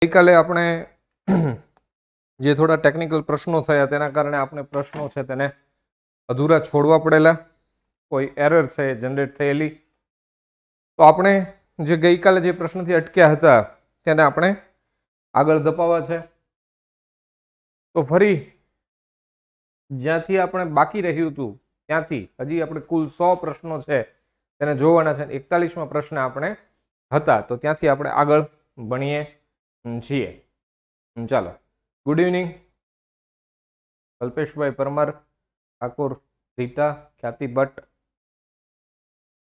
ગઈકાલે આપણે જે થોડા ટેકનિકલ પ્રશ્નો થયા તેના કારણે આપણે પ્રશ્નો છે તેને અધૂરા છોડવા પડેલા કોઈ એરર છે જનરેટ થયેલી તો આપણે જે ગઈકાલે જે પ્રશ્નથી અટક્યા હતા તેને આપણે આગળ ધપાવવા છે તો ફરી જ્યાંથી આપણે બાકી રહ્યું હતું ત્યાંથી હજી આપણે કુલ સો પ્રશ્નો છે તેને જોવાના છે એકતાલીસમાં પ્રશ્ન આપણે હતા તો ત્યાંથી આપણે આગળ ભણીએ છીએ ચાલો good evening Alpeshbhai Parmar Thakor Rita Khyati Bhatt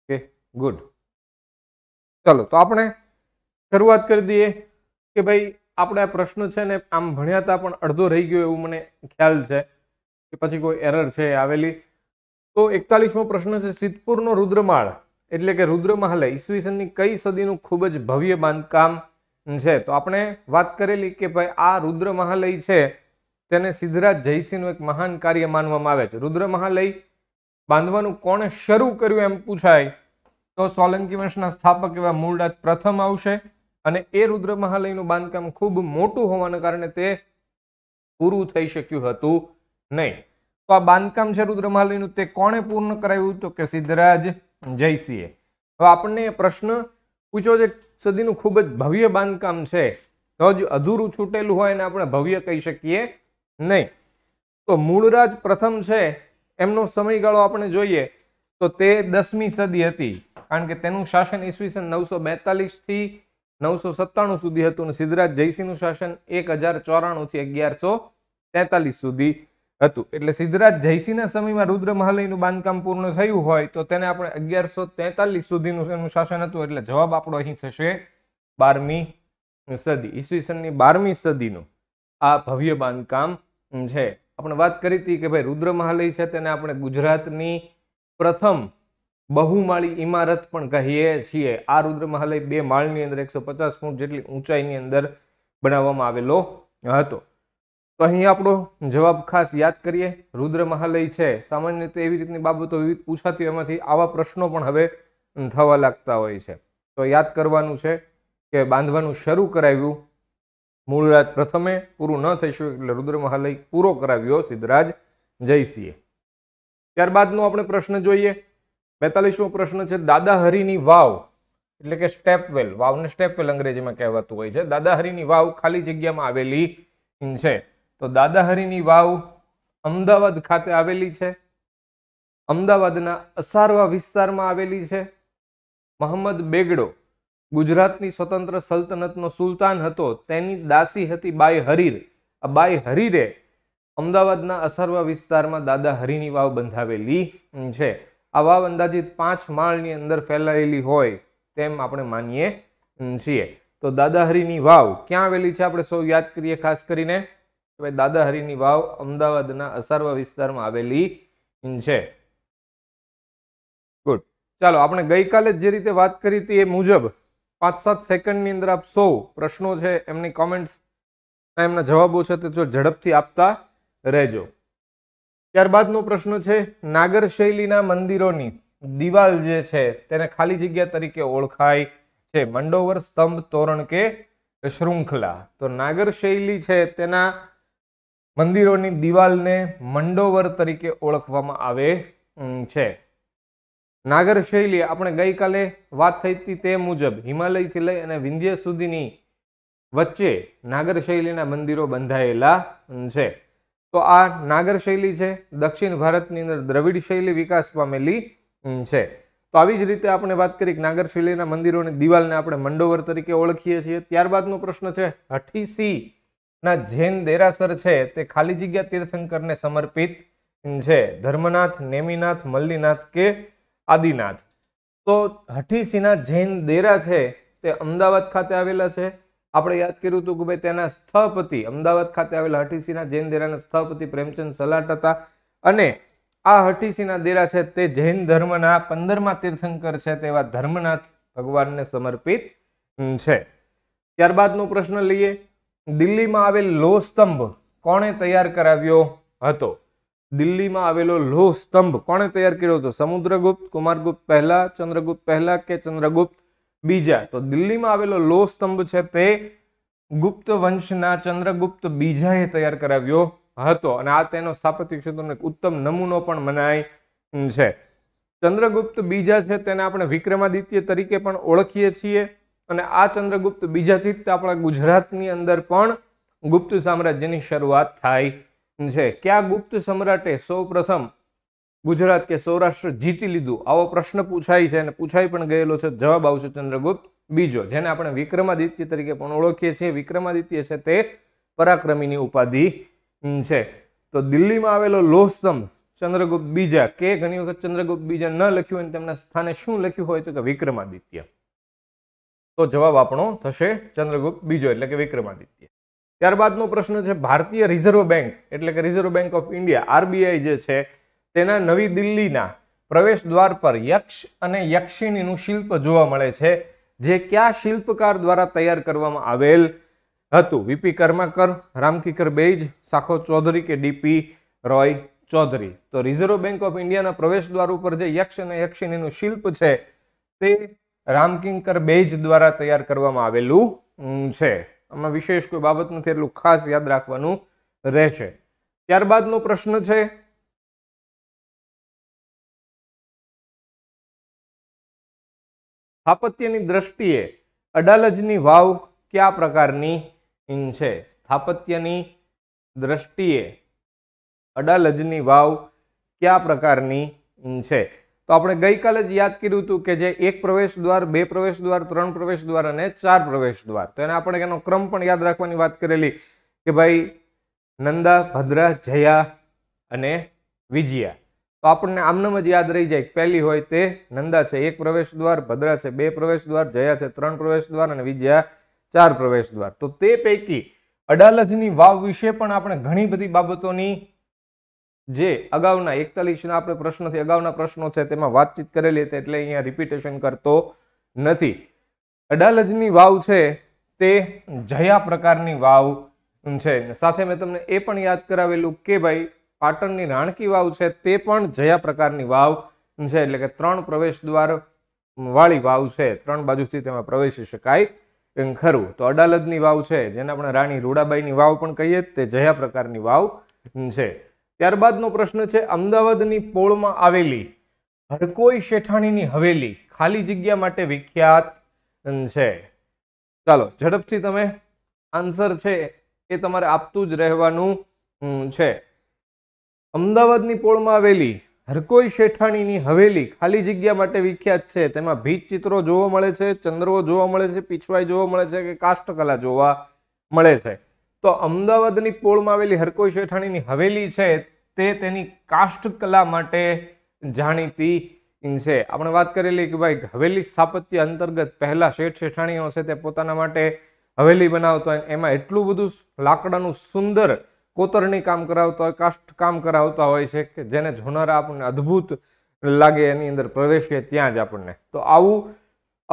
okay good ચાલો તો આપણે શરૂઆત કરી દઈએ કે ભાઈ આપણે આ પ્રશ્ન છે ને આમ ભણ્યા હતા પણ અડધો રહી ગયો એવું મને ખ્યાલ છે કે પછી કોઈ એરર છે આવેલી તો એકતાલીસમો પ્રશ્ન છે સિદ્ધપુરનો રુદ્રમાળ એટલે કે રુદ્રમહાલય ઈસવીસનની કઈ સદીનું ખૂબ જ ભવ્ય બાંધકામ છે તો આપણે વાત કરેલી કે ભાઈ આ રુદ્ર મહાલય છે તેને સિદ્ધરાજ જયસિંહનું એક મહાન કાર્ય માનવામાં આવે છે રુદ્ર મહાલય બાંધવાનું કોણે શરૂ કર્યું એમ પૂછાય તો સોલંકી વંશના સ્થાપક એવા મૂળરાજ પ્રથમ આવશે અને એ રુદ્ર મહાલયનું બાંધકામ ખૂબ મોટું હોવાના કારણે તે પૂરું થઈ શક્યું હતું નહીં તો આ બાંધકામ છે રુદ્ર મહાલયનું તે કોણે પૂર્ણ કરાવ્યું તો કે સિદ્ધરાજ જયસિંહે તો આપણને પ્રશ્ન પૂછો જે સદીનું ખૂબ જ ભવ્ય બાંધકામ છે તો જ અધૂરું છૂટેલું હોય એને આપણે ભવ્ય કહી શકીએ નહીં તો મૂળરાજ પ્રથમ છે એમનો સમયગાળો આપણે જોઈએ તો તે દસમી સદી હતી કારણ કે તેનું શાસન ઈસવીસન નવસો બેતાલીસથી નવસો સત્તાણું સુધી હતું અને સિદ્ધરાજ જયસિંહનું શાસન એક હજાર ચોરાણુંથી અગિયારસો તેતાલીસ સુધી હતું એટલે સિદ્ધરાજ જયસિંહના સમયમાં રુદ્ર મહાલયનું બાંધકામ પૂર્ણ થયું હોય તો તેને આપણે અગિયારસો તેતાલીસ સુધીનું એનું શાસન હતું એટલે જવાબ આપણો અહીં થશે બારમી સદી ઈસવીસનની બારમી સદીનું આ ભવ્ય બાંધકામ છે આપણે વાત કરી હતી કે ભાઈ રુદ્ર મહાલય છે તેને આપણે ગુજરાતની પ્રથમ બહુમાળી ઇમારત પણ કહીએ છીએ આ રુદ્ર મહાલય બે માળની અંદર એકસો પચાસ ફૂટ જેટલી ઊંચાઈની અંદર બનાવવામાં આવેલો હતો તો અહીં આપણો જવાબ ખાસ યાદ કરીએ રુદ્ર મહાલય છે સામાન્ય રીતે એવી રીતની બાબતો વિવિધ પૂછાતી એમાંથી આવા પ્રશ્નો પણ હવે થવા લાગતા હોય છે તો યાદ કરવાનું છે કે બાંધવાનું શરૂ કરાવ્યું મૂળ રાજ પ્રથમે પૂરું ન થઈ શક્યું એટલે રુદ્ર મહાલય પૂરો કરાવ્યો સિદ્ધરાજ જયસિંહે ત્યારબાદનો આપણે પ્રશ્ન જોઈએ બેતાલીસમો પ્રશ્ન છે દાદા વાવ એટલે કે સ્ટેપવેલ વાવને સ્ટેપવેલ અંગ્રેજીમાં કહેવાતું હોય છે દાદા હરિની વાવ ખાલી જગ્યામાં આવેલી છે તો દાદાહરીની વાવ અમદાવાદ ખાતે આવેલી છે અમદાવાદના અસારવા વિસ્તારમાં આવેલી છે મોહમ્મદ બેગડો ગુજરાતની સ્વતંત્ર સલ્તનતનો સુલતાન હતો તેની દાસી હતી બાઈ હરીર આ બાઈ હરીરે અમદાવાદના અસારવા વિસ્તારમાં દાદા હરિની વાવ બંધાવેલી છે આ વાવ અંદાજિત પાંચ માળની અંદર ફેલાયેલી હોય તેમ આપણે માનીએ છીએ તો દાદા હરિની વાવ ક્યાં આવેલી છે આપણે સૌ યાદ કરીએ ખાસ કરીને ભાઈ હરિની વાવ અમદાવાદના અસારવા વિસ્તારમાં આવેલી છે ગુડ ચાલો આપણે ગઈકાલે જે રીતે વાત કરી હતી એ મુજબ પાંચ સાત સેકન્ડની અંદર આપ સૌ પ્રશ્નો છે એમની કોમેન્ટ્સ એમના જવાબો છે તે જો ઝડપથી આપતા રહેજો ત્યારબાદનો પ્રશ્ન છે નાગર શૈલીના મંદિરોની દિવાલ જે છે તેને ખાલી જગ્યા તરીકે ઓળખાય છે મંડોવર સ્તંભ તોરણ કે શૃંખલા તો નાગર શૈલી છે તેના મંદિરોની દિવાલને મંડોવર તરીકે ઓળખવામાં આવે છે નાગર શૈલી આપણે ગઈકાલે વાત થઈ હતી તે મુજબ હિમાલયથી લઈ અને વિંધ્ય સુધીની વચ્ચે નાગર શૈલીના મંદિરો બંધાયેલા છે તો આ નાગર શૈલી છે દક્ષિણ ભારતની અંદર દ્રવિડ શૈલી વિકાસ પામેલી છે તો આવી જ રીતે આપણે વાત કરી નાગર શૈલીના મંદિરોની દિવાલને આપણે મંડોવર તરીકે ઓળખીએ છીએ ત્યારબાદનો પ્રશ્ન છે હઠીસી ના જૈન દેરાસર છે તે ખાલી જગ્યા તીર્થંકરને સમર્પિત છે ધર્મનાથ નેમિનાથ મલ્લીનાથ કે આદિનાથ તો હઠીસીના જૈન દેરા છે તે અમદાવાદ ખાતે આવેલા છે આપણે યાદ કર્યું હતું કે ભાઈ તેના સ્થપતિ અમદાવાદ ખાતે આવેલા હઠીસીના જૈન દેરાના સ્થપતિ પ્રેમચંદ સલાટ હતા અને આ હઠીસીના દેરા છે તે જૈન ધર્મના પંદરમા તીર્થંકર છે તેવા ધર્મનાથ ભગવાનને સમર્પિત છે ત્યારબાદનો પ્રશ્ન લઈએ દિલ્હીમાં આવેલ લોહ સ્તંભ કોણે તૈયાર કરાવ્યો હતો દિલ્હીમાં આવેલો લોહ સ્તંભ કોણે તૈયાર કર્યો હતો સમુદ્રગુપ્ત કુમારગુપ્ત પહેલા ચંદ્રગુપ્ત પહેલા કે ચંદ્રગુપ્ત બીજા તો દિલ્હીમાં આવેલો લોહ સ્તંભ છે તે ગુપ્ત વંશના ચંદ્રગુપ્ત બીજાએ તૈયાર કરાવ્યો હતો અને આ તેનો સ્થાપત્ય ક્ષેત્રનો એક ઉત્તમ નમૂનો પણ મનાય છે ચંદ્રગુપ્ત બીજા છે તેને આપણે વિક્રમાદિત્ય તરીકે પણ ઓળખીએ છીએ અને આ ચંદ્રગુપ્ત બીજાથી જ આપણા ગુજરાતની અંદર પણ ગુપ્ત સામ્રાજ્યની શરૂઆત થાય છે ક્યાં ગુપ્ત સમ્રાટે સૌપ્રથમ ગુજરાત કે સૌરાષ્ટ્ર જીતી લીધું આવો પ્રશ્ન પૂછાય છે અને પૂછાઈ પણ ગયેલો છે જવાબ આવશે ચંદ્રગુપ્ત બીજો જેને આપણે વિક્રમાદિત્ય તરીકે પણ ઓળખીએ છીએ વિક્રમાદિત્ય છે તે પરાક્રમીની ઉપાધિ છે તો દિલ્હીમાં આવેલો લોહસ્તંભ ચંદ્રગુપ્ત બીજા કે ઘણી વખત ચંદ્રગુપ્ત બીજા ન લખ્યું હોય તેમના સ્થાને શું લખ્યું હોય તો કે વિક્રમાદિત્ય તો જવાબ આપણો થશે ચંદ્રગુપ્ત બીજો એટલે કે વિક્રમાદિત્ય ત્યારબાદનો પ્રશ્ન છે ભારતીય રિઝર્વ બેંક એટલે કે reserve bank of India RBI જે છે તેના નવી દિલ્હીના પ્રવેશ દ્વાર પર યક્ષ અને યક્ષિણીનું શિલ્પ જોવા મળે છે જે કયા શિલ્પકાર દ્વારા તૈયાર કરવામાં આવેલ હતું વીપી કર્માકર રામકિકર બેજ સાખો ચૌધરી કે ડીપી રોય ચૌધરી તો રિઝર્વ બેંક ઓફ ઇન્ડિયાના પ્રવેશ દ્વાર ઉપર જે યક્ષ અને યક્ષિણીનું શિલ્પ છે તે રામકિંકર બેજ દ્વારા તૈયાર કરવામાં આવેલું છે આમાં વિશેષ કોઈ બાબત નથી એટલું ખાસ યાદ રાખવાનું રહેશે ત્યારબાદનો પ્રશ્ન છે સ્થાપત્યની દ્રષ્ટિએ અડાલજની વાવ કયા પ્રકારની છે સ્થાપત્યની દ્રષ્ટિએ અડાલજની વાવ કયા પ્રકારની છે તો આપણે ગઈકાલે જ યાદ કર્યું હતું કે જે એક પ્રવેશ દ્વાર બે પ્રવેશ દ્વાર ત્રણ પ્રવેશ દ્વાર અને ચાર પ્રવેશ દ્વાર તો એને આપણે એનો ક્રમ પણ યાદ રાખવાની વાત કરેલી કે ભાઈ નંદા ભદ્રા જયા અને વિજયા તો આપણને આમનામ જ યાદ રહી જાય પહેલી હોય તે નંદા છે એક પ્રવેશ દ્વાર ભદ્રા છે બે પ્રવેશ દ્વાર જયા છે ત્રણ પ્રવેશ દ્વાર અને વિજયા ચાર પ્રવેશ દ્વાર તો તે પૈકી અડાલજની વાવ વિશે પણ આપણે ઘણી બધી બાબતોની જે અગાઉના એકતાલીસના આપણે પ્રશ્નથી અગાઉના પ્રશ્નો છે તેમાં વાતચીત કરેલી હતી એટલે અહીંયા રિપીટેશન કરતો નથી અડાલજની વાવ છે તે જયા પ્રકારની વાવ છે સાથે મેં તમને એ પણ યાદ કરાવેલું કે ભાઈ પાટણની રાણકી વાવ છે તે પણ જયા પ્રકારની વાવ છે એટલે કે ત્રણ પ્રવેશ દ્વાર વાળી વાવ છે ત્રણ બાજુથી તેમાં પ્રવેશી શકાય ખરું તો અડાલજની વાવ છે જેને આપણે રાણી રૂડાબાઈની વાવ પણ કહીએ તે જયા પ્રકારની વાવ છે ત્યારબાદનો પ્રશ્ન છે અમદાવાદની પોળમાં આવેલી હરકોઈ શેઠાણીની હવેલી ખાલી જગ્યા માટે વિખ્યાત છે ચાલો ઝડપથી તમે આન્સર છે એ તમારે આપતું જ રહેવાનું છે અમદાવાદની પોળમાં આવેલી હરકોઈ શેઠાણીની હવેલી ખાલી જગ્યા માટે વિખ્યાત છે તેમાં ભીત ચિત્રો જોવા મળે છે ચંદ્રો જોવા મળે છે પીછવાઈ જોવા મળે છે કે કાષ્ઠકલા જોવા મળે છે તો અમદાવાદની પોળમાં આવેલી હરકોઈ શેઠાણીની હવેલી છે તે તેની કલા માટે જાણીતી છે આપણે વાત કરેલી કે ભાઈ હવેલી સ્થાપત્ય અંતર્ગત પહેલા શેઠ શેઠાણીઓ છે તે પોતાના માટે હવેલી બનાવતા હોય એમાં એટલું બધું લાકડાનું સુંદર કોતરણી કામ કરાવતા હોય કાષ્ટ કામ કરાવતા હોય છે કે જેને જોનારા આપણને અદ્ભુત લાગે એની અંદર પ્રવેશીએ ત્યાં જ આપણને તો આવું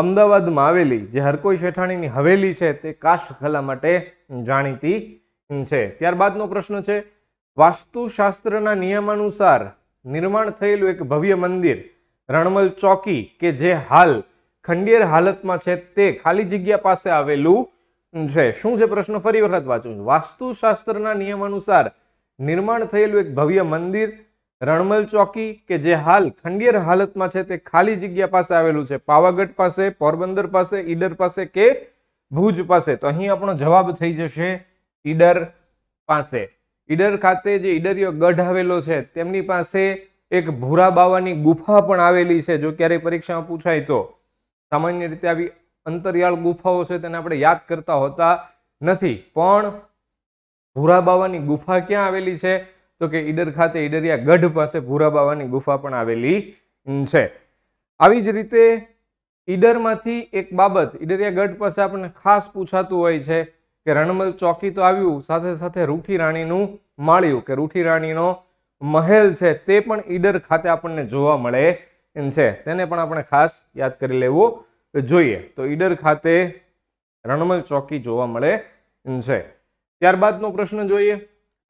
અમદાવાદમાં આવેલી જે હરકોઈ શેઠાણીની હવેલી છે તે કાષ્ઠ કલા માટે જાણીતી છે ત્યારબાદનો પ્રશ્ન છે વાસ્તુશાસ્ત્રના નિયમાનુસાર નિર્માણ થયેલું એક ભવ્ય મંદિર રણમલ ચોકી કે જે હાલ ખંડિયર હાલતમાં છે તે ખાલી જગ્યા પાસે આવેલું છે શું છે પ્રશ્ન ફરી વખત વાંચું છું વાસ્તુશાસ્ત્રના નિયમ અનુસાર નિર્માણ થયેલું એક ભવ્ય મંદિર રણમલ ચોકી કે જે હાલ ખંડિયર હાલતમાં છે તે ખાલી જગ્યા પાસે આવેલું છે પાવાગઢ પાસે પોરબંદર પાસે ઈડર પાસે કે ભુજ પાસે તો અહીં આપણો જવાબ થઈ જશે ઈડર પાસે ઈડર ખાતે જે ઈડરિયો ગઢ આવેલો છે તેમની પાસે એક ભૂરા બાવાની ગુફા પણ આવેલી છે જો ક્યારેય પરીક્ષામાં પૂછાય તો સામાન્ય રીતે આવી અંતરિયાળ ગુફાઓ છે તેને આપણે યાદ કરતા હોતા નથી પણ ભૂરા બાવાની ગુફા ક્યાં આવેલી છે તો કે ઈડર ખાતે ઈડરિયા ગઢ પાસે ભૂરા બાવાની ગુફા પણ આવેલી છે આવી જ રીતે ઈડરમાંથી એક બાબત ઈડરિયા ગઢ પાસે આપણને ખાસ પૂછાતું હોય છે કે રણમલ ચોકી તો આવ્યું સાથે સાથે રૂઠી રાણીનું માળિયું કે રૂઠી રાણીનો મહેલ છે તે પણ ઈડર ખાતે આપણને જોવા મળે છે તેને પણ આપણે ખાસ યાદ કરી લેવું જોઈએ તો ઈડર ખાતે રણમલ ચોકી જોવા મળે છે ત્યારબાદનો પ્રશ્ન જોઈએ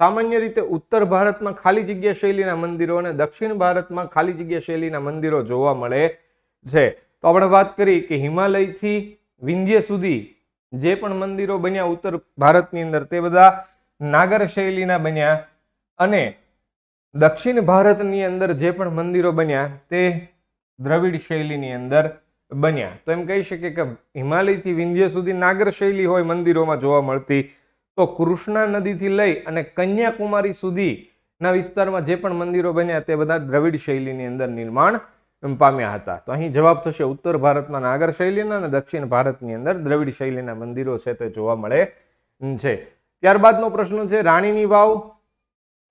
સામાન્ય રીતે ઉત્તર ભારતમાં ખાલી જગ્યા શૈલીના મંદિરો અને દક્ષિણ ભારતમાં ખાલી જગ્યા શૈલીના મંદિરો જોવા મળે છે તો આપણે વાત કરી કે હિમાલયથી વિંધ્ય સુધી જે પણ મંદિરો બન્યા ઉત્તર ભારતની અંદર તે બધા નાગર શૈલીના બન્યા અને દક્ષિણ ભારતની અંદર જે પણ મંદિરો બન્યા તે દ્રવિડ શૈલીની અંદર બન્યા તો એમ કહી શકીએ કે હિમાલયથી વિંધ્ય સુધી નાગર શૈલી હોય મંદિરોમાં જોવા મળતી તો કૃષ્ણા નદીથી લઈ અને કન્યાકુમારી સુધીના વિસ્તારમાં જે પણ મંદિરો બન્યા તે બધા દ્રવિડ શૈલીની અંદર નિર્માણ પામ્યા હતા તો અહીં જવાબ થશે ઉત્તર ભારતમાં નાગર શૈલીના અને દક્ષિણ ભારતની અંદર દ્રવિડ શૈલીના મંદિરો છે તે જોવા મળે છે ત્યારબાદનો પ્રશ્ન છે રાણીની વાવ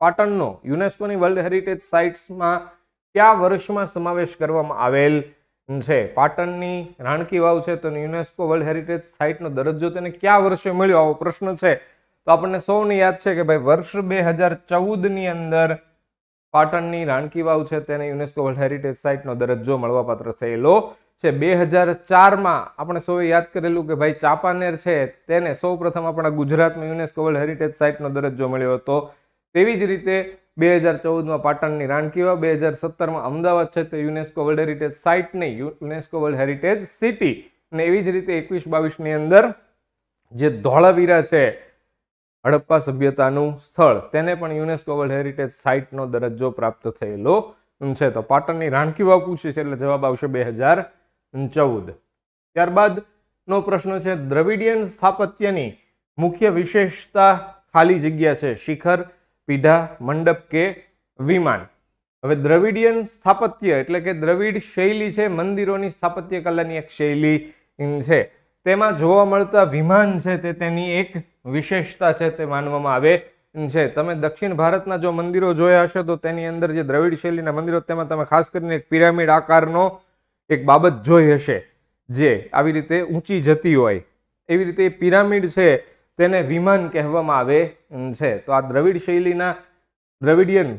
પાટણનો યુનેસ્કોની વર્લ્ડ હેરિટેજ સાઇટ્સમાં કયા વર્ષમાં સમાવેશ કરવામાં આવેલ છે પાટણની રાણકી વાવ છે તો યુનેસ્કો વર્લ્ડ હેરિટેજ સાઇટનો દરજ્જો તેને કયા વર્ષે મળ્યો આવો પ્રશ્ન છે તો આપણને સૌને યાદ છે કે ભાઈ વર્ષ બે હજાર ચૌદની અંદર પાટણની રાણકી વાવ છે તેને યુનેસ્કો વર્લ્ડ હેરિટેજ સાઇટનો દરજ્જો મળવાપાત્ર થયેલો છે બે હજાર ચારમાં આપણે સૌએ યાદ કરેલું કે ભાઈ ચાપાનેર છે તેને સૌ પ્રથમ આપણા ગુજરાતમાં યુનેસ્કો વર્લ્ડ હેરિટેજ સાઇટનો દરજ્જો મળ્યો હતો તેવી જ રીતે બે હજાર ચૌદમાં પાટણની રાણકી વાવ બે હજાર સત્તરમાં અમદાવાદ છે તે યુનેસ્કો વર્લ્ડ હેરિટેજ સાઇટ નહીં યુનેસ્કો વર્લ્ડ હેરિટેજ સિટી અને એવી જ રીતે એકવીસ બાવીસની અંદર જે ધોળાવીરા છે હડપ્પા સભ્યતાનું સ્થળ તેને પણ યુનેસ્કો વર્લ્ડ હેરિટેજ સાઇટનો દરજ્જો પ્રાપ્ત થયેલો છે તો પાટણની રાણકી વાવ પૂછે છે એટલે જવાબ આવશે બે હજાર ચૌદ ત્યારબાદનો પ્રશ્ન છે દ્રવિડિયન સ્થાપત્યની મુખ્ય વિશેષતા ખાલી જગ્યા છે શિખર પીઢા મંડપ કે વિમાન હવે દ્રવિડિયન સ્થાપત્ય એટલે કે દ્રવિડ શૈલી છે મંદિરોની સ્થાપત્ય કલાની એક શૈલી છે તેમાં જોવા મળતા વિમાન છે તે તેની એક વિશેષતા છે તે માનવામાં આવે છે તમે દક્ષિણ ભારતના જો મંદિરો જોયા હશે તો તેની અંદર જે દ્રવિડ શૈલીના મંદિરો તેમાં તમે ખાસ કરીને એક પિરામિડ આકારનો એક બાબત જોઈ હશે જે આવી રીતે ઊંચી જતી હોય એવી રીતે પિરામિડ છે તેને વિમાન કહેવામાં આવે છે તો આ દ્રવિડ શૈલીના દ્રવિડિયન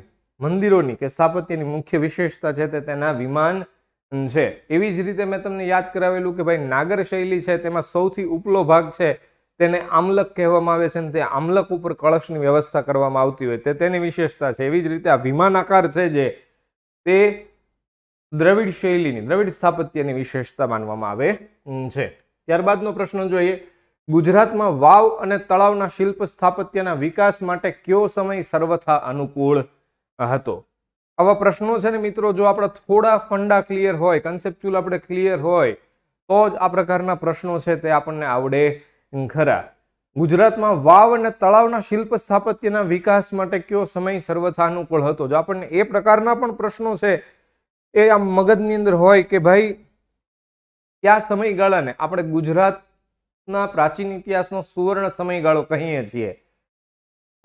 મંદિરોની કે સ્થાપત્યની મુખ્ય વિશેષતા છે તે તેના વિમાન છે એવી જ રીતે મેં તમને યાદ કરાવેલું કે ભાઈ નાગર શૈલી છે તેમાં સૌથી ઉપલો ભાગ છે તેને આમલક કહેવામાં આવે છે અને તે આમલક ઉપર કળશની વ્યવસ્થા કરવામાં આવતી હોય તે તેની વિશેષતા છે એવી જ રીતે આ આકાર છે જે તે દ્રવિડ શૈલીની દ્રવિડ સ્થાપત્યની વિશેષતા માનવામાં આવે છે ત્યારબાદનો પ્રશ્ન જોઈએ ગુજરાતમાં વાવ અને તળાવના શિલ્પ સ્થાપત્યના વિકાસ માટે કયો સમય સર્વથા અનુકૂળ હતો આવા પ્રશ્નો છે ને મિત્રો જો આપણા થોડા ફંડા ક્લિયર હોય કન્સેપ્ચ્યુઅલ આપણે ક્લિયર હોય તો જ આ પ્રકારના પ્રશ્નો છે તે આપણને આવડે ખરા ગુજરાતમાં વાવ અને તળાવના શિલ્પ સ્થાપત્યના વિકાસ માટે કયો સમય સર્વથા અનુકૂળ હતો જો આપણને એ પ્રકારના પણ પ્રશ્નો છે એ આમ મગજની અંદર હોય કે ભાઈ કયા સમયગાળાને આપણે ગુજરાતના પ્રાચીન ઇતિહાસનો સુવર્ણ સમયગાળો કહીએ છીએ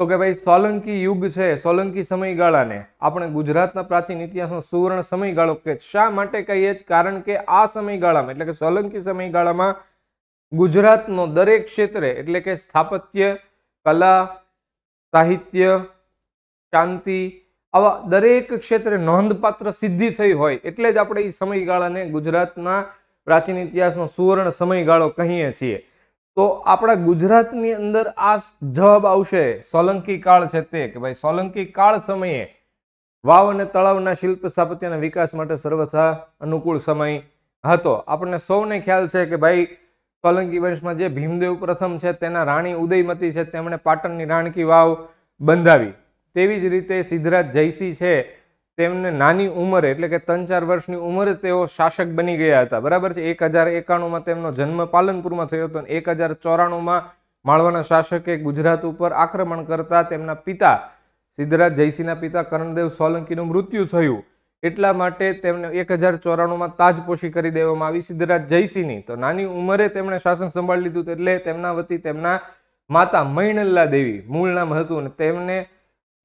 તો કે ભાઈ સોલંકી યુગ છે સોલંકી સમયગાળાને આપણે ગુજરાતના પ્રાચીન ઇતિહાસનો સુવર્ણ સમયગાળો કે શા માટે કહીએ જ કારણ કે આ સમયગાળામાં એટલે કે સોલંકી સમયગાળામાં ગુજરાતનો દરેક ક્ષેત્રે એટલે કે સ્થાપત્ય કલા સાહિત્ય શાંતિ આવા દરેક ક્ષેત્રે નોંધપાત્ર સિદ્ધિ થઈ હોય એટલે જ આપણે એ સમયગાળાને ગુજરાતના પ્રાચીન ઇતિહાસનો સુવર્ણ સમયગાળો કહીએ છીએ તો આપણા ગુજરાતની અંદર આ જવાબ આવશે સોલંકી કાળ છે તે કે ભાઈ સોલંકી કાળ સમયે વાવ અને તળાવના શિલ્પ સ્થાપત્યના વિકાસ માટે સર્વથા અનુકૂળ સમય હતો આપણને સૌને ખ્યાલ છે કે ભાઈ સોલંકી વંશમાં જે ભીમદેવ પ્રથમ છે તેના રાણી ઉદયમતી છે તેમણે પાટણની રાણકી વાવ બંધાવી તેવી જ રીતે સિદ્ધરાજ જયસિંહ છે તેમને નાની ઉંમરે એટલે કે ત્રણ ચાર વર્ષની ઉંમરે તેઓ શાસક બની ગયા હતા બરાબર છે એક હજાર એકાણુંમાં તેમનો જન્મ પાલનપુરમાં થયો હતો એક હજાર ચોરાણુંમાં માળવાના શાસકે ગુજરાત ઉપર આક્રમણ કરતા તેમના પિતા સિદ્ધરાજ જયસિંહના પિતા કરણદેવ સોલંકીનું મૃત્યુ થયું એટલા માટે તેમને એક હજાર ચોરાણુંમાં તાજપોશી કરી દેવામાં આવી સિદ્ધરાજ જયસિંહની તો નાની ઉંમરે તેમણે શાસન સંભાળી લીધું એટલે તેમના વતી તેમના માતા મૈણલ્લા દેવી મૂળ નામ હતું અને તેમને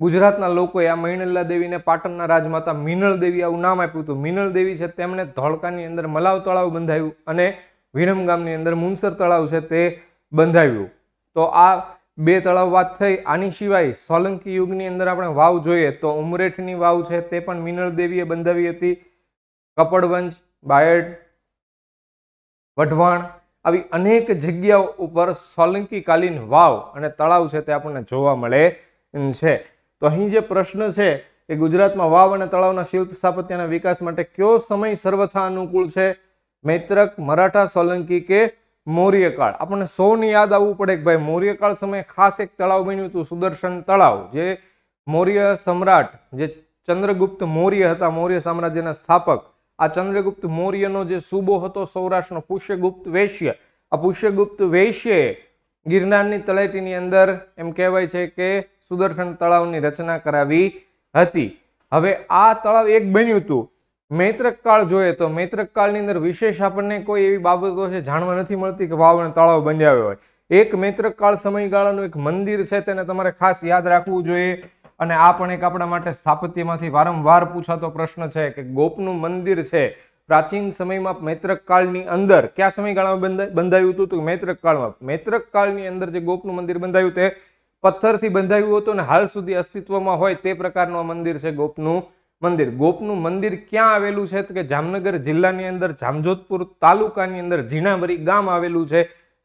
ગુજરાતના લોકોએ આ મહિણલા દેવીને પાટણના રાજમાતા મિનળ દેવી આવું નામ આપ્યું હતું મિનળ દેવી છે તેમણે ધોળકાની અંદર મલાવ તળાવ બંધાયું અને વિરમ ગામની અંદર મુનસર તળાવ છે તે બંધાવ્યું તો આ બે તળાવ વાત થઈ આની સિવાય સોલંકી યુગની અંદર આપણે વાવ જોઈએ તો ઉમરેઠની વાવ છે તે પણ મિનળ દેવીએ બંધાવી હતી કપડવંશ બાયડ વઢવાણ આવી અનેક જગ્યાઓ ઉપર સોલંકી કાલીન વાવ અને તળાવ છે તે આપણને જોવા મળે છે તો અહીં જે પ્રશ્ન છે એ ગુજરાતમાં વાવ અને તળાવના શિલ્પ સ્થાપત્યના વિકાસ માટે કયો સમય સર્વથા અનુકૂળ છે મૈત્રક મરાઠા સોલંકી કે મૌર્યકાળ આપણને સૌને યાદ આવવું પડે કે ભાઈ મૌર્યકાળ સમયે ખાસ એક તળાવ બન્યું હતું સુદર્શન તળાવ જે મૌર્ય સમ્રાટ જે ચંદ્રગુપ્ત મૌર્ય હતા મૌર્ય સામ્રાજ્યના સ્થાપક આ ચંદ્રગુપ્ત મૌર્યનો જે સૂબો હતો સૌરાષ્ટ્રનો પુષ્યગુપ્ત વૈશ્ય આ પુષ્યગુપ્ત વૈશ્યએ ગિરનારની તળેટીની અંદર એમ કહેવાય છે કે સુદર્શન તળાવની રચના કરાવી હતી હવે આ તળાવ એક બન્યું હતું મૈત્રક જોઈએ તો મૈત્રકકાળની અંદર વિશેષ આપણને કોઈ એવી બાબતો છે જાણવા નથી મળતી કે વાવણ તળાવ બંધાવ્યો હોય એક મૈત્રક સમયગાળાનું એક મંદિર છે તેને તમારે ખાસ યાદ રાખવું જોઈએ અને આ પણ એક આપણા માટે સ્થાપત્યમાંથી વારંવાર પૂછાતો પ્રશ્ન છે કે ગોપનું મંદિર છે પ્રાચીન સમયમાં મૈત્રક કાળની અંદર કયા સમયગાળામાં બંધાયું હતું તો મૈત્રક કાળમાં મૈત્રક કાળની અંદર જે ગોપનું મંદિર બંધાયું તે પથ્થરથી બંધાયું હતું અને હાલ સુધી અસ્તિત્વમાં હોય તે પ્રકારનું મંદિર છે ગોપનું મંદિર ગોપનું મંદિર ક્યાં આવેલું છે તો કે જામનગર જિલ્લાની અંદર જામજોધપુર તાલુકાની અંદર ઝીણાવરી ગામ આવેલું છે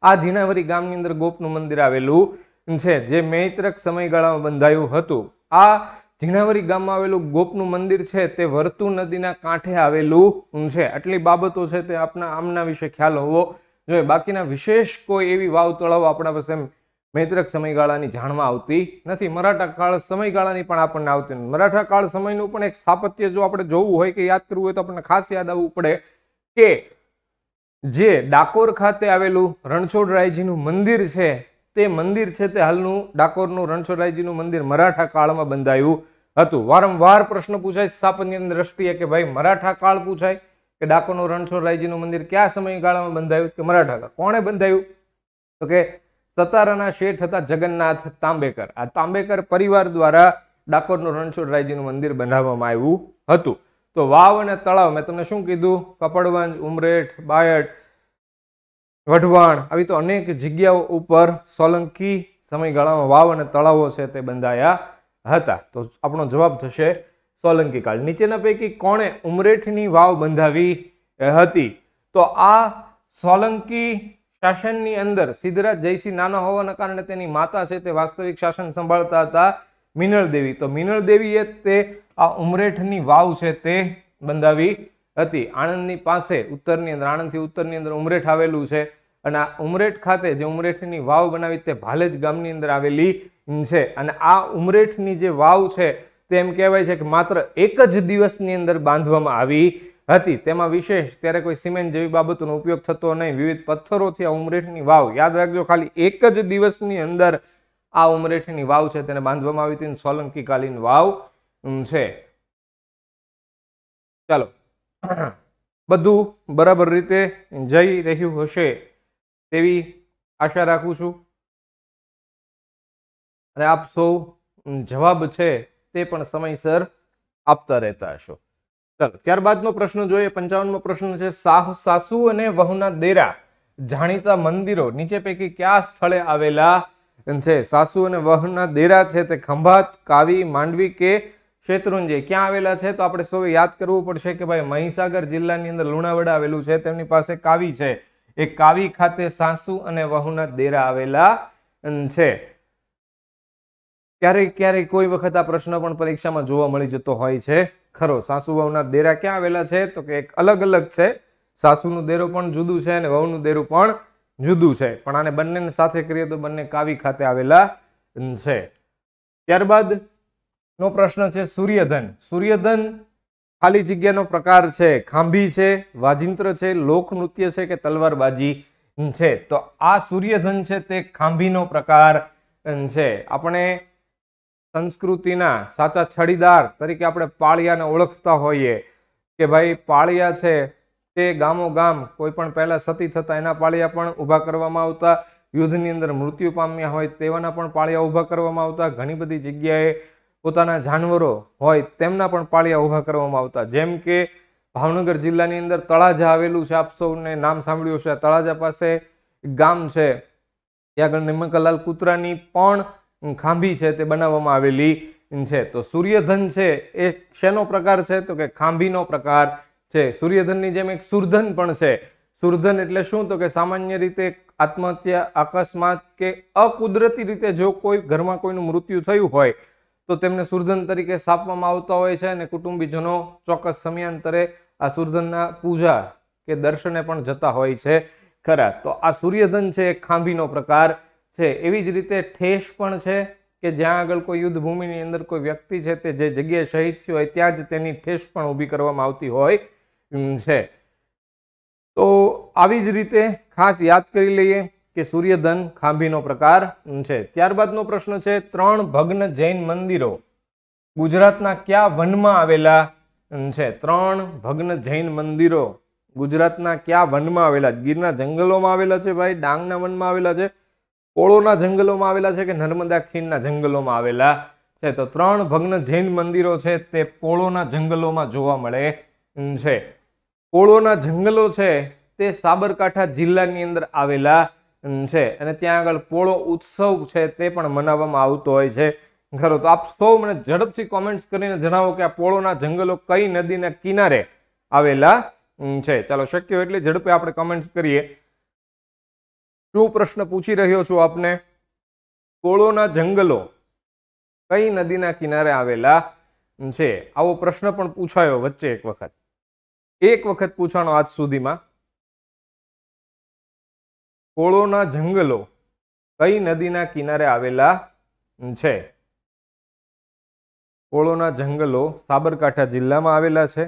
આ ઝીણાવરી ગામની અંદર ગોપનું મંદિર આવેલું છે જે મૈત્રક સમયગાળામાં બંધાયું હતું આ ઝીણાવરી ગામમાં આવેલું ગોપનું મંદિર છે તે વર્તુ નદીના કાંઠે આવેલું છે આટલી બાબતો છે તે આપના આમના વિશે ખ્યાલ હોવો જોઈએ બાકીના વિશેષ કોઈ એવી વાવ તળાવ આપણા પાસે મૈત્રક સમયગાળાની જાણવા આવતી નથી મરાઠા કાળ સમયગાળાની પણ આપણને આવતી નથી મરાઠા કાળ સમયનું પણ એક સ્થાપત્ય જો આપણે જોવું હોય કે યાદ કરવું હોય તો આપણને ખાસ યાદ આવવું પડે કે જે ડાકોર ખાતે આવેલું રણછોડરાયજીનું મંદિર છે તે મંદિર છે તે હાલનું ડાકોરનું રણછોડરાયજીનું મંદિર મરાઠા કાળમાં બંધાયું હતું વારંવાર પ્રશ્ન પૂછાય સ્થાપનની દ્રષ્ટિએ કે ભાઈ મરાઠા કાળ પૂછાય કે ડાકોરનું રણછોડરાયજીનું મંદિર ક્યાં સમયગાળામાં બંધાયું કે મરાઠા કાળ કોણે બંધાયું તો કે સતારાના શેઠ હતા જગન્નાથ તાંબેકર આ તાંબેકર પરિવાર દ્વારા ડાકોરનું રણછોડરાયજીનું મંદિર બનાવવામાં આવ્યું હતું તો વાવ અને તળાવ મેં તમને શું કીધું કપડવંજ ઉમરેઠ બાયટ વઢવાણ આવી તો અનેક જગ્યાઓ ઉપર સોલંકી સમયગાળામાં વાવ અને તળાવો છે તે બંધાયા હતા તો આપણો જવાબ થશે સોલંકી કાળ નીચેના પૈકી કોણે ઉમરેઠની વાવ બંધાવી હતી તો આ સોલંકી શાસનની અંદર સિદ્ધરાજ જયસિંહ નાના હોવાના કારણે તેની માતા છે તે વાસ્તવિક શાસન સંભાળતા હતા મિનળ દેવી તો મિનળ દેવી દેવીએ તે આ ઉમરેઠની વાવ છે તે બંધાવી હતી આણંદની પાસે ઉત્તરની અંદર આણંદથી ઉત્તરની અંદર ઉમરેઠ આવેલું છે અને આ ઉમરેઠ ખાતે જે ઉમરેઠની વાવ બનાવી તે ભાલેજ ગામની અંદર આવેલી છે અને આ ઉમરેઠની જે વાવ છે તે એમ કહેવાય છે કે માત્ર એક જ દિવસની અંદર બાંધવામાં આવી હતી તેમાં વિશેષ ત્યારે કોઈ સિમેન્ટ જેવી બાબતોનો ઉપયોગ થતો નહીં વિવિધ પથ્થરોથી આ ઉમરેઠની વાવ યાદ રાખજો ખાલી એક જ દિવસની અંદર આ ઉમરેઠની વાવ છે તેને બાંધવામાં આવી હતી સોલંકીકાલીન વાવ છે ચાલો બધું બરાબર રીતે જઈ રહ્યું હશે તેવી આશા રાખું છું અને આપ સૌ જવાબ છે તે પણ સમયસર આપતા રહેતા હશો ચલો ત્યારબાદનો પ્રશ્ન જોઈએ પંચાવનમો પ્રશ્ન છે સાહ સાસુ અને વહુના દેરા જાણીતા મંદિરો નીચે પૈકી કયા સ્થળે આવેલા છે સાસુ અને વહુના દેરા છે તે ખંભાત કાવી માંડવી કે શેત્રુંજય ક્યાં આવેલા છે તો આપણે સૌ યાદ કરવું પડશે કે ભાઈ મહીસાગર જિલ્લાની અંદર લુણાવડા આવેલું છે તેમની પાસે કાવી છે એ કાવી ખાતે સાસુ અને વહુના દેરા આવેલા છે ક્યારેક ક્યારેક કોઈ વખત આ પ્રશ્ન પણ પરીક્ષામાં જોવા મળી જતો હોય છે ખરો સાસુ વહુના દેરા ક્યાં આવેલા છે તો કે એક અલગ અલગ છે સાસુનું દેરો પણ જુદું છે અને વહુનું દેરું પણ જુદું છે પણ આને બંનેને સાથે કરીએ તો બંને કાવી ખાતે આવેલા છે ત્યારબાદ નો પ્રશ્ન છે સૂર્યધન સૂર્યધન ખાલી જગ્યાનો પ્રકાર છે ખાંભી છે વાજિંત્ર છે લોકનૃત્ય છે કે તલવારબાજી છે તો આ સૂર્યધન છે તે ખાંભીનો પ્રકાર છે આપણે સંસ્કૃતિના સાચા છડીદાર તરીકે આપણે પાળિયાને ઓળખતા હોઈએ કે ભાઈ પાળિયા છે તે ગામો ગામ કોઈ પણ પહેલાં સતી થતા એના પાળિયા પણ ઊભા કરવામાં આવતા યુદ્ધની અંદર મૃત્યુ પામ્યા હોય તેવાના પણ પાળિયા ઊભા કરવામાં આવતા ઘણી બધી જગ્યાએ પોતાના જાનવરો હોય તેમના પણ પાળિયા ઊભા કરવામાં આવતા જેમ કે ભાવનગર જિલ્લાની અંદર તળાજા આવેલું છે આપ સૌને નામ સાંભળ્યું છે તળાજા પાસે ગામ છે ત્યાં આગળ નિમકલાલ કૂતરાની પણ ખાંભી છે તે બનાવવામાં આવેલી છે તો સૂર્યધન છે એ શેનો પ્રકાર છે તો કે ખાંભીનો પ્રકાર છે સૂર્યધનની જેમ એક સુરધન પણ છે સુરધન એટલે શું તો કે સામાન્ય રીતે આત્મહત્યા અકસ્માત કે અકુદરતી રીતે જો કોઈ ઘરમાં કોઈનું મૃત્યુ થયું હોય તો તેમને સુરધન તરીકે સાપવામાં આવતા હોય છે અને કુટુંબીજનો ચોક્કસ સમયાંતરે આ સુરધનના પૂજા કે દર્શને પણ જતા હોય છે ખરા તો આ સૂર્યધન છે એક ખાંભીનો પ્રકાર છે એવી જ રીતે ઠેસ પણ છે કે જ્યાં આગળ કોઈ યુદ્ધ ભૂમિની અંદર કોઈ વ્યક્તિ છે તે જે જગ્યાએ શહીદ થયો હોય ત્યાં જ તેની ઠેસ પણ ઊભી કરવામાં આવતી હોય છે તો આવી જ રીતે ખાસ યાદ કરી લઈએ કે સૂર્યધન ખાંભીનો પ્રકાર છે ત્યારબાદનો પ્રશ્ન છે ત્રણ ભગ્ન જૈન મંદિરો ગુજરાતના કયા વનમાં આવેલા છે ત્રણ ભગ્ન જૈન મંદિરો ગુજરાતના કયા વનમાં આવેલા ગીરના જંગલોમાં આવેલા છે ભાઈ ડાંગના વનમાં આવેલા છે કોળોના જંગલોમાં આવેલા છે કે નર્મદા ખીણના જંગલોમાં આવેલા છે તો ત્રણ ભગ્ન જૈન મંદિરો છે તે પોળોના જંગલોમાં જોવા મળે છે પોળોના જંગલો છે તે સાબરકાંઠા જિલ્લાની અંદર આવેલા છે અને ત્યાં આગળ પોળો ઉત્સવ છે તે પણ મનાવવામાં આવતો હોય છે ખરો તો આપ સૌ મને ઝડપથી કોમેન્ટ્સ કરીને જણાવો કે આ પોળોના જંગલો કઈ નદીના કિનારે આવેલા છે ચાલો શક્ય એટલે ઝડપે આપણે કમેન્ટ્સ કરીએ શું પ્રશ્ન પૂછી રહ્યો છું આપને પોળોના જંગલો કઈ નદીના કિનારે આવેલા છે આવો પ્રશ્ન પણ પૂછાયો વચ્ચે એક વખત એક વખત પૂછવાનો આજ સુધીમાં કોળોના જંગલો કઈ નદીના કિનારે આવેલા છે કોળોના જંગલો સાબરકાંઠા જિલ્લામાં આવેલા છે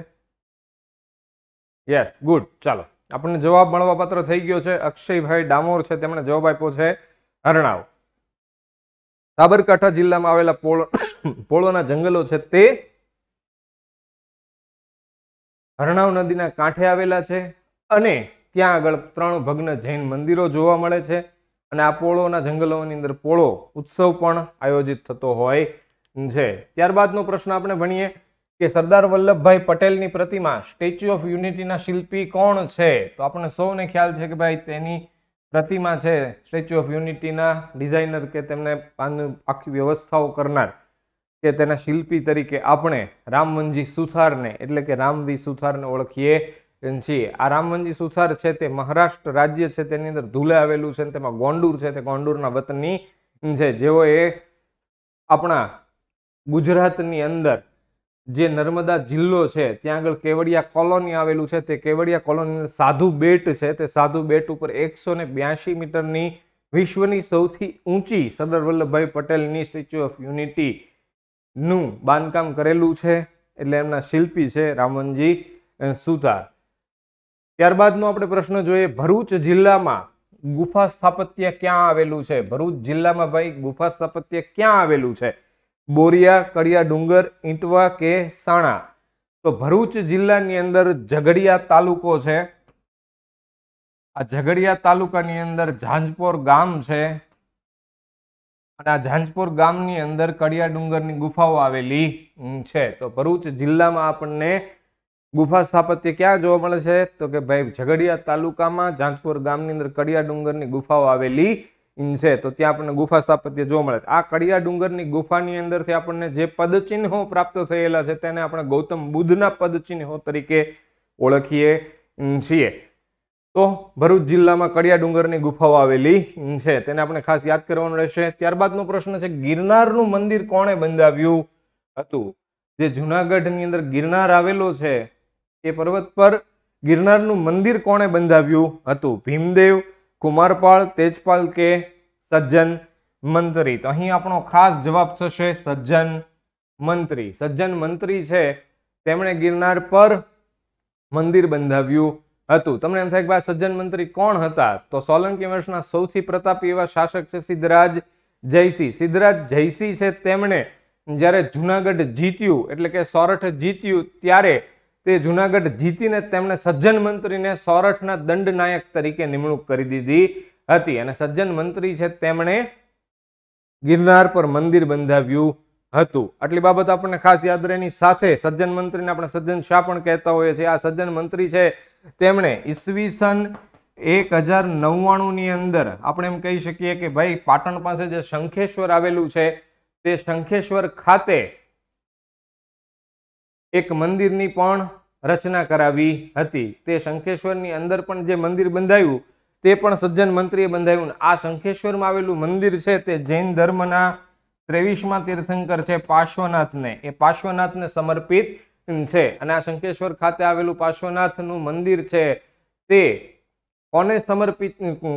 યસ ગુડ ચાલો આપણને જવાબ મળવા પાત્ર થઈ ગયો છે અક્ષયભાઈ ડામોર છે તેમણે જવાબ આપ્યો છે હરણાવ સાબરકાંઠા જિલ્લામાં આવેલા પોળો પોળોના જંગલો છે તે હરણાવ નદીના કાંઠે આવેલા છે અને ત્યાં આગળ ત્રણ ભગ્ન જૈન મંદિરો જોવા મળે છે અને આ પોળોના જંગલોની અંદર પોળો ઉત્સવ પણ આયોજિત થતો હોય છે ત્યારબાદનો પ્રશ્ન આપણે ભણીએ કે સરદાર વલ્લભભાઈ પટેલની પ્રતિમા સ્ટેચ્યુ ઓફ યુનિટીના શિલ્પી કોણ છે તો આપણને સૌને ખ્યાલ છે કે ભાઈ તેની પ્રતિમા છે સ્ટેચ્યુ ઓફ યુનિટીના ડિઝાઇનર કે તેમને આખી વ્યવસ્થાઓ કરનાર કે તેના શિલ્પી તરીકે આપણે રામવનજી સુથારને એટલે કે રામવી સુથારને ઓળખીએ જી આ રામવંજી સુથાર છે તે મહારાષ્ટ્ર રાજ્ય છે તેની અંદર ધૂલે આવેલું છે તેમાં ગોંડુર છે તે ગોંડુરના વતની છે જેઓ એ આપણા ગુજરાતની અંદર જે નર્મદા જિલ્લો છે ત્યાં આગળ કેવડિયા કોલોની આવેલું છે તે કેવડિયા કોલોની સાધુ બેટ છે તે સાધુ બેટ ઉપર એકસો ને બ્યાસી મીટરની વિશ્વની સૌથી ઊંચી સરદાર વલ્લભભાઈ પટેલની સ્ટેચ્યુ ઓફ યુનિટીનું બાંધકામ કરેલું છે એટલે એમના શિલ્પી છે રામનજી સુતાર ત્યારબાદનો આપણે પ્રશ્ન જોઈએ ભરૂચ જિલ્લામાં ગુફા સ્થાપત્ય ક્યાં આવેલું છે ભરૂચ જિલ્લામાં ભાઈ ગુફા સ્થાપત્ય ક્યાં આવેલું છે બોરિયા કડિયા ડુંગર ઈંટવા કે સાણા તો ભરૂચ જિલ્લાની અંદર ઝઘડિયા તાલુકો છે આ ઝઘડિયા તાલુકાની અંદર ઝાંઝપોર ગામ છે અને આ ઝાંઝપોર ગામની અંદર કડિયા ડુંગરની ગુફાઓ આવેલી છે તો ભરૂચ જિલ્લામાં આપણને ગુફા સ્થાપત્ય ક્યાં જોવા મળે છે તો કે ભાઈ ઝઘડિયા તાલુકામાં જાંજપુર ગામની અંદર કડિયા ડુંગરની ગુફાઓ આવેલી છે તો ત્યાં આપણને ગુફા સ્થાપત્ય જોવા મળે આ કડિયા ડુંગરની ગુફાની અંદરથી આપણને જે પદચિહ્નો પ્રાપ્ત થયેલા છે તેને આપણે ગૌતમ બુદ્ધના પદચિહ્નો તરીકે ઓળખીએ છીએ તો ભરૂચ જિલ્લામાં કડિયા ડુંગરની ગુફાઓ આવેલી છે તેને આપણે ખાસ યાદ કરવાનું રહેશે ત્યારબાદનો પ્રશ્ન છે ગિરનારનું મંદિર કોણે બંધાવ્યું હતું જે જુનાગઢની અંદર ગિરનાર આવેલો છે એ પર્વત પર ગિરનારનું મંદિર કોણે બંધાવ્યું હતું ભીમદેવ કુમારપાળ તેજપાલ કે સજ્જન મંત્રી તો અહીં આપણો ખાસ જવાબ થશે સજ્જન મંત્રી સજ્જન મંત્રી છે તેમણે ગિરનાર પર મંદિર બંધાવ્યું હતું તમને એમ થાય કે સજ્જન મંત્રી કોણ હતા તો સોલંકી વંશના સૌથી પ્રતાપી એવા શાસક છે સિદ્ધરાજ જયસિંહ સિદ્ધરાજ જયસિંહ છે તેમણે જ્યારે જુનાગઢ જીત્યું એટલે કે સોરઠ જીત્યું ત્યારે તે જુનાગઢ જીતીને તેમણે સજ્જન મંત્રીને દંડ નાયક તરીકે નિમણૂક કરી દીધી હતી અને સજ્જન મંત્રી છે તેમણે ગિરનાર પર મંદિર બંધાવ્યું હતું આટલી બાબત આપણને ખાસ યાદ રહેની સાથે સજ્જન મંત્રીને આપણે સજ્જન શાહ પણ કહેતા હોઈએ છીએ આ સજ્જન મંત્રી છે તેમણે ઈસવીસન એક હજાર નવ્વાણુંની અંદર આપણે એમ કહી શકીએ કે ભાઈ પાટણ પાસે જે શંખેશ્વર આવેલું છે તે શંખેશ્વર ખાતે એક મંદિરની પણ રચના કરાવી હતી તે શંખેશ્વરની અંદર પણ જે મંદિર બંધાયું તે પણ સજ્જન મંત્રીએ બંધાયું આ શંખેશ્વરમાં આવેલું મંદિર છે તે જૈન ધર્મના ત્રેવીસમાં તીર્થંકર છે પાર્શ્વનાથને એ પાર્શ્વનાથને સમર્પિત છે અને આ શંખેશ્વર ખાતે આવેલું પાર્શ્વનાથનું મંદિર છે તે કોને સમર્પિત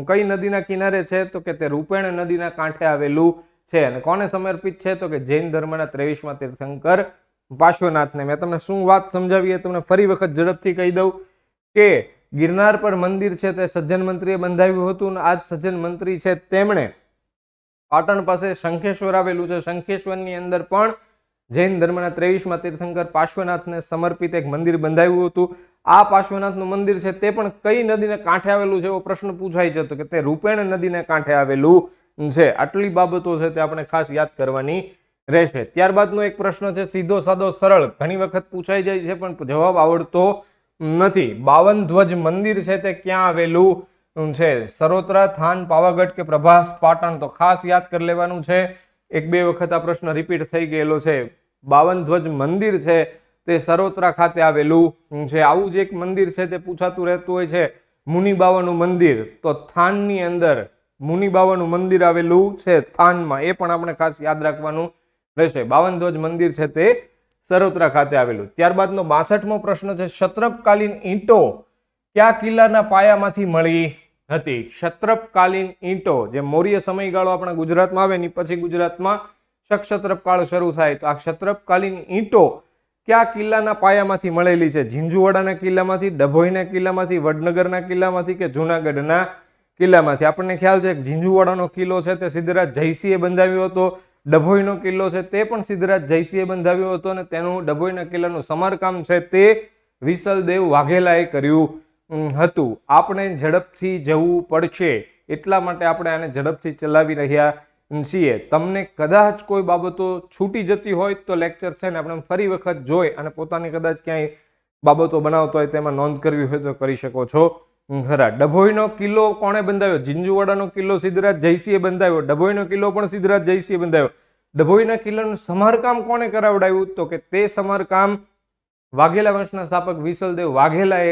કઈ નદીના કિનારે છે તો કે તે રૂપેણ નદીના કાંઠે આવેલું છે અને કોને સમર્પિત છે તો કે જૈન ધર્મના ત્રેવીસમાં તીર્થંકર પાર્શ્વનાથને મેં તમને શું વાત સમજાવી એ તમને ફરી વખત ઝડપથી કહી દઉં કે ગિરનાર પર મંદિર છે તે સજ્જન મંત્રીએ બંધાવ્યું હતું અને આ જ સજ્જન મંત્રી છે તેમણે પાટણ પાસે શંખેશ્વર આવેલું છે શંખેશ્વરની અંદર પણ જૈન ધર્મના ત્રેવીસમાં તીર્થંકર પાર્શ્વનાથને સમર્પિત એક મંદિર બંધાવ્યું હતું આ પાર્શ્વનાથનું મંદિર છે તે પણ કઈ નદીને કાંઠે આવેલું છે એવો પ્રશ્ન પૂછાય પૂછાઈ જતો કે તે રૂપેણ નદીને કાંઠે આવેલું છે આટલી બાબતો છે તે આપણે ખાસ યાદ કરવાની રહેશે ત્યારબાદનો એક પ્રશ્ન છે સીધો સાદો સરળ ઘણી વખત પૂછાઈ જાય છે પણ જવાબ આવડતો નથી બાવન ધ્વજ મંદિર છે તે ક્યાં આવેલું છે સરોત્રા થાન પાવાગઢ કે પ્રભાસ પાટણ તો ખાસ યાદ કરી લેવાનું છે એક બે વખત આ પ્રશ્ન રિપીટ થઈ ગયેલો છે બાવન ધ્વજ મંદિર છે તે સરોત્રા ખાતે આવેલું છે આવું જ એક મંદિર છે તે પૂછાતું રહેતું હોય છે મુનિબાવાનું મંદિર તો થાનની અંદર મુનિબાવાનું મંદિર આવેલું છે થાનમાં એ પણ આપણે ખાસ યાદ રાખવાનું રહેશે બાવન ધ્વજ મંદિર છે તે સરોત્રા ખાતે આવેલું ત્યારબાદનો બાસઠમો પ્રશ્ન છે ક્ષત્રપકાલીન ઈંટો કયા કિલ્લાના પાયામાંથી મળી હતી ક્ષત્રપકાલીન ઈંટો જે મૌર્ય સમયગાળો આપણા ગુજરાતમાં આવે ને પછી ગુજરાતમાં ક્ષત્રપકાળ શરૂ થાય તો આ ક્ષત્રપકાલીન ઈંટો કયા કિલ્લાના પાયામાંથી મળેલી છે ઝીંઝુવાડાના કિલ્લામાંથી ડભોઈના કિલ્લામાંથી વડનગરના કિલ્લામાંથી કે જૂનાગઢના કિલ્લામાંથી આપણને ખ્યાલ છે કે ઝીંઝુવાડાનો કિલ્લો છે તે સિદ્ધરાજ જયસિંહે બંધાવ્યો હતો ડભોઈનો કિલ્લો છે તે પણ સિદ્ધરાજ જયસિંહે બંધાવ્યો હતો અને તેનું ડભોઈના કિલ્લાનું સમારકામ છે તે વિસલદેવ વાઘેલાએ કર્યું હતું આપણે ઝડપથી જવું પડશે એટલા માટે આપણે આને ઝડપથી ચલાવી રહ્યા છીએ તમને કદાચ કોઈ બાબતો છૂટી જતી હોય તો લેક્ચર છે ને આપણે ફરી વખત જોઈ અને પોતાની કદાચ ક્યાંય બાબતો બનાવતો હોય તેમાં નોંધ કરવી હોય તો કરી શકો છો ખરા ડભોઈનો કિલ્લો કોણે બંધાવ્યો જિંજુવાડાનો કિલ્લો સિદ્ધરાજ જયસિંહે બંધાવ્યો ડભોઈનો કિલ્લો પણ સિદ્ધરાજ જયસિંહે બંધાવ્યો ડભોઈના કિલ્લાનું સમારકામ કોણે કરાવડાવ્યું તો કે તે સમારકામ વાઘેલા વંશના સ્થાપક વિસલદેવ વાઘેલાએ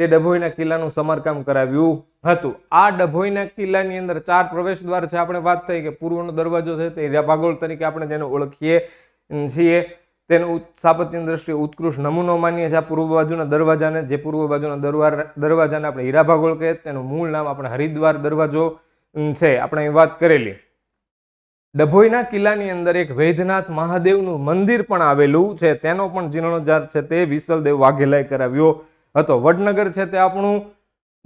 તે ડભોઈના કિલ્લાનું સમારકામ કરાવ્યું હતું આ ડભોઈના કિલ્લાની અંદર ચાર પ્રવેશ દ્વાર છે આપણે વાત થઈ કે પૂર્વનો દરવાજો છે તે ભાગોળ તરીકે આપણે જેને ઓળખીએ છીએ તેનું સ્થાપત્યની દ્રષ્ટિએ ઉત્કૃષ્ટ નમૂનો માનીએ છીએ આ પૂર્વ બાજુના દરવાજાને જે પૂર્વ બાજુના દરવા દરવાજાને આપણે હીરાભાગોળ કહે તેનું મૂળ નામ આપણે હરિદ્વાર દરવાજો છે આપણે અહીં વાત કરેલી ડભોઈના કિલ્લાની અંદર એક વૈદ્યનાથ મહાદેવનું મંદિર પણ આવેલું છે તેનો પણ જીર્ણોદ્ધાર છે તે વિસલદેવ વાઘેલાએ કરાવ્યો હતો વડનગર છે તે આપણું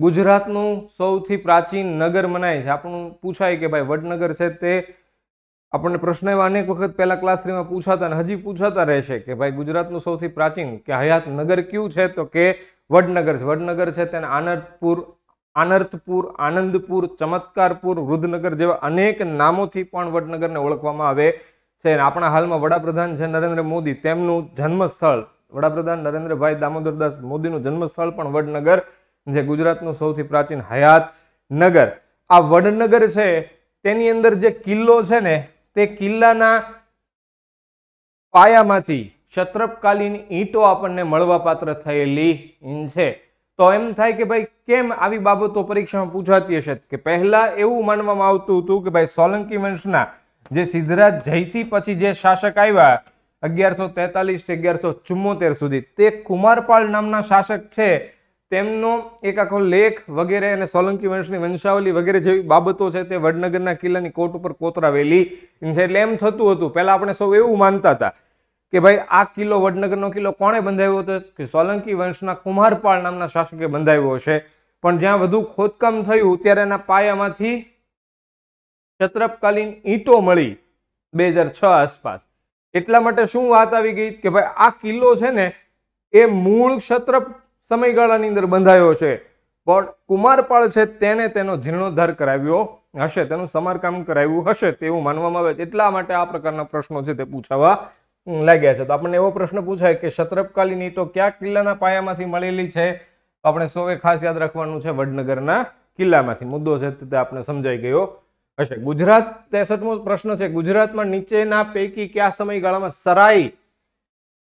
ગુજરાતનું સૌથી પ્રાચીન નગર મનાય છે આપણું પૂછાય કે ભાઈ વડનગર છે તે આપણને પ્રશ્ન એવા અનેક વખત પહેલાં ક્લાસ થ્રીમાં પૂછાતા અને હજી પૂછાતા રહેશે કે ભાઈ ગુજરાતનું સૌથી પ્રાચીન કે હયાત નગર કયું છે તો કે વડનગર છે વડનગર છે તેને આનંદપુર આનર્થપુર આનંદપુર ચમત્કારપુર વૃદ્ધનગર જેવા અનેક નામોથી પણ વડનગરને ઓળખવામાં આવે છે અને આપણા હાલમાં વડાપ્રધાન છે નરેન્દ્ર મોદી તેમનું જન્મસ્થળ વડાપ્રધાન નરેન્દ્રભાઈ દામોદરદાસ મોદીનું જન્મસ્થળ પણ વડનગર જે ગુજરાતનું સૌથી પ્રાચીન હયાત નગર આ વડનગર છે તેની અંદર જે કિલ્લો છે ને તે કિલ્લાના પાયામાંથી ક્ષત્રપકાલીન ઈંટો આપણને મળવાપાત્ર થયેલી છે તો એમ થાય કે ભાઈ કેમ આવી બાબતો પરીક્ષામાં પૂછાતી હશે કે પહેલાં એવું માનવામાં આવતું હતું કે ભાઈ સોલંકી વંશના જે સિદ્ધરાજ જયસિંહ પછી જે શાસક આવ્યા અગિયારસો તેતાલીસ અગિયારસો ચુમ્મોતેર સુધી તે કુમારપાળ નામના શાસક છે તેમનો એક આખો લેખ વગેરે અને સોલંકી વંશની વંશાવલી વગેરે જેવી બાબતો છે તે વડનગરના કિલ્લાની કોટ ઉપર કોતરાવેલી છે એટલે એમ થતું હતું પહેલાં આપણે સૌ એવું માનતા હતા કે ભાઈ આ કિલ્લો વડનગરનો કિલ્લો કોણે બંધાવ્યો હતો કે સોલંકી વંશના કુમારપાળ નામના શાસકે બંધાવ્યો છે પણ જ્યાં વધુ ખોદકામ થયું ત્યારે એના પાયામાંથી ક્ષત્રપકાલીન ઈંટો મળી બે આસપાસ એટલા માટે શું વાત આવી ગઈ કે ભાઈ આ કિલ્લો છે ને એ મૂળ ક્ષત્રપ સમયગાળાની અંદર બંધાયો છે પણ કુમારપાળ છે તેને તેનો જીર્ણોદ્ધાર કરાવ્યો હશે તેનું સમારકામ કરાવ્યું હશે તેવું માનવામાં આવે એટલા માટે આ પ્રકારના પ્રશ્નો છે તે પૂછાવા લાગ્યા છે તો આપણને એવો પ્રશ્ન પૂછાય કે ક્ષત્રપકાલીની તો કયા કિલ્લાના પાયામાંથી મળેલી છે આપણે સૌએ ખાસ યાદ રાખવાનું છે વડનગરના કિલ્લામાંથી મુદ્દો છે તે આપણે સમજાઈ ગયો હશે ગુજરાત ત્રેસઠમો પ્રશ્ન છે ગુજરાતમાં નીચેના પૈકી કયા સમયગાળામાં સરાઈ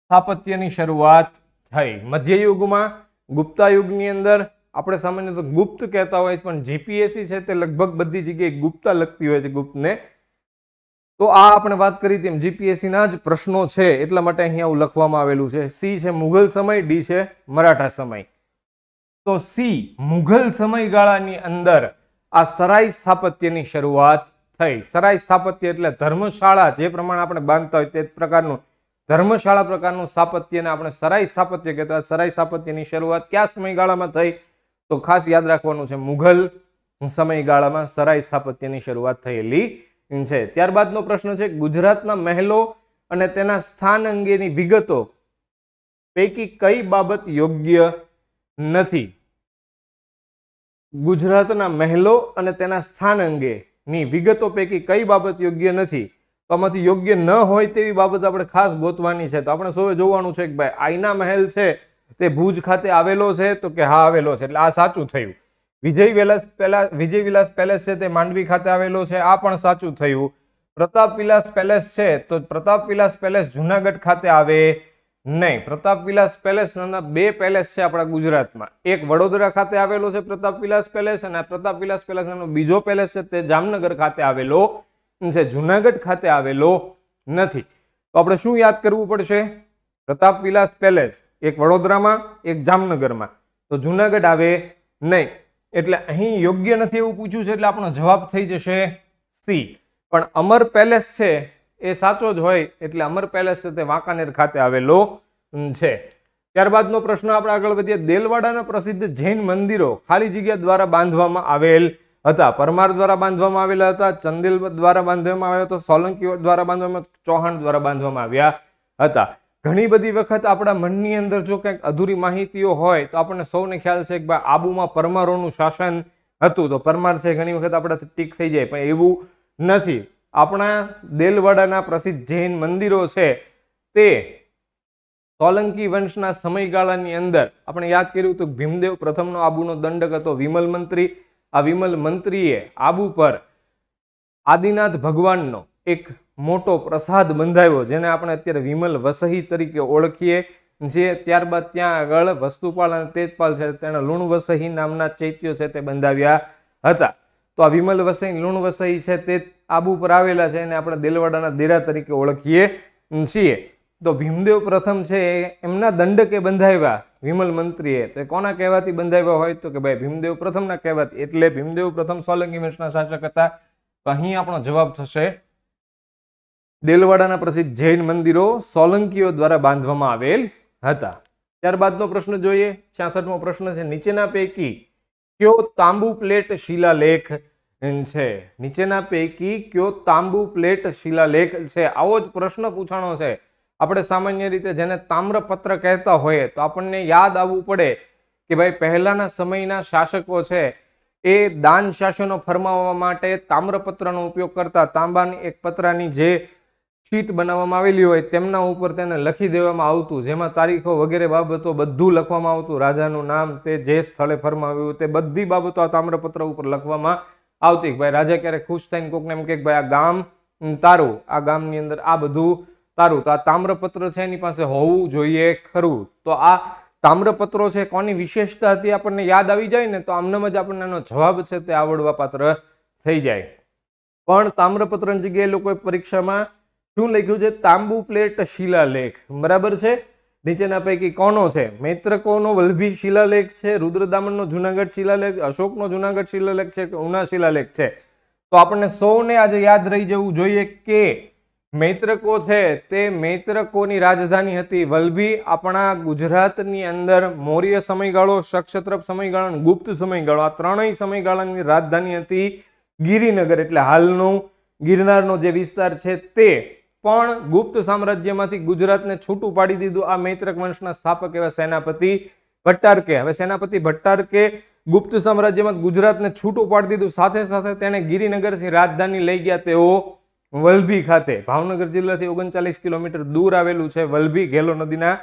સ્થાપત્યની શરૂઆત થઈ મધ્યયુગમાં ગુપ્તા યુગની અંદર આપણે સામાન્ય તો ગુપ્ત કહેતા હોય પણ જીપીએસસી છે તે લગભગ બધી જગ્યાએ ગુપ્તા લગતી હોય છે ગુપ્તને તો આ આપણે વાત કરી તેમ જીપીએસસીના જ પ્રશ્નો છે એટલા માટે અહીંયા આવું લખવામાં આવેલું છે સી છે મુઘલ સમય ડી છે મરાઠા સમય તો સી મુઘલ સમયગાળાની અંદર આ સરાઈ સ્થાપત્યની શરૂઆત થઈ સરાઈ સ્થાપત્ય એટલે ધર્મશાળા જે પ્રમાણે આપણે બાંધતા હોય તે પ્રકારનું ધર્મશાળા પ્રકારનું સ્થાપત્યને આપણે સરાઈ સ્થાપત્ય કહેતા સરાઈ સ્થાપત્યની શરૂઆત ક્યાં સમયગાળામાં થઈ તો ખાસ યાદ રાખવાનું છે મુઘલ સમયગાળામાં સરાઈ સ્થાપત્યની શરૂઆત થયેલી છે ત્યારબાદનો પ્રશ્ન છે ગુજરાતના મહેલો અને તેના સ્થાન અંગેની વિગતો પૈકી કઈ બાબત યોગ્ય નથી ગુજરાતના મહેલો અને તેના સ્થાન અંગેની વિગતો પૈકી કઈ બાબત યોગ્ય નથી તો આમાંથી યોગ્ય ન હોય તેવી બાબત આપણે ખાસ ગોતવાની છે તો આપણે સૌએ જોવાનું છે કે ભાઈ આઈના મહેલ છે તે ભુજ ખાતે આવેલો છે તો કે હા આવેલો છે એટલે આ સાચું થયું વિજય વિલાસ પેલા વિજય વિલાસ પેલેસ છે તે માંડવી ખાતે આવેલો છે આ પણ સાચું થયું પ્રતાપ વિલાસ પેલેસ છે તો પ્રતાપ વિલાસ પેલેસ જુનાગઢ ખાતે આવે નહીં પ્રતાપ વિલાસ પેલેસ બે પેલેસ છે આપણા ગુજરાતમાં એક વડોદરા ખાતે આવેલો છે પ્રતાપ વિલાસ પેલેસ અને પ્રતાપ વિલાસ પેલેસ બીજો પેલેસ છે તે જામનગર ખાતે આવેલો છે જુનાગઢ ખાતે આવેલો નથી તો આપણે શું યાદ કરવું પડશે પ્રતાપ વિલાસ પેલેસ એક વડોદરામાં એક જામનગરમાં તો જુનાગઢ આવે નહીં એટલે અહીં યોગ્ય નથી એવું પૂછ્યું છે એટલે આપણો જવાબ થઈ જશે સી પણ અમર પેલેસ છે એ સાચો જ હોય એટલે અમર પેલેસ છે તે વાંકાનેર ખાતે આવેલો છે ત્યારબાદનો પ્રશ્ન આપણે આગળ વધીએ દેલવાડાના પ્રસિદ્ધ જૈન મંદિરો ખાલી જગ્યા દ્વારા બાંધવામાં આવેલ હતા પરમાર દ્વારા બાંધવામાં આવેલા હતા ચંદિલ દ્વારા બાંધવામાં આવ્યા હતા સોલંકીઓ દ્વારા બાંધવામાં ચૌહાણ દ્વારા બાંધવામાં આવ્યા હતા ઘણી બધી વખત આપણા મનની અંદર જો કંઈક અધૂરી માહિતીઓ હોય તો આપણને સૌને ખ્યાલ છે કે ભાઈ આબુમાં પરમારોનું શાસન હતું તો પરમાર છે ઘણી વખત આપણા ટીક થઈ જાય પણ એવું નથી આપણા દેલવાડાના પ્રસિદ્ધ જૈન મંદિરો છે તે સોલંકી વંશના સમયગાળાની અંદર આપણે યાદ કર્યું તો ભીમદેવ પ્રથમનો આબુનો દંડક હતો વિમલ મંત્રી આ વિમલ મંત્રીએ આબુ પર આદિનાથ ભગવાનનો એક મોટો પ્રસાદ બંધાવ્યો જેને આપણે અત્યારે વિમલ વસહી તરીકે ઓળખીએ છીએ ત્યારબાદ ત્યાં આગળ વસ્તુપાલ અને તેજપાલ છે તેણે લુણ વસહી નામના ચૈત્યો છે તે બંધાવ્યા હતા તો આ વિમલ વસઈ લુણ વસઈ છે તે આબુ પર આવેલા છે એને આપણે દિલવાડાના દેરા તરીકે ઓળખીએ છીએ તો ભીમદેવ પ્રથમ છે એમના દંડકે બંધાવ્યા વિમલ મંત્રીએ તો કોના કહેવાથી બંધાવ્યો હોય તો કે ભાઈ ભીમદેવ પ્રથમના કહેવાથી એટલે ભીમદેવ પ્રથમ સોલંકી વંશના શાસક હતા તો અહીં આપણો જવાબ થશે દેલવાડાના પ્રસિદ્ધ જૈન મંદિરો સોલંકીઓ દ્વારા બાંધવામાં આવેલ હતા ત્યારબાદનો પ્રશ્ન જોઈએ છ્યાસઠમો પ્રશ્ન છે નીચેના પૈકી કયો તાંબુ પ્લેટ શિલાલેખ છે નીચેના પૈકી કયો તાંબુ પ્લેટ શિલાલેખ છે આવો જ પ્રશ્ન પૂછાણો છે આપણે સામાન્ય રીતે જેને તામ્રપત્ર કહેતા હોઈએ તો આપણને યાદ આવવું પડે કે ભાઈ પહેલાના સમયના શાસકો છે એ દાન શાસનો ફરમાવવા માટે તામ્રપત્રનો ઉપયોગ કરતા તાંબાની એક પત્રની જે શીટ બનાવવામાં આવેલી હોય તેમના ઉપર તેને લખી દેવામાં આવતું જેમાં તારીખો વગેરે બાબતો બધું લખવામાં આવતું રાજાનું નામ તે જે સ્થળે ફરમાવ્યું તે બધી બાબતો આ તામ્રપત્ર ઉપર લખવામાં આવતી ભાઈ રાજા ક્યારેક ખુશ થઈને કોકને એમ કે ભાઈ આ ગામ તારું આ ગામની અંદર આ બધું તારું તો આ તામ્રપત્ર છે એની પાસે હોવું જોઈએ ખરું તો આ તામ્રપત્રો છે કોની વિશેષતા હતી આપણને યાદ આવી જાય ને તો આમનામ જ આપણને એનો જવાબ છે તે આવડવા પાત્ર થઈ જાય પણ તામ્રપત્રની જગ્યાએ લોકોએ પરીક્ષામાં શું લખ્યું છે તાંબુ પ્લેટ શિલાલેખ બરાબર છે નીચેના પૈકી કોનો છે મૈત્રકોનો વલ્ભી શિલાલેખ છે રુદ્રદામનનો જુનાગઢ શિલાલેખ અશોકનો જુનાગઢ શિલાલેખ છે કે ઉના શિલાલેખ છે તો આપણને સૌને આજે યાદ રહી જવું જોઈએ કે મૈત્રકો છે તે મૈત્રકોની રાજધાની હતી વલભી આપણા ગુજરાતની અંદર મૌર્ય સમયગાળો સક્ષત્રપ સમયગાળો ગુપ્ત સમયગાળો આ ત્રણેય સમયગાળાની રાજધાની હતી ગિરિનગર એટલે હાલનું ગિરનારનો જે વિસ્તાર છે તે પણ ગુપ્ત સામ્રાજ્યમાંથી ગુજરાતને છૂટું પાડી દીધું આ મૈત્રક વંશના સ્થાપક એવા સેનાપતિ ભટ્ટારકે હવે સેનાપતિ ભટ્ટારકે ગુપ્ત સામ્રાજ્યમાં ગુજરાતને છૂટું પાડી દીધું સાથે સાથે તેણે ગિરિનગરથી રાજધાની લઈ ગયા તેઓ વલભી ખાતે ભાવનગર જિલ્લાથી ઓગણચાલીસ કિલોમીટર દૂર આવેલું છે વલભી ઘેલો નદીના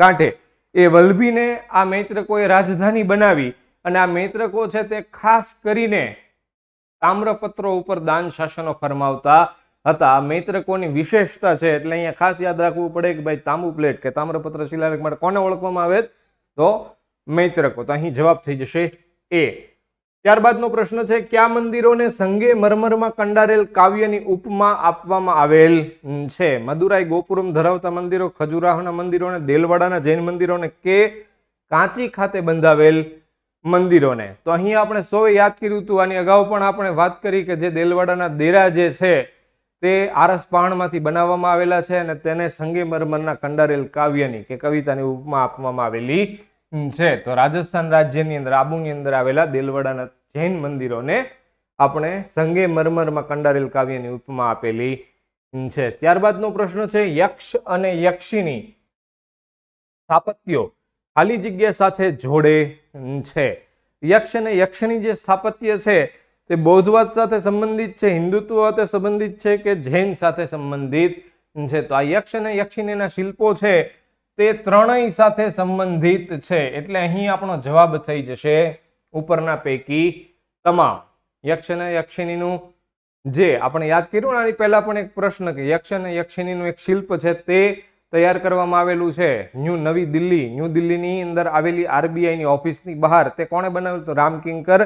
કાંઠે એ વલભીને આ મૈત્રકોએ રાજધાની બનાવી અને આ મૈત્રકો છે તે ખાસ કરીને તામ્રપત્રો ઉપર દાન શાસનો ફરમાવતા હતા આ મૈત્રકોની વિશેષતા છે એટલે અહીંયા ખાસ યાદ રાખવું પડે કે ભાઈ તાંબુ પ્લેટ કે તામ્રપત્ર શિલાલેખ માટે કોને ઓળખવામાં આવે તો મૈત્રકો તો અહીં જવાબ થઈ જશે એ ત્યારબાદનો પ્રશ્ન છે કયા મંદિરોને સંગે મરમરમાં કંડારેલ કાવ્યની ઉપમા આપવામાં આવેલ છે મદુરાઈ ગોપુરમ ધરાવતા મંદિરો ખજુરાહોના મંદિરોને દેલવાડાના જૈન મંદિરોને કે કાંચી ખાતે બંધાવેલ મંદિરોને તો અહીં આપણે સૌએ યાદ કર્યું હતું આની અગાઉ પણ આપણે વાત કરી કે જે દેલવાડાના દેરા જે છે તે આરસ પહાણમાંથી બનાવવામાં આવેલા છે અને તેને સંગે મરમરના કંડારેલ કાવ્યની કે કવિતાની ઉપમા આપવામાં આવેલી છે તો રાજસ્થાન રાજ્યની અંદર આબુની અંદર આવેલા દેલવાડાના જૈન મંદિરોને આપણે સંગે મરમરમાં કંડારેલ કાવ્યની ઉપમા આપેલી છે ત્યારબાદનો પ્રશ્ન છે યક્ષ અને યક્ષિની સ્થાપત્યો ખાલી જગ્યા સાથે જોડે છે યક્ષ અને યક્ષિણી જે સ્થાપત્ય છે તે બૌદ્ધવાદ સાથે સંબંધિત છે હિન્દુત્વ સાથે સંબંધિત છે કે જૈન સાથે સંબંધિત છે તો આ યક્ષ અને યક્ષિણીના શિલ્પો છે તે ત્રણેય સાથે સંબંધિત છે એટલે અહીં આપણો જવાબ થઈ જશે ઉપરના પૈકી તમામ યક્ષ અને યક્ષિણીનું જે આપણે યાદ કર્યું આની પહેલા પણ એક પ્રશ્ન કે યક્ષ અને યક્ષિણીનું એક શિલ્પ છે તે તૈયાર કરવામાં આવેલું છે ન્યૂ નવી દિલ્હી ન્યૂ દિલ્હીની અંદર આવેલી આરબીઆઈની ઓફિસની બહાર તે કોણે બનાવેલું તો રામકિંકર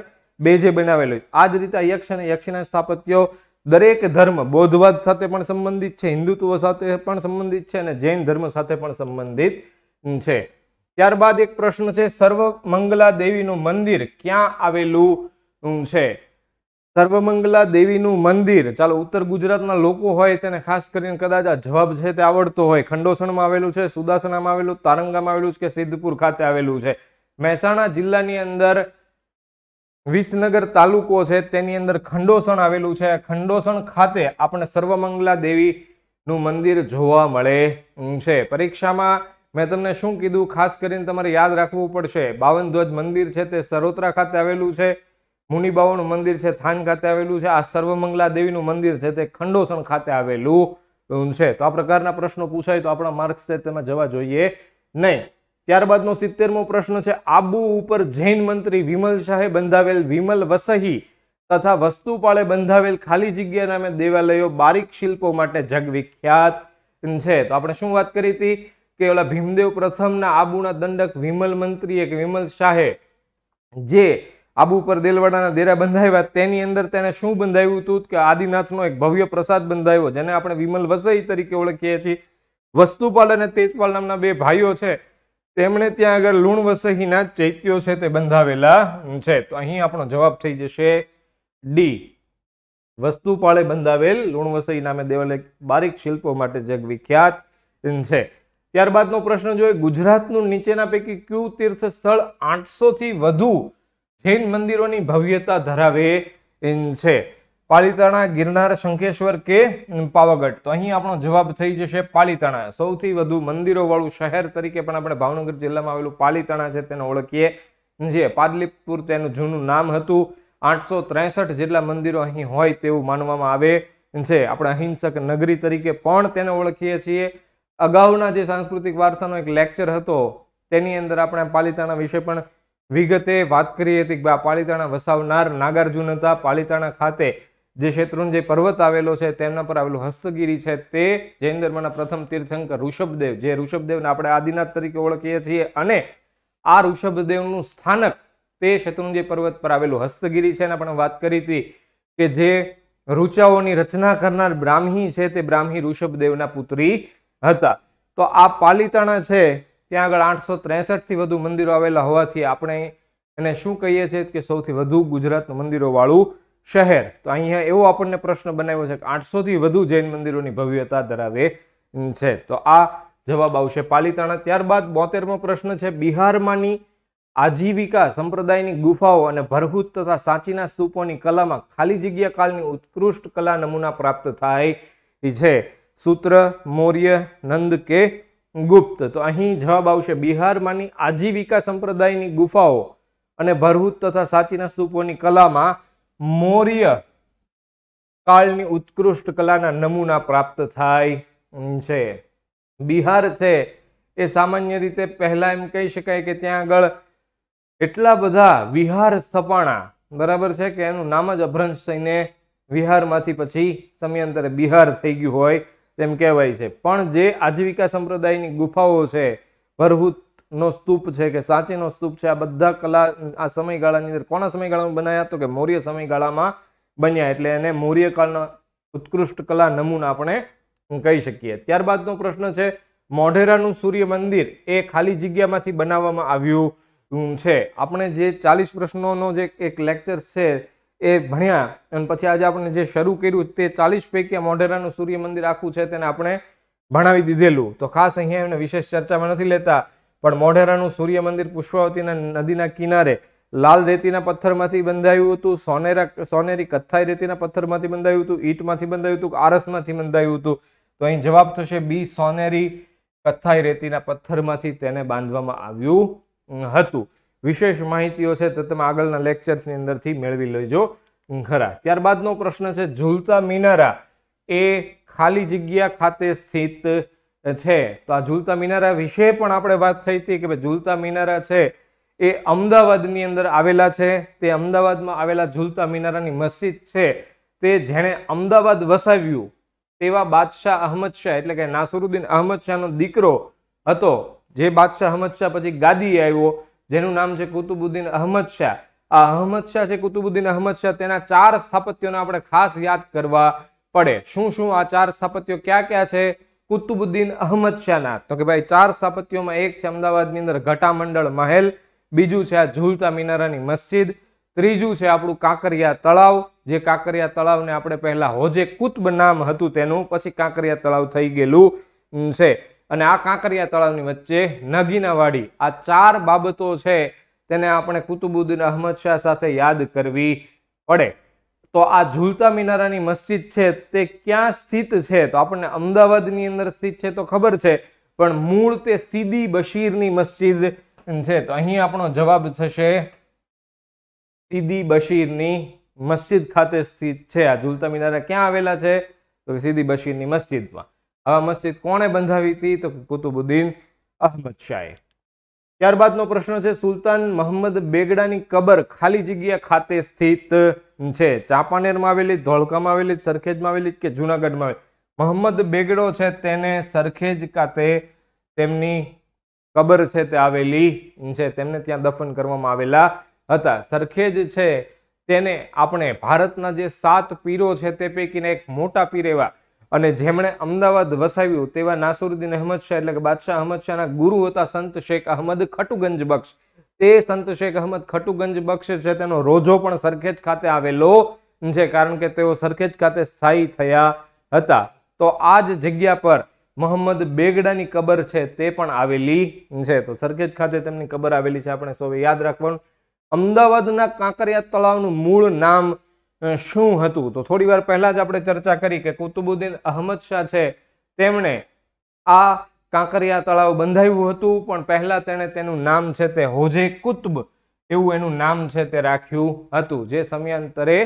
જે બનાવેલું આ જ રીતે યક્ષ અને યક્ષિણા સ્થાપત્યો દરેક ધર્મ બૌદ્ધવાદ સાથે પણ સંબંધિત છે હિન્દુત્વ સાથે પણ સંબંધિત છે અને જૈન ધર્મ સાથે પણ સંબંધિત છે ત્યારબાદ એક પ્રશ્ન છે સર્વમંગલા દેવીનું મંદિર ક્યાં આવેલું છે સર્વમંગલા દેવીનું મંદિર ચાલો ઉત્તર ગુજરાતના લોકો હોય તેને ખાસ કરીને કદાચ આ જવાબ છે તે આવડતો હોય ખંડોસણમાં આવેલું છે સુદાસણામાં આવેલું તારંગામાં આવેલું છે કે સિદ્ધપુર ખાતે આવેલું છે મહેસાણા જિલ્લાની અંદર વિસનગર તાલુકો છે તેની અંદર ખંડોસણ આવેલું છે ખંડોસણ ખાતે આપણે સર્વમંગલા દેવીનું મંદિર જોવા મળે છે પરીક્ષામાં મેં તમને શું કીધું ખાસ કરીને તમારે યાદ રાખવું પડશે બાવન ધ્વજ મંદિર છે તે સરોત્રા ખાતે આવેલું છે મુનિબાવાનું મંદિર છે થાન ખાતે આવેલું છે આ સર્વમંગલા દેવીનું મંદિર છે તે ખંડોસણ ખાતે આવેલું છે તો આ પ્રકારના પ્રશ્નો પૂછાય તો આપણા માર્ક્સ છે તેમાં જવા જોઈએ નહીં ત્યારબાદનો સિત્તેરમો પ્રશ્ન છે આબુ ઉપર જૈન મંત્રી વિમલ શાહે બંધાવેલ વિમલ વસહી તથા વસ્તુપાળે બંધાવેલ ખાલી જગ્યા નામે દેવાલયો બારીક શિલ્પો માટે જગવિખ્યાત છે તો આપણે શું વાત કરી હતી કે ઓલા ભીમદેવ પ્રથમના આબુના દંડક વિમલ મંત્રીએ કે વિમલ શાહે જે આબુ પર દેલવાડાના દેરા બંધાવ્યા તેની અંદર તેણે શું બંધાવ્યું હતું કે આદિનાથનો એક ભવ્ય પ્રસાદ બંધાવ્યો જેને આપણે વિમલ વસઈ તરીકે ઓળખીએ છીએ વસ્તુપાલ અને તેજપાલ નામના બે ભાઈઓ છે તેમણે ત્યાં આગળ લુણ વસહીના ચૈત્યો છે તે બંધાવેલા છે તો અહીં આપણો જવાબ થઈ જશે ડી વસ્તુપાળે બંધાવેલ લુણ વસહી નામે દેવાલય બારીક શિલ્પો માટે જગવિખ્યાત છે ત્યારબાદનો પ્રશ્ન જોઈએ ગુજરાતનું નીચેના પૈકી ક્યુ તીર્થ સ્થળ આઠસોથી વધુ જૈન મંદિરોની ભવ્યતા ધરાવે છે પાલીતાણા ગિરનાર શંખેશ્વર કે પાવાગઢ તો અહીં આપણો જવાબ થઈ જશે પાલીતાણા સૌથી વધુ મંદિરોવાળું શહેર તરીકે પણ આપણે ભાવનગર જિલ્લામાં આવેલું પાલીતાણા છે તેને ઓળખીએ છીએ પાદલીપુર તેનું જૂનું નામ હતું આઠસો ત્રેસઠ જેટલા મંદિરો અહીં હોય તેવું માનવામાં આવે છે આપણે અહિંસક નગરી તરીકે પણ તેને ઓળખીએ છીએ અગાઉના જે સાંસ્કૃતિક વારસાનો એક લેક્ચર હતો તેની અંદર આપણે પાલિતાણા વિશે પણ વિગતે વાત કરી હતી કે પાલિતાણા વસાવનાર નાગાર્જુન હતા પાલિતાણા ખાતે જે શેત્રુંજય પર્વત આવેલો છે તેમના પર આવેલું હસ્તગીરી છે તે જૈન ધર્મના પ્રથમ તીર્થંકર ઋષભદેવ જે ઋષભદેવને આપણે આદિનાથ તરીકે ઓળખીએ છીએ અને આ ઋષભદેવનું સ્થાનક તે શેત્રુંજય પર્વત પર આવેલું હસ્તગીરી છે અને આપણે વાત કરી હતી કે જે ઋચાઓની રચના કરનાર બ્રાહ્મી છે તે બ્રાહ્મી ઋષભદેવના પુત્રી હતા તો આ પાલિતાણા છે ત્યાં આગળ આઠસો ત્રેસઠથી વધુ મંદિરો આવેલા હોવાથી આપણે એને શું કહીએ છીએ કે સૌથી વધુ ગુજરાતનું મંદિરોવાળું શહેર તો અહીંયા એવો આપણને પ્રશ્ન બનાવ્યો છે કે આઠસોથી વધુ જૈન મંદિરોની ભવ્યતા ધરાવે છે તો આ જવાબ આવશે પાલિતાણા ત્યારબાદ બોતેરમો પ્રશ્ન છે બિહારમાંની આજીવિકા સંપ્રદાયની ગુફાઓ અને ભરભૂત તથા સાંચીના સ્તૂપોની કલામાં ખાલી જગ્યા કાળની ઉત્કૃષ્ટ કલા નમૂના પ્રાપ્ત થાય છે સૂત્ર મૌર્ય નંદ કે ગુપ્ત તો અહીં જવાબ આવશે બિહારમાંની આજીવિકા સંપ્રદાયની ગુફાઓ અને ભરભૂત તથા સાચીના સ્તૂપોની કલામાં મૌર્ય કાળની ઉત્કૃષ્ટ કલાના નમૂના પ્રાપ્ત થાય છે બિહાર છે એ સામાન્ય રીતે પહેલા એમ કહી શકાય કે ત્યાં આગળ એટલા બધા વિહાર સપાણા બરાબર છે કે એનું નામ જ અભ્રંશ થઈને વિહારમાંથી પછી સમયાંતરે બિહાર થઈ ગયું હોય તેમ કહેવાય છે પણ જે આજીવિકા સંપ્રદાયની ગુફાઓ છે ભરભૂત નો સ્તૂપ છે કે સાંચીનો સ્તૂપ છે આ બધા કલા આ સમયગાળાની અંદર કોના સમયગાળામાં બનાયા તો કે મૌર્ય સમયગાળામાં બન્યા એટલે એને મૌર્યકાળનો ઉત્કૃષ્ટ કલા નમૂના આપણે કહી શકીએ ત્યારબાદનો પ્રશ્ન છે મોઢેરાનું સૂર્ય મંદિર એ ખાલી જગ્યામાંથી બનાવવામાં આવ્યું છે આપણે જે ચાલીસ પ્રશ્નોનો જે એક લેક્ચર છે એ ભણ્યા અને પછી આજે આપણે જે શરૂ કર્યું તે ચાલીસ પૈકી મોઢેરાનું સૂર્ય મંદિર આખું છે તેને આપણે ભણાવી દીધેલું તો ખાસ અહીંયા એને વિશેષ ચર્ચામાં નથી લેતા પણ મોઢેરાનું સૂર્ય મંદિર પુષ્પાવતીના નદીના કિનારે લાલ રેતીના પથ્થરમાંથી બંધાયું હતું સોનેરા સોનેરી કથ્થાઈ રેતીના પથ્થરમાંથી બંધાયું હતું ઈંટમાંથી બંધાયું હતું આરસમાંથી બંધાયું હતું તો અહીં જવાબ થશે બી સોનેરી કથ્થાઈ રેતીના પથ્થરમાંથી તેને બાંધવામાં આવ્યું હતું વિશેષ માહિતીઓ છે તો તમે આગળના લેક્ચર્સની અંદરથી મેળવી લેજો ખરા ત્યારબાદનો પ્રશ્ન છે ઝૂલતા મિનારા એ ખાલી જગ્યા ખાતે સ્થિત છે તો આ ઝુલતા મિનારા વિશે પણ આપણે વાત થઈ હતી કે ભાઈ ઝૂલતા મિનારા છે એ અમદાવાદની અંદર આવેલા છે તે અમદાવાદમાં આવેલા ઝુલતા મિનારાની મસ્જિદ છે તે જેણે અમદાવાદ વસાવ્યું તેવા બાદશાહ અહમદ શાહ એટલે કે નાસરુદ્દીન અહમદ શાહનો દીકરો હતો જે બાદશાહ અહમદ શાહ પછી ગાદી આવ્યો જેનું નામ છે કુતુબુદ્દીન અહમદ શાહ આ અહમદ શાહ છે કુતુબુદ્દીન અહમદ શાહ તેના ચાર સ્થાપત્યોને આપણે ખાસ યાદ કરવા પડે શું શું આ ચાર સ્થાપત્યો ક્યાં ક્યાં છે કુતુબુદ્દીન અહમદ શાહના તો કે ભાઈ ચાર સ્થાપત્યોમાં એક છે અમદાવાદની અંદર ઘટામંડળ મહેલ બીજું છે આ ઝુલતા મિનારાની મસ્જિદ ત્રીજું છે આપણું કાંકરિયા તળાવ જે કાંકરિયા તળાવને આપણે પહેલા હોજે કુતબ નામ હતું તેનું પછી કાંકરિયા તળાવ થઈ ગયેલું છે અને આ કાંકરિયા તળાવની વચ્ચે નગીનાવાડી આ ચાર બાબતો છે તેને આપણે કુતુબુદ્દીન અહમદ શાહ સાથે યાદ કરવી પડે તો આ ઝુલતા મિનારાની મસ્જિદ છે તે ક્યાં સ્થિત છે તો આપણને અમદાવાદની અંદર સ્થિત છે તો ખબર છે પણ મૂળ તે સીદી બશીરની મસ્જિદ છે તો અહીં આપણો જવાબ થશે સીદી બશીરની મસ્જિદ ખાતે સ્થિત છે આ ઝુલતા મિનારા ક્યાં આવેલા છે તો સીદી બશીરની મસ્જિદમાં આ મસ્જિદ કોણે બંધાવી હતી તો કુતુબુદ્દીન અહમદ શાહે ત્યારબાદનો પ્રશ્ન છે સુલતાન મોહમ્મદ બેગડાની કબર ખાલી જગ્યા ખાતે સ્થિત છે ચાંપાનેરમાં આવેલી ધોળકામાં આવેલી સરખેજમાં આવેલી કે જુનાગઢમાં આવેલી મોહમ્મદ બેગડો છે તેને સરખેજ ખાતે તેમની કબર છે તે આવેલી છે તેમને ત્યાં દફન કરવામાં આવેલા હતા સરખેજ છે તેને આપણે ભારતના જે સાત પીરો છે તે પૈકીના એક મોટા પીર એવા અને જેમણે અમદાવાદ વસાવ્યું તેવા નાસુરુદ્દીન અહમદ શાહ એટલે કે બાદશાહ અહમદ શાહના ગુરુ હતા સંત શેખ અહમદ ખટુગંજ બક્ષ તે સંત શેખ અહમદ ખટુગંજ બક્ષ છે તેનો રોજો પણ સરખેજ ખાતે આવેલો છે કારણ કે તેઓ સરખેજ ખાતે સ્થાયી થયા હતા તો આ જ જગ્યા પર મોહમ્મદ બેગડાની કબર છે તે પણ આવેલી છે તો સરખેજ ખાતે તેમની કબર આવેલી છે આપણે સૌ યાદ રાખવાનું અમદાવાદના કાંકરિયા તળાવનું મૂળ નામ શું હતું તો થોડી વાર પહેલાં જ આપણે ચર્ચા કરી કે કુતુબુદ્દીન અહમદ શાહ છે તેમણે આ કાંકરિયા તળાવ બંધાવ્યું હતું પણ પહેલાં તેણે તેનું નામ છે તે હોજે કુતુબ એવું એનું નામ છે તે રાખ્યું હતું જે સમયાંતરે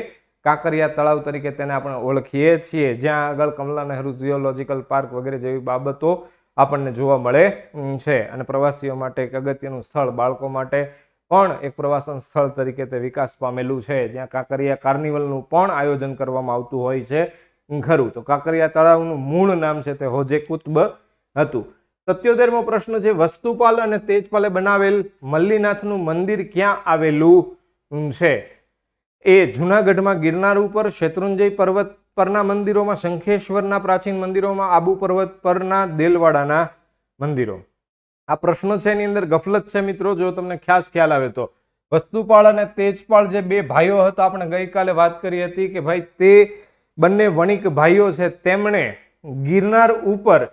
કાંકરિયા તળાવ તરીકે તેને આપણે ઓળખીએ છીએ જ્યાં આગળ કમલા નહેરુ ઝિયોલોજીકલ પાર્ક વગેરે જેવી બાબતો આપણને જોવા મળે છે અને પ્રવાસીઓ માટે એક અગત્યનું સ્થળ બાળકો માટે પણ એક પ્રવાસન સ્થળ તરીકે તે વિકાસ પામેલું છે જ્યાં કાંકરિયા કાર્નિવલનું પણ આયોજન કરવામાં આવતું હોય છે ખરું તો કાંકરિયા તળાવનું મૂળ નામ છે તે હોજે કુતબ હતું સત્યોતેરમો પ્રશ્ન છે વસ્તુપાલ અને તેજપાલે બનાવેલ મલ્લીનાથનું મંદિર ક્યાં આવેલું છે એ જૂનાગઢમાં ગિરનાર ઉપર શેત્રુંજય પર્વત પરના મંદિરોમાં શંખેશ્વરના પ્રાચીન મંદિરોમાં આબુ પર્વત પરના દેલવાડાના મંદિરો આ પ્રશ્નો છે એની અંદર ગફલત છે મિત્રો જો તમને ખાસ ખ્યાલ આવે તો વસ્તુપાળ અને તેજપાળ જે બે ભાઈઓ હતા આપણે ગઈકાલે વાત કરી હતી કે ભાઈ તે બંને વણિક ભાઈઓ છે તેમણે ગિરનાર ઉપર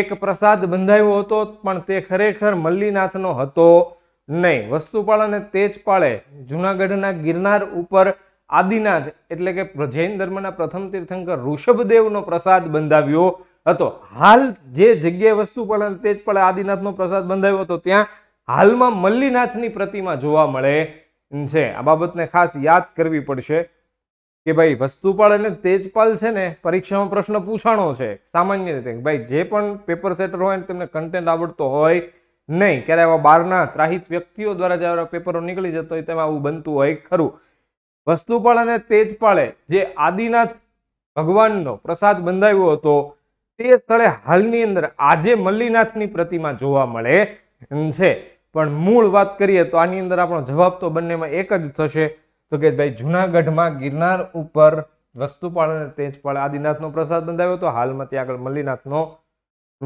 એક પ્રસાદ બંધાયો હતો પણ તે ખરેખર મલ્લીનાથનો હતો નહીં વસ્તુપાળ અને તેજપાળે જૂનાગઢના ગિરનાર ઉપર આદિનાથ એટલે કે જૈન ધર્મના પ્રથમ તીર્થંકર ઋષભદેવનો પ્રસાદ બંધાવ્યો હતો હાલ જે જગ્યાએ વસ્તુ પણ તે જ પડે આદિનાથનો પ્રસાદ બંધાયો હતો ત્યાં હાલમાં મલ્લીનાથની પ્રતિમા જોવા મળે છે આ બાબતને ખાસ યાદ કરવી પડશે કે ભાઈ વસ્તુપાળ અને તેજપાલ છે ને પરીક્ષામાં પ્રશ્ન પૂછાણો છે સામાન્ય રીતે ભાઈ જે પણ પેપર સેટર હોય તેમને કન્ટેન્ટ આવડતો હોય નહીં ક્યારે એવા બહારના ત્રાહિત વ્યક્તિઓ દ્વારા જ્યારે પેપરો નીકળી જતો હોય તેમાં આવું બનતું હોય ખરું વસ્તુપાળ અને તેજપાળે જે આદિનાથ ભગવાનનો પ્રસાદ બંધાવ્યો હતો તે સ્થળે હાલની અંદર આજે મલ્લીનાથની પ્રતિમા જોવા મળે છે પણ મૂળ વાત કરીએ તો આની અંદર આપણો જવાબ તો બંનેમાં એક જ થશે તો કે ભાઈ જુનાગઢમાં ગિરનાર ઉપર વસ્તુપાળ અને તેજપાળ આદિનાથનો પ્રસાદ બંધાવ્યો તો હાલમાં ત્યાં આગળ મલ્લીનાથનો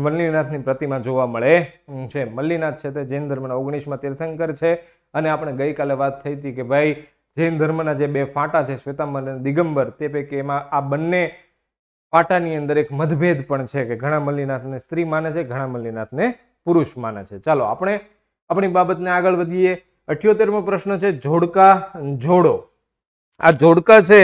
મલ્લીનાથની પ્રતિમા જોવા મળે છે મલ્લીનાથ છે તે જૈન ધર્મના ઓગણીસમાં તીર્થંકર છે અને આપણે ગઈકાલે વાત થઈ હતી કે ભાઈ જૈન ધર્મના જે બે ફાંટા છે શ્વેતાંબર અને દિગંબર તે પૈકી એમાં આ બંને પાટાની અંદર એક મતભેદ પણ છે કે ઘણા મલ્લીનાથને સ્ત્રી માને છે ઘણા મલ્લીનાથને પુરુષ માને છે ચાલો આપણે આપણી બાબતને આગળ વધીએ અઠ્યોતેરમો પ્રશ્ન છે જોડકા જોડો આ જોડકા છે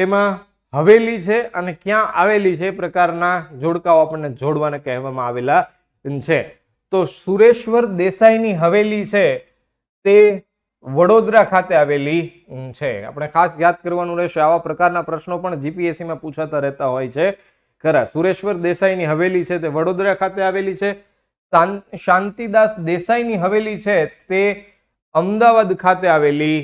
તેમાં હવેલી છે અને ક્યાં આવેલી છે પ્રકારના જોડકાઓ આપણને જોડવાને કહેવામાં આવેલા છે તો સુરેશ્વર દેસાઈની હવેલી છે તે વડોદરા ખાતે આવેલી છે આપણે ખાસ યાદ કરવાનું રહેશે આવા પ્રકારના પ્રશ્નો પણ જીપીએસસીમાં પૂછાતા રહેતા હોય છે ખરા સુરેશ્વર દેસાઈની હવેલી છે તે વડોદરા ખાતે આવેલી છે શાંતિદાસ દેસાઈની હવેલી છે તે અમદાવાદ ખાતે આવેલી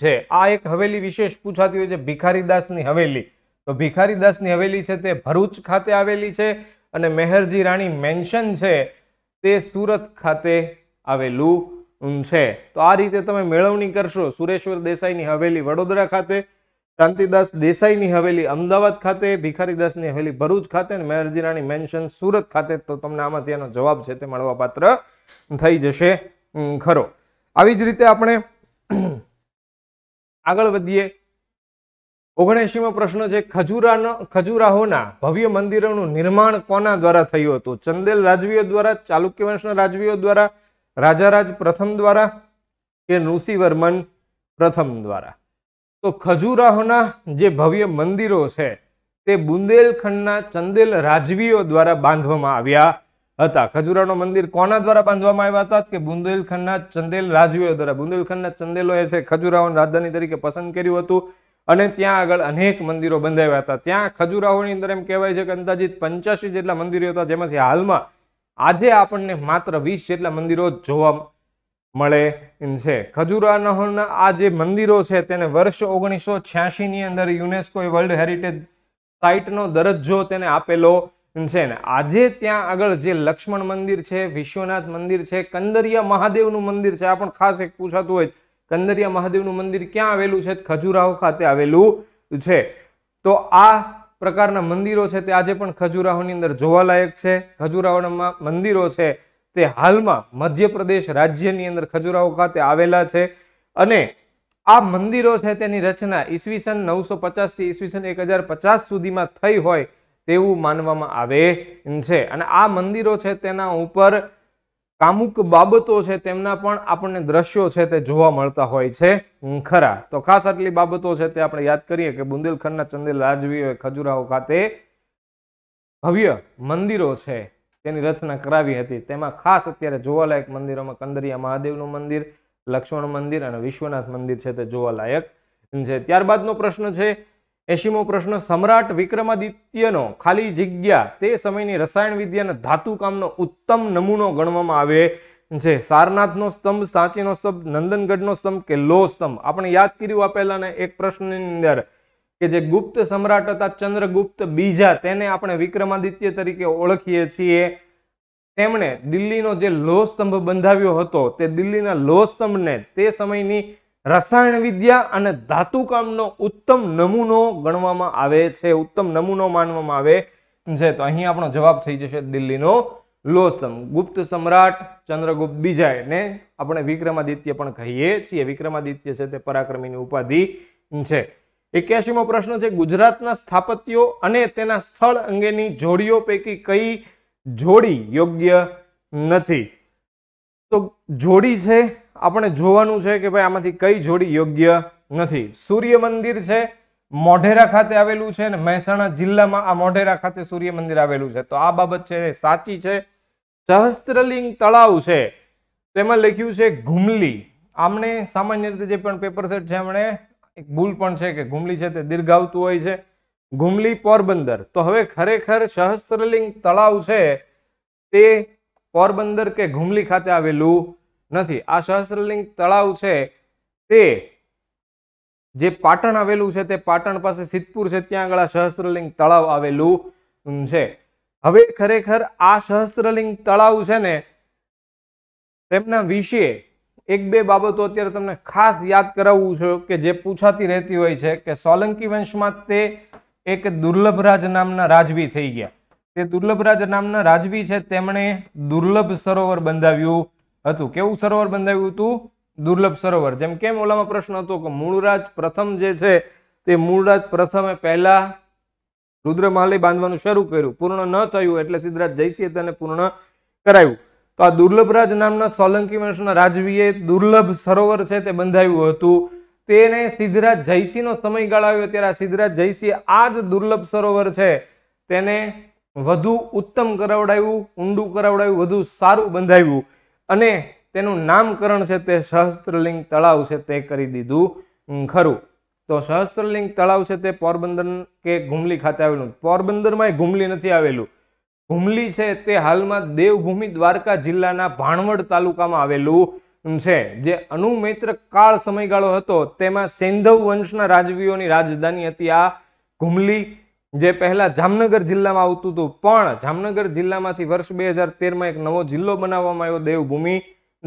છે આ એક હવેલી વિશેષ પૂછાતી હોય છે ભિખારીદાસની હવેલી તો ભિખારીદાસની હવેલી છે તે ભરૂચ ખાતે આવેલી છે અને મેહરજી રાણી મેન્શન છે તે સુરત ખાતે આવેલું છે તો આ રીતે તમે મેળવણી કરશો સુરેશ્વર દેસાઈની હવેલી વડોદરા ખાતે શાંતિદાસ દેસાઈની હવેલી અમદાવાદ ખાતે ભિખારીદાસની હવેલી ભરૂચ ખાતે અને મેરજીરાની મેન્શન સુરત ખાતે તો તમને આમાંથી એનો જવાબ છે તે મળવાપાત્ર થઈ જશે ખરો આવી જ રીતે આપણે આગળ વધીએ ઓગણએંશીમો પ્રશ્ન છે ખજુરાનો ખજુરાહોના ભવ્ય મંદિરોનું નિર્માણ કોના દ્વારા થયું હતું ચંદેલ રાજવીઓ દ્વારા ચાલુક્ય વંશના રાજવીઓ દ્વારા રાજારાજ પ્રથમ દ્વારા કે નૃસિંહવર્મન પ્રથમ દ્વારા તો ખજુરાહોના જે ભવ્ય મંદિરો છે તે બુંદેલખંડના ચંદેલ રાજવીઓ દ્વારા બાંધવામાં આવ્યા હતા ખજુરાનો મંદિર કોના દ્વારા બાંધવામાં આવ્યા હતા કે બુંદેલખંડના ચંદેલ રાજવીઓ દ્વારા બુંદેલખંડના ચંદેલો એ છે ખજુરાહોને રાજધાની તરીકે પસંદ કર્યું હતું અને ત્યાં આગળ અનેક મંદિરો બંધાવ્યા હતા ત્યાં ખજુરાહોની અંદર એમ કહેવાય છે કે અંદાજિત પંચ્યાસી જેટલા મંદિરો હતા જેમાંથી હાલમાં આજે આપણને માત્ર વીસ જેટલા મંદિરો જોવા મળે છે ખજુરાહોના આ જે મંદિરો છે તેને વર્ષ ઓગણીસો છ્યાસીની અંદર યુનેસ્કોએ વર્લ્ડ હેરિટેજ સાઇટનો દરજ્જો તેને આપેલો છે ને આજે ત્યાં આગળ જે લક્ષ્મણ મંદિર છે વિશ્વનાથ મંદિર છે કંદરિયા મહાદેવનું મંદિર છે આ પણ ખાસ એક પૂછાતું હોય કંદરિયા મહાદેવનું મંદિર ક્યાં આવેલું છે ખજુરાહો ખાતે આવેલું છે તો આ પ્રકારના મંદિરો છે તે આજે પણ ખજુરાહોની અંદર જોવાલાયક છે ખજુરાહોના મંદિરો છે તે હાલમાં મધ્યપ્રદેશ રાજ્યની અંદર ખજુરાહો ખાતે આવેલા છે અને આ મંદિરો છે તેની રચના ઈસવીસન નવસો પચાસથી ઈસવીસન એક હજાર પચાસ સુધીમાં થઈ હોય તેવું માનવામાં આવે છે અને આ મંદિરો છે તેના ઉપર કામુક બાબતો છે તેમના પણ આપણને દ્રશ્યો છે તે જોવા મળતા હોય છે ખરા તો ખાસ આટલી બાબતો છે તે આપણે યાદ કરીએ કે બુંદેલખંડના ચંદેલ રાજવીએ ખજુરાહો ખાતે ભવ્ય મંદિરો છે તેની રચના કરાવી હતી તેમાં ખાસ અત્યારે જોવાલાયક મંદિરોમાં કંદરિયા મહાદેવનું મંદિર લક્ષ્મણ મંદિર અને વિશ્વનાથ મંદિર છે તે જોવાલાયક છે ત્યારબાદનો પ્રશ્ન છે એશીમો પ્રશ્ન સમ્રાટ વિક્રમાદિત્યનો ખાલી જગ્યા તે સમયની રસાયણ વિદ્યાના ધાતુકામનો ઉત્તમ નમૂનો ગણવામાં આવે છે સારનાથનો સ્તંભ સાંચીનો સ્તંભ નંદનગઢનો સ્તંભ કે લો સ્તંભ આપણે યાદ કર્યું આપેલા ને એક પ્રશ્નની અંદર કે જે ગુપ્ત સમ્રાટ હતા ચંદ્રગુપ્ત બીજા તેને આપણે વિક્રમાદિત્ય તરીકે ઓળખીએ છીએ તેમણે દિલ્હીનો જે લોહ સ્તંભ બંધાવ્યો હતો તે દિલ્હીના લોહ સ્તંભને તે સમયની રસાયણ વિદ્યા અને ધાતુકામનો ઉત્તમ નમૂનો ગણવામાં આવે છે ઉત્તમ નમૂનો માનવામાં આવે છે તો અહીં આપણો જવાબ થઈ જશે દિલ્હીનો લોસમ ગુપ્ત સમ્રાટ ચંદ્રગુપ્ત બીજા એને આપણે વિક્રમાદિત્ય પણ કહીએ છીએ વિક્રમાદિત્ય છે તે પરાક્રમીની ઉપાધિ છે એક્યાસીમો પ્રશ્ન છે ગુજરાતના સ્થાપત્યો અને તેના સ્થળ અંગેની જોડીઓ પૈકી કઈ જોડી યોગ્ય નથી તો જોડી છે આપણે જોવાનું છે કે ભાઈ આમાંથી કઈ જોડી યોગ્ય નથી સૂર્ય મંદિર છે મોઢેરા ખાતે આવેલું છે ને મહેસાણા જિલ્લામાં આ મોઢેરા ખાતે સૂર્ય મંદિર આવેલું છે તો આ બાબત છે સાચી છે સહસ્ત્રલિંગ તળાવ છે તેમાં લખ્યું છે ઘુમલી આમણે સામાન્ય રીતે જે પણ પેપર સેટ છે એમણે એક ભૂલ પણ છે કે ઘુમલી છે તે દીર્ઘ આવતું હોય છે ઘુમલી પોરબંદર તો હવે ખરેખર સહસ્ત્રલિંગ તળાવ છે તે પોરબંદર કે ઘુમલી ખાતે આવેલું નથી આ સહસ્ત્રલિંગ તળાવ છે તે જે પાટણ આવેલું છે તે પાટણ પાસે સિદ્ધપુર છે ત્યાં આગળ આ સહસ્ત્રલિંગ તળાવ આવેલું છે હવે ખરેખર આ સહસ્ત્રલિંગ તળાવ છે ને તેમના વિશે એક બે બાબતો અત્યારે તમને ખાસ યાદ કરાવવું છે કે જે પૂછાતી રહેતી હોય છે કે સોલંકી વંશમાં તે એક દુર્લભરાજ નામના રાજવી થઈ ગયા તે દુર્લભરાજ નામના રાજવી છે તેમણે દુર્લભ સરોવર બંધાવ્યું હતું કેવું સરોવર બંધાવ્યું હતું દુર્લભ સરોવર જેમ કેમ ઓલામાં પ્રશ્ન હતો કે મૂળરાજ પ્રથમ જે છે તે મૂળરાજ પ્રથમે પહેલા રુદ્રમહાલય બાંધવાનું શરૂ કર્યું પૂર્ણ ન થયું એટલે સિદ્ધરાજ જયસિંહ તેને પૂર્ણ કરાયું તો આ દુર્લભરાજ નામના સોલંકી વંશના રાજવીએ દુર્લભ સરોવર છે તે બંધાવ્યું હતું તેને સિદ્ધરાજ જયસિંહનો સમયગાળો આવ્યો ત્યારે આ સિદ્ધરાજ જયસિંહ આ જ દુર્લભ સરોવર છે તેને વધુ ઉત્તમ કરાવડાવ્યું ઊંડું કરાવડાવ્યું વધુ સારું બંધાવ્યું અને તેનું નામકરણ છે તે સહસ્ત્રલિંગ તળાવ છે તે કરી દીધું ખરું તો સહસ્ત્રલિંગ તળાવ છે તે પોરબંદર કે ઘુમલી ખાતે આવેલું પોરબંદરમાં ઘુમલી નથી આવેલું ઘુમલી છે તે હાલમાં દેવભૂમિ દ્વારકા જિલ્લાના ભાણવડ તાલુકામાં આવેલું છે જે અનુમૈત્ર કાળ સમયગાળો હતો તેમાં સેંધવ વંશના રાજવીઓની રાજધાની હતી આ ઘુમલી જે પહેલાં જામનગર જિલ્લામાં આવતું હતું પણ જામનગર જિલ્લામાંથી વર્ષ બે હજાર તેરમાં એક નવો જિલ્લો બનાવવામાં આવ્યો દેવભૂમિ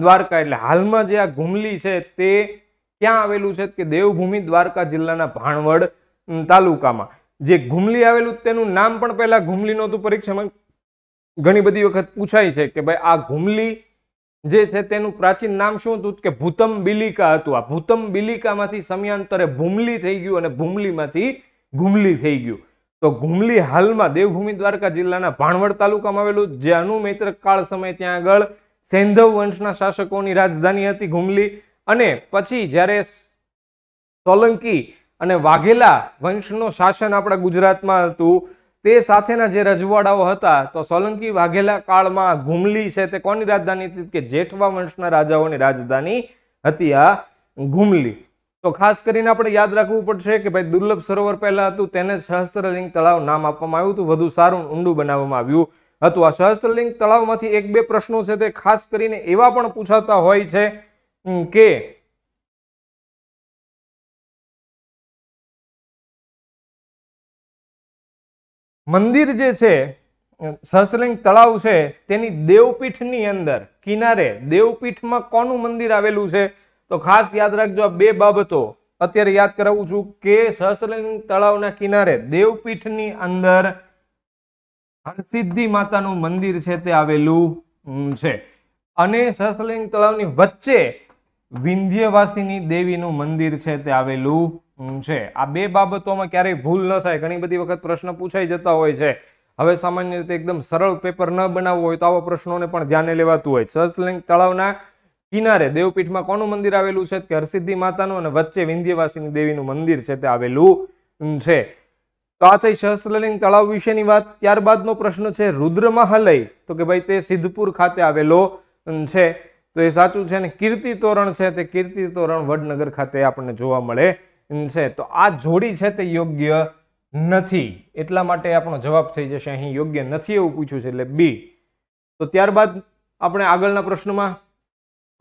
દ્વારકા એટલે હાલમાં જે આ ઘુમલી છે તે ક્યાં આવેલું છે કે દેવભૂમિ દ્વારકા જિલ્લાના ભાણવડ તાલુકામાં જે ઘુમલી આવેલું તેનું નામ પણ પહેલાં ઘુમલી નહોતું પરીક્ષામાં ઘણી બધી વખત પૂછાય છે કે ભાઈ આ ઘુમલી જે છે તેનું પ્રાચીન નામ શું હતું કે ભૂતમ બિલિકા હતું આ ભૂતમ બિલિકામાંથી સમયાંતરે ભૂમલી થઈ ગયું અને ભૂમલીમાંથી ઘુમલી થઈ ગયું તો ઘુમલી હાલમાં દેવભૂમિ દ્વારકા જિલ્લાના ભાણવડ તાલુકામાં આવેલું જે જેનું મૈત્રકાળ સમય ત્યાં આગળ સૈંધવ વંશના શાસકોની રાજધાની હતી ઘુમલી અને પછી જ્યારે સોલંકી અને વાઘેલા વંશનું શાસન આપણા ગુજરાતમાં હતું તે સાથેના જે રજવાડાઓ હતા તો સોલંકી વાઘેલા કાળમાં ઘુમલી છે તે કોની રાજધાની હતી કે જેઠવા વંશના રાજાઓની રાજધાની હતી આ ઘુમલી તો ખાસ કરીને આપણે યાદ રાખવું પડશે કે ભાઈ દુર્લભ સરોવર પહેલા હતું તેને સહસ્ત્રલિંગ તળાવ નામ આપવામાં આવ્યું હતું વધુ સારું ઊંડું બનાવવામાં આવ્યું હતું આ સહસ્ત્રલિંગ તળાવમાંથી એક બે પ્રશ્નો છે તે ખાસ કરીને એવા પણ પૂછાતા હોય છે કે મંદિર જે છે સહસ્ત્રલિંગ તળાવ છે તેની દેવપીઠની અંદર કિનારે દેવપીઠમાં કોનું મંદિર આવેલું છે તો ખાસ યાદ રાખજો બે બાબતો અત્યારે યાદ કરાવું છું કે સહસ્રલિંગ તળાવના કિનારે દેવપીઠની અંદર હરસિદ્ધિ માતાનું મંદિર છે તે આવેલું છે અને સહસ્રલિંગ તળાવની વચ્ચે વિંધ્યવાસીની દેવીનું મંદિર છે તે આવેલું છે આ બે બાબતોમાં ક્યારેય ભૂલ ન થાય ઘણી બધી વખત પ્રશ્ન પૂછાઈ જતા હોય છે હવે સામાન્ય રીતે એકદમ સરળ પેપર ન બનાવવું હોય તો આવા પ્રશ્નોને પણ ધ્યાને લેવાતું હોય સહસ્રલિંગ તળાવના કિનારે દેવપીઠમાં કોનું મંદિર આવેલું છે કે હરસિદ્ધિ માતાનું અને વચ્ચે વિંધ્યવાસીની દેવીનું મંદિર છે તે આવેલું છે તો આ થઈ સહસ્ત્રલિંગ તળાવ વિશેની વાત ત્યારબાદનો પ્રશ્ન છે રુદ્રમહાલય તો કે ભાઈ તે સિદ્ધપુર ખાતે આવેલો છે તો એ સાચું છે અને કીર્તિ તોરણ છે તે કીર્તિ તોરણ વડનગર ખાતે આપણને જોવા મળે છે તો આ જોડી છે તે યોગ્ય નથી એટલા માટે આપણો જવાબ થઈ જશે અહીં યોગ્ય નથી એવું પૂછ્યું છે એટલે બી તો ત્યારબાદ આપણે આગળના પ્રશ્નમાં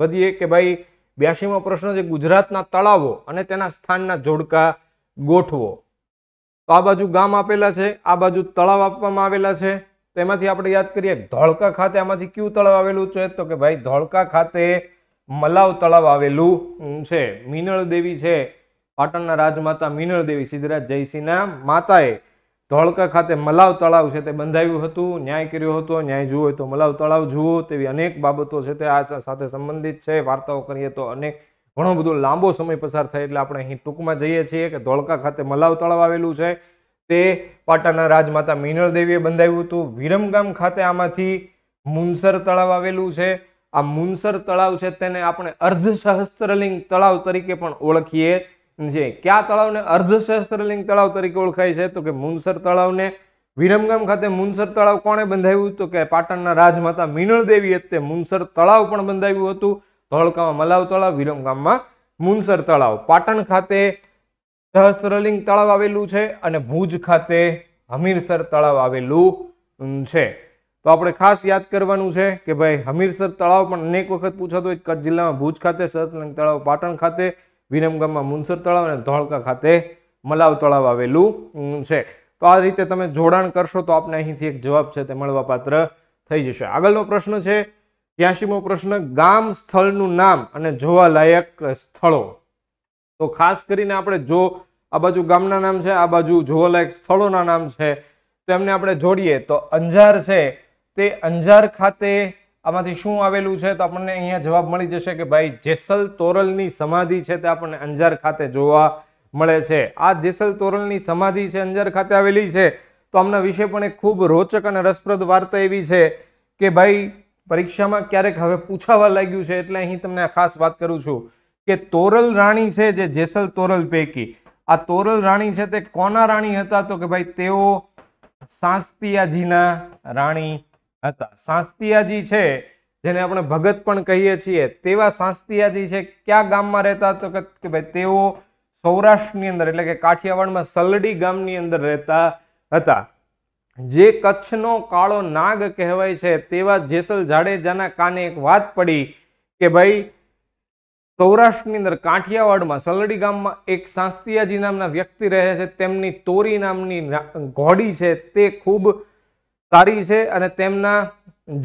વધીએ કે ભાઈ બ્યાસીમો પ્રશ્ન છે ગુજરાતના તળાવો અને તેના સ્થાનના જોડકા ગોઠવો તો આ બાજુ ગામ આપેલા છે આ બાજુ તળાવ આપવામાં આવેલા છે તેમાંથી આપણે યાદ કરીએ ધોળકા ખાતે આમાંથી કયું તળાવ આવેલું છે તો કે ભાઈ ધોળકા ખાતે મલાવ તળાવ આવેલું છે મીનળ દેવી છે પાટણના રાજમાતા મિનળ દેવી સિદ્ધરાજ જયસિંહના માતાએ ધોળકા ખાતે મલાવ તળાવ છે તે બંધાયું હતું ન્યાય કર્યો હતો ન્યાય જુઓ તો મલાવ તળાવ જુઓ તેવી અનેક બાબતો છે તે આ સાથે સંબંધિત છે વાર્તાઓ કરીએ તો અનેક ઘણો બધો લાંબો સમય પસાર થાય એટલે આપણે અહીં ટૂંકમાં જઈએ છીએ કે ધોળકા ખાતે મલાવ તળાવ આવેલું છે તે પાટાના રાજમાતા મિનળ દેવીએ બંધાવ્યું હતું વિરમગામ ખાતે આમાંથી મુનસર તળાવ આવેલું છે આ મુનસર તળાવ છે તેને આપણે અર્ધ સહસ્ત્રલિંગ તળાવ તરીકે પણ ઓળખીએ છે કયા તળાવને અર્ધસહસ્ત્રલિંગ તળાવ તરીકે ઓળખાય છે તો કે મુનસર તળાવને વિરમગામ ખાતે મુનસર તળાવ કોણે બંધાવ્યું તો કે પાટણના રાજમાતા મીનળ હતે મુનસર તળાવ પણ બંધાવ્યું હતું ધોળકામાં મલાવ તળાવ વિરમગામમાં મુનસર તળાવ પાટણ ખાતે સહસ્ત્રલિંગ તળાવ આવેલું છે અને ભુજ ખાતે હમીરસર તળાવ આવેલું છે તો આપણે ખાસ યાદ કરવાનું છે કે ભાઈ હમીરસર તળાવ પણ અનેક વખત પૂછાતો હોય કચ્છ જિલ્લામાં ભુજ ખાતે સહસ્ત્રલિંગ તળાવ પાટણ ખાતે વિરમગામમાં મુનસર તળાવ અને ધોળકા ખાતે મલાવ તળાવ આવેલું છે તો આ રીતે તમે જોડાણ કરશો તો આપને અહીંથી એક જવાબ છે તે મળવાપાત્ર થઈ જશે આગળનો પ્રશ્ન છે ત્યાસીમો પ્રશ્ન ગામ સ્થળનું નામ અને જોવાલાયક સ્થળો તો ખાસ કરીને આપણે જો આ બાજુ ગામના નામ છે આ બાજુ જોવાલાયક સ્થળોના નામ છે તેમને આપણે જોડીએ તો અંજાર છે તે અંજાર ખાતે આમાંથી શું આવેલું છે તો આપણને અહીંયા જવાબ મળી જશે કે ભાઈ જેસલ તોરલની સમાધિ છે તે આપણને અંજાર ખાતે જોવા મળે છે આ જેસલ તોરલની સમાધિ છે અંજાર ખાતે આવેલી છે તો આમના વિશે પણ એક ખૂબ રોચક અને રસપ્રદ વાર્તા એવી છે કે ભાઈ પરીક્ષામાં ક્યારેક હવે પૂછાવા લાગ્યું છે એટલે અહીં તમને ખાસ વાત કરું છું કે તોરલ રાણી છે જે જેસલ તોરલ પૈકી આ તોરલ રાણી છે તે કોના રાણી હતા તો કે ભાઈ તેઓ સાંસ્તિયાજીના રાણી હતા શાસ્તિયાજી છે જેને આપણે ભગત પણ કહીએ છીએ તેવા શાસ્તિયાજી છે કયા ગામમાં રહેતા તો કે ભાઈ તેઓ સૌરાષ્ટ્રની અંદર એટલે કે કાઠિયાવાડમાં સલડી ગામની અંદર રહેતા હતા જે કચ્છનો કાળો નાગ કહેવાય છે તેવા જેસલ જાડેજાના કાને એક વાત પડી કે ભાઈ સૌરાષ્ટ્રની અંદર કાઠિયાવાડમાં સલડી ગામમાં એક સાંસ્તિયાજી નામના વ્યક્તિ રહે છે તેમની તોરી નામની ઘોડી છે તે ખૂબ તારી છે અને તેમના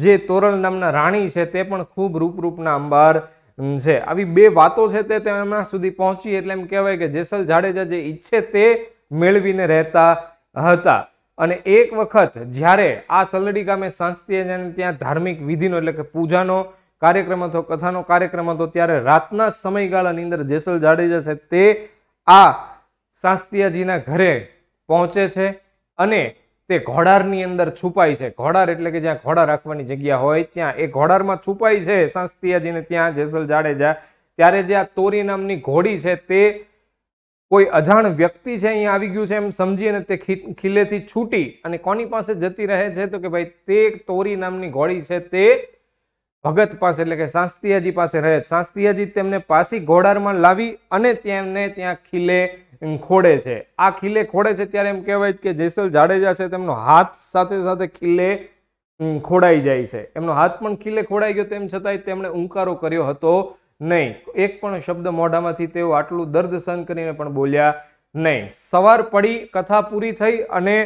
જે તોરલ નામના રાણી છે તે પણ ખૂબ રૂપરૂપના અંબાર છે આવી બે વાતો છે તે તેમના સુધી પહોંચી એટલે એમ કહેવાય કે જેસલ જાડેજા જે ઈચ્છે તે મેળવીને રહેતા હતા અને એક વખત જ્યારે આ સલડી ગામે સાંસ્તીયજાને ત્યાં ધાર્મિક વિધિનો એટલે કે પૂજાનો કાર્યક્રમ હતો કથાનો કાર્યક્રમ હતો ત્યારે રાતના સમયગાળાની અંદર જેસલ જાડેજા છે તે આ સાંસ્તિયાજીના ઘરે પહોંચે છે અને તે ઘોડારની અંદર છુપાય છે ઘોડાર એટલે કે જ્યાં ઘોડા રાખવાની જગ્યા હોય ત્યાં એ ઘોડારમાં છુપાય છે શાસ્ત્રીયાજીને ત્યાં જેસલ જાડેજા ત્યારે જે આ તોરી નામની ઘોડી છે તે કોઈ અજાણ વ્યક્તિ છે અહીંયા આવી ગયું છે એમ સમજી અને તે ખીલેથી છૂટી અને કોની પાસે જતી રહે છે તો કે ભાઈ તે તોરી નામની ઘોડી છે તે ભગત પાસે એટલે કે શાસ્ત્રીયાજી પાસે રહે શાસ્ત્રીયાજી તેમને પાસી ઘોડારમાં લાવી અને તેમને ત્યાં ખીલે ખોડે છે આ ખીલે ખોડે છે ત્યારે એમ કહેવાય કે જેસલ જાડેજા છે તેમનો હાથ સાથે સાથે ખીલે ખોડાઈ જાય છે એમનો હાથ પણ ખીલે ખોડાઈ ગયો તેમ છતાંય તેમણે ઉંકારો કર્યો હતો નહીં એક પણ શબ્દ મોઢામાંથી તેઓ આટલું દર્દ સહન કરીને પણ બોલ્યા નહીં સવાર પડી કથા પૂરી થઈ અને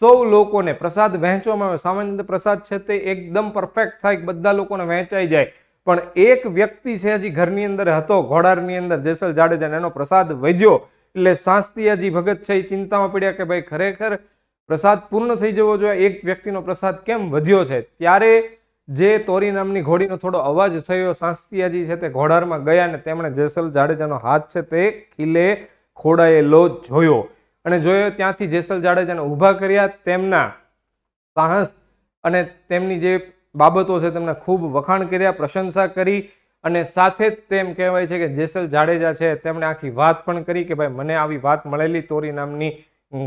સૌ લોકોને પ્રસાદ વહેંચવામાં આવ્યો સામાન્ય રીતે પ્રસાદ છે તે એકદમ પરફેક્ટ થાય બધા લોકોને વહેંચાઈ જાય પણ એક વ્યક્તિ છે હજી ઘરની અંદર હતો ઘોડારની અંદર જેસલ જાડેજાને એનો પ્રસાદ વહેંચ્યો એટલે શાસ્ત્રીયાજી ભગત છે એ ચિંતામાં પડ્યા કે ભાઈ ખરેખર પ્રસાદ પૂર્ણ થઈ જવો જોઈએ એક વ્યક્તિનો પ્રસાદ કેમ વધ્યો છે ત્યારે જે તોરી નામની ઘોડીનો થોડો અવાજ થયો શાસ્ત્રીયાજી છે તે ઘોડારમાં ગયા અને તેમણે જેસલ જાડેજાનો હાથ છે તે ખીલે ખોડાયેલો જોયો અને જોયો ત્યાંથી જેસલ જાડેજાને ઊભા કર્યા તેમના સાહસ અને તેમની જે બાબતો છે તેમના ખૂબ વખાણ કર્યા પ્રશંસા કરી અને સાથે જ તેમ કહેવાય છે કે જેસલ જાડેજા છે તેમણે આખી વાત પણ કરી કે ભાઈ મને આવી વાત મળેલી તોરી નામની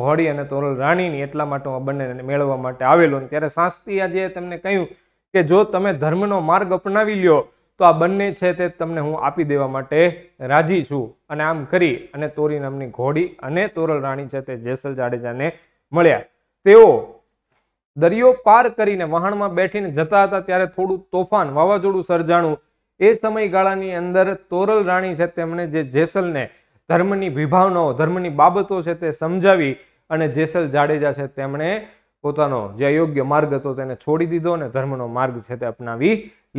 ઘોડી અને તોરલ રાણીની એટલા માટે હું બંનેને મેળવવા માટે આવેલો ત્યારે આજે તેમને કહ્યું કે જો તમે ધર્મનો માર્ગ અપનાવી લ્યો તો આ બંને છે તે તમને હું આપી દેવા માટે રાજી છું અને આમ કરી અને તોરી નામની ઘોડી અને તોરલ રાણી છે તે જેસલ જાડેજાને મળ્યા તેઓ દરિયો પાર કરીને વહાણમાં બેઠીને જતા હતા ત્યારે થોડું તોફાન વાવાઝોડું સર્જાણું એ સમયગાળાની અંદર તોરલ રાણી છે તેમણે જે જેસલને ધર્મની વિભાવનાઓ ધર્મની બાબતો છે તે સમજાવી અને જેસલ જાડેજા છે તેમણે પોતાનો જે અયોગ્ય માર્ગ હતો તેને છોડી દીધો અને ધર્મનો માર્ગ છે તે અપનાવી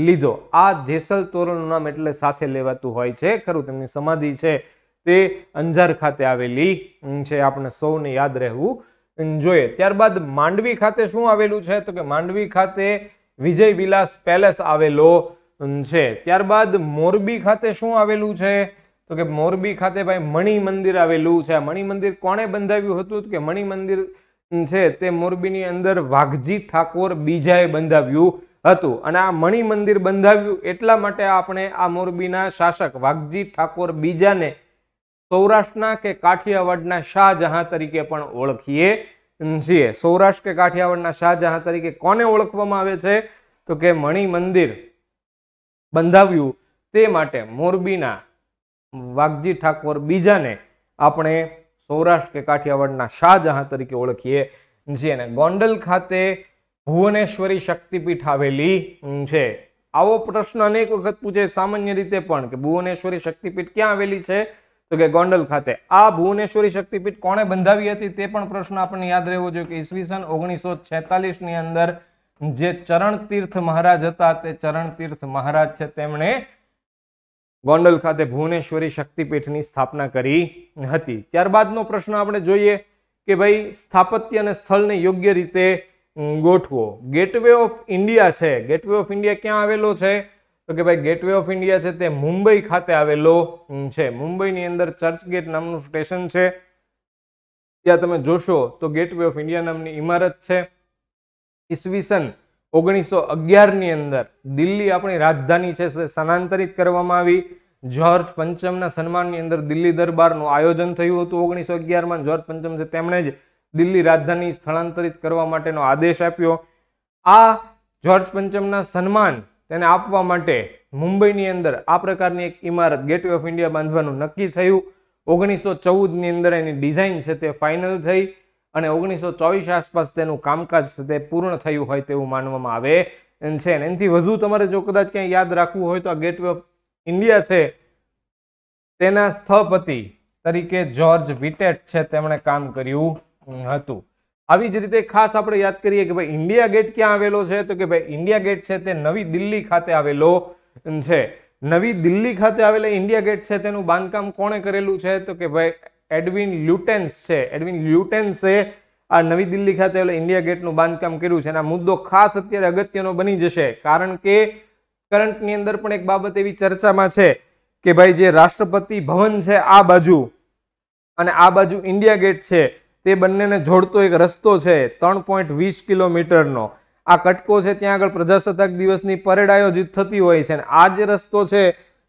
લીધો આ જેસલ તોરલનું નામ એટલે સાથે લેવાતું હોય છે ખરું તેમની સમાધિ છે તે અંજાર ખાતે આવેલી છે આપણે સૌને યાદ રહેવું જોઈએ ત્યારબાદ માંડવી ખાતે શું આવેલું છે તો કે માંડવી ખાતે વિજય વિલાસ પેલેસ આવેલો છે ત્યારબાદ મોરબી ખાતે શું આવેલું છે તો કે મોરબી ખાતે ભાઈ મણિ મંદિર આવેલું છે મણિ મંદિર કોણે બંધાવ્યું હતું કે મણિ મંદિર છે તે મોરબીની અંદર વાઘજી ઠાકોર બીજાએ બંધાવ્યું હતું અને આ મણિ મંદિર બંધાવ્યું એટલા માટે આપણે આ મોરબીના શાસક વાઘજી ઠાકોર બીજાને સૌરાષ્ટ્રના કે કાઠિયાવાડના શાહજહાં તરીકે પણ ઓળખીએ છીએ સૌરાષ્ટ્ર કે કાઠિયાવાડના શાહજહાં તરીકે કોને ઓળખવામાં આવે છે તો કે મણિ મંદિર બંધાવ્યું તે માટે મોરબીના વાઘજી ઠાકોર બીજાને આપણે સૌરાષ્ટ્ર કે કાઠિયાવાડના શાહજહાં તરીકે ઓળખીએ છીએ અને ગોંડલ ખાતે ભુવનેશ્વરી શક્તિપીઠ આવેલી છે આવો પ્રશ્ન અનેક વખત પૂછે સામાન્ય રીતે પણ કે ભુવનેશ્વરી શક્તિપીઠ ક્યાં આવેલી છે તો કે ગોંડલ ખાતે આ ભુવનેશ્વરી શક્તિપીઠ કોણે બંધાવી હતી તે પણ પ્રશ્ન આપણને યાદ રહેવો જોઈએ કે ઈસવીસન ઓગણીસો ની અંદર જે ચરણ તીર્થ મહારાજ હતા તે ચરણ તીર્થ મહારાજ છે તેમણે ગોંડલ ખાતે ભુવનેશ્વરી શક્તિપીઠની સ્થાપના કરી હતી ત્યારબાદનો પ્રશ્ન આપણે જોઈએ કે ભાઈ સ્થાપત્ય અને સ્થળને યોગ્ય રીતે ગોઠવો ગેટવે ઓફ ઇન્ડિયા છે ગેટવે ઓફ ઇન્ડિયા ક્યાં આવેલો છે તો કે ભાઈ ગેટવે ઓફ ઇન્ડિયા છે તે મુંબઈ ખાતે આવેલો છે મુંબઈની અંદર ચર્ચ ગેટ નામનું સ્ટેશન છે ત્યાં તમે જોશો તો ગેટવે ઓફ ઇન્ડિયા નામની ઇમારત છે ઈસવીસન ઓગણીસો અગિયારની અંદર દિલ્હી આપણી રાજધાની છે સ્થાનાંતરિત કરવામાં આવી જ્યોર્જ પંચમના સન્માનની અંદર દિલ્હી દરબારનું આયોજન થયું હતું ઓગણીસો અગિયારમાં જ્યોર્જ પંચમ છે તેમણે જ દિલ્હી રાજધાની સ્થળાંતરિત કરવા માટેનો આદેશ આપ્યો આ જ્યોર્જ પંચમના સન્માન તેને આપવા માટે મુંબઈની અંદર આ પ્રકારની એક ઇમારત ગેટવે ઓફ ઇન્ડિયા બાંધવાનું નક્કી થયું ઓગણીસો ચૌદની અંદર એની ડિઝાઇન છે તે ફાઇનલ થઈ અને ઓગણીસો ચોવીસ આસપાસ તેનું કામકાજ તે પૂર્ણ થયું હોય તેવું માનવામાં આવે છે અને એનાથી વધુ તમારે જો કદાચ ક્યાંય યાદ રાખવું હોય તો આ ગેટવે ઓફ ઇન્ડિયા છે તેના સ્થપતિ તરીકે જ્યોર્જ વિટેટ છે તેમણે કામ કર્યું હતું આવી જ રીતે ખાસ આપણે યાદ કરીએ કે ભાઈ ઇન્ડિયા ગેટ ક્યાં આવેલો છે તો કે ભાઈ ઇન્ડિયા ગેટ છે તે નવી દિલ્હી ખાતે આવેલો છે નવી દિલ્હી ખાતે આવેલા ઇન્ડિયા ગેટ છે તેનું બાંધકામ કોણે કરેલું છે તો કે ભાઈ એડવિન લ્યુટેન્સ છે એડવિન લ્યુટેન્સે આ નવી દિલ્હી ખાતે એટલે ઇન્ડિયા ગેટનું બાંધકામ કર્યું છે અને આ મુદ્દો ખાસ અત્યારે અગત્યનો બની જશે કારણ કે કરંટની અંદર પણ એક બાબત એવી ચર્ચામાં છે કે ભાઈ જે રાષ્ટ્રપતિ ભવન છે આ બાજુ અને આ બાજુ ઇન્ડિયા ગેટ છે તે બંનેને જોડતો એક રસ્તો છે ત્રણ પોઈન્ટ વીસ કિલોમીટરનો આ કટકો છે ત્યાં આગળ પ્રજાસત્તાક દિવસની પરેડ આયોજિત થતી હોય છે અને આ જે રસ્તો છે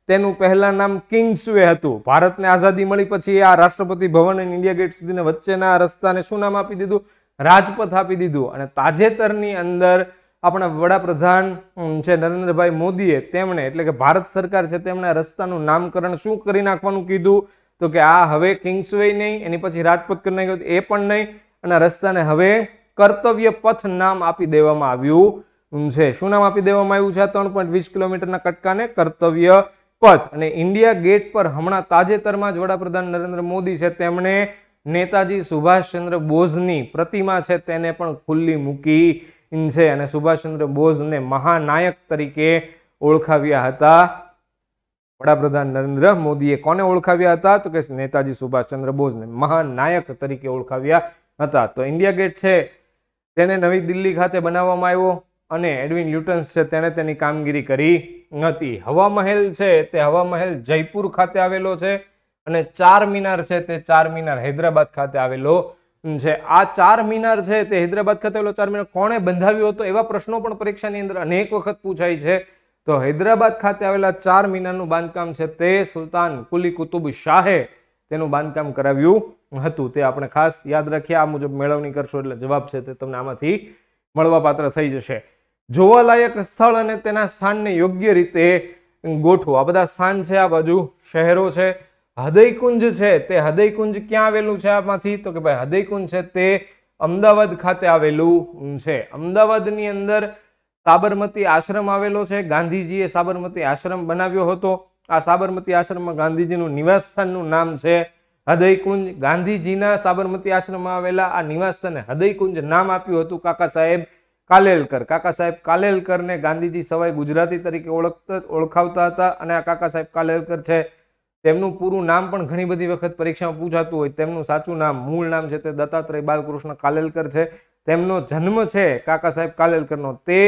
તેનું પહેલાં નામ કિંગ્સવે હતું ભારતને આઝાદી મળી પછી આ રાષ્ટ્રપતિ ભવન અને ઇન્ડિયા ગેટ સુધીના વચ્ચેના રસ્તાને શું નામ આપી દીધું રાજપથ આપી દીધું અને તાજેતરની અંદર આપણા વડાપ્રધાન છે નરેન્દ્રભાઈ મોદીએ તેમણે એટલે કે ભારત સરકાર છે તેમણે રસ્તાનું નામકરણ શું કરી નાખવાનું કીધું તો કે આ હવે કિંગ્સવે નહીં એની પછી રાજપથ કરી નાખ્યું એ પણ નહીં અને રસ્તાને હવે કર્તવ્ય પથ નામ આપી દેવામાં આવ્યું છે શું નામ આપી દેવામાં આવ્યું છે ત્રણ પોઈન્ટ વીસ કિલોમીટરના કટકાને કર્તવ્ય કચ્છ અને ઇન્ડિયા ગેટ પર હમણાં તાજેતરમાં જ વડાપ્રધાન નરેન્દ્ર મોદી છે તેમણે નેતાજી સુભાષચંદ્ર બોઝની પ્રતિમા છે તેને પણ ખુલ્લી મૂકી છે અને સુભાષચંદ્ર બોઝને મહાનાયક તરીકે ઓળખાવ્યા હતા વડાપ્રધાન નરેન્દ્ર મોદીએ કોને ઓળખાવ્યા હતા તો કે નેતાજી સુભાષચંદ્ર બોઝને મહાનાયક તરીકે ઓળખાવ્યા હતા તો ઇન્ડિયા ગેટ છે તેને નવી દિલ્હી ખાતે બનાવવામાં આવ્યો અને એડવિન ન્યુટન્સ છે તેણે તેની કામગીરી કરી હતી હવા મહેલ છે તે હવા મહેલ જયપુર ખાતે આવેલો છે અને ચાર મિનાર છે તે ચાર મિનાર હૈદરાબાદ ખાતે આવેલો છે આ ચાર મિનાર છે તે હૈદરાબાદ ખાતે આવેલો ચાર મિનાર કોણે બંધાવ્યો હતો એવા પ્રશ્નો પણ પરીક્ષાની અંદર અનેક વખત પૂછાય છે તો હૈદરાબાદ ખાતે આવેલા ચાર મિનારનું બાંધકામ છે તે સુલતાન કુલી કુતુબ શાહે તેનું બાંધકામ કરાવ્યું હતું તે આપણે ખાસ યાદ રાખીએ આ મુજબ મેળવણી કરશો એટલે જવાબ છે તે તમને આમાંથી મળવાપાત્ર થઈ જશે જોવાલાયક સ્થળ અને તેના સ્થાનને યોગ્ય રીતે ગોઠવું આ બધા સ્થાન છે આ બાજુ શહેરો છે હૃદયકુંજ છે તે હૃદયકુંજ ક્યાં આવેલું છે આમાંથી તો કે ભાઈ હૃદયકુંજ છે તે અમદાવાદ ખાતે આવેલું છે અમદાવાદની અંદર સાબરમતી આશ્રમ આવેલો છે ગાંધીજીએ સાબરમતી આશ્રમ બનાવ્યો હતો આ સાબરમતી આશ્રમમાં ગાંધીજીનું નિવાસ સ્થાનનું નામ છે હૃદયકુંજ ગાંધીજીના સાબરમતી આશ્રમમાં આવેલા આ નિવાસસ્થાને હૃદયકુંજ નામ આપ્યું હતું કાકા સાહેબ કાલેલકર કાકા સાહેબ કાલેલકરને ગાંધીજી સવાઈ ગુજરાતી તરીકે ઓળખતા ઓળખાવતા હતા અને આ કાકા સાહેબ કાલેલકર છે તેમનું પૂરું નામ પણ ઘણી બધી વખત પરીક્ષામાં પૂછાતું હોય તેમનું સાચું નામ મૂળ નામ છે તે દત્તાત્રેય બાલકૃષ્ણ કાલેલકર છે તેમનો જન્મ છે કાકા સાહેબ કાલેલકરનો તે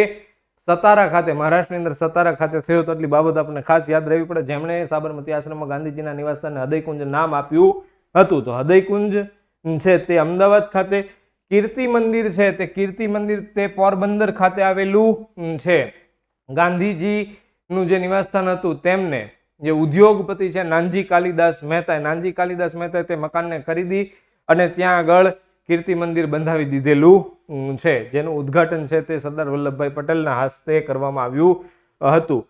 સતારા ખાતે મહારાષ્ટ્રની અંદર સતારા ખાતે થયો હતો એટલી બાબત આપણને ખાસ યાદ રહેવી પડે જેમણે સાબરમતી આશ્રમમાં ગાંધીજીના નિવાસસ્થાને હૃદયકુંજ નામ આપ્યું હતું તો હૃદયકુંજ છે તે અમદાવાદ ખાતે કીર્તિ મંદિર છે તે કીર્તિ મંદિર તે પોરબંદર ખાતે આવેલું છે ગાંધીજીનું જે નિવાસસ્થાન હતું તેમને જે ઉદ્યોગપતિ છે નાનજી કાલિદાસ મહેતા નાનજી કાલિદાસ મહેતાએ તે મકાનને ખરીદી અને ત્યાં આગળ કીર્તિ મંદિર બંધાવી દીધેલું છે જેનું ઉદ્ઘાટન છે તે સરદાર વલ્લભભાઈ પટેલના હસ્તે કરવામાં આવ્યું હતું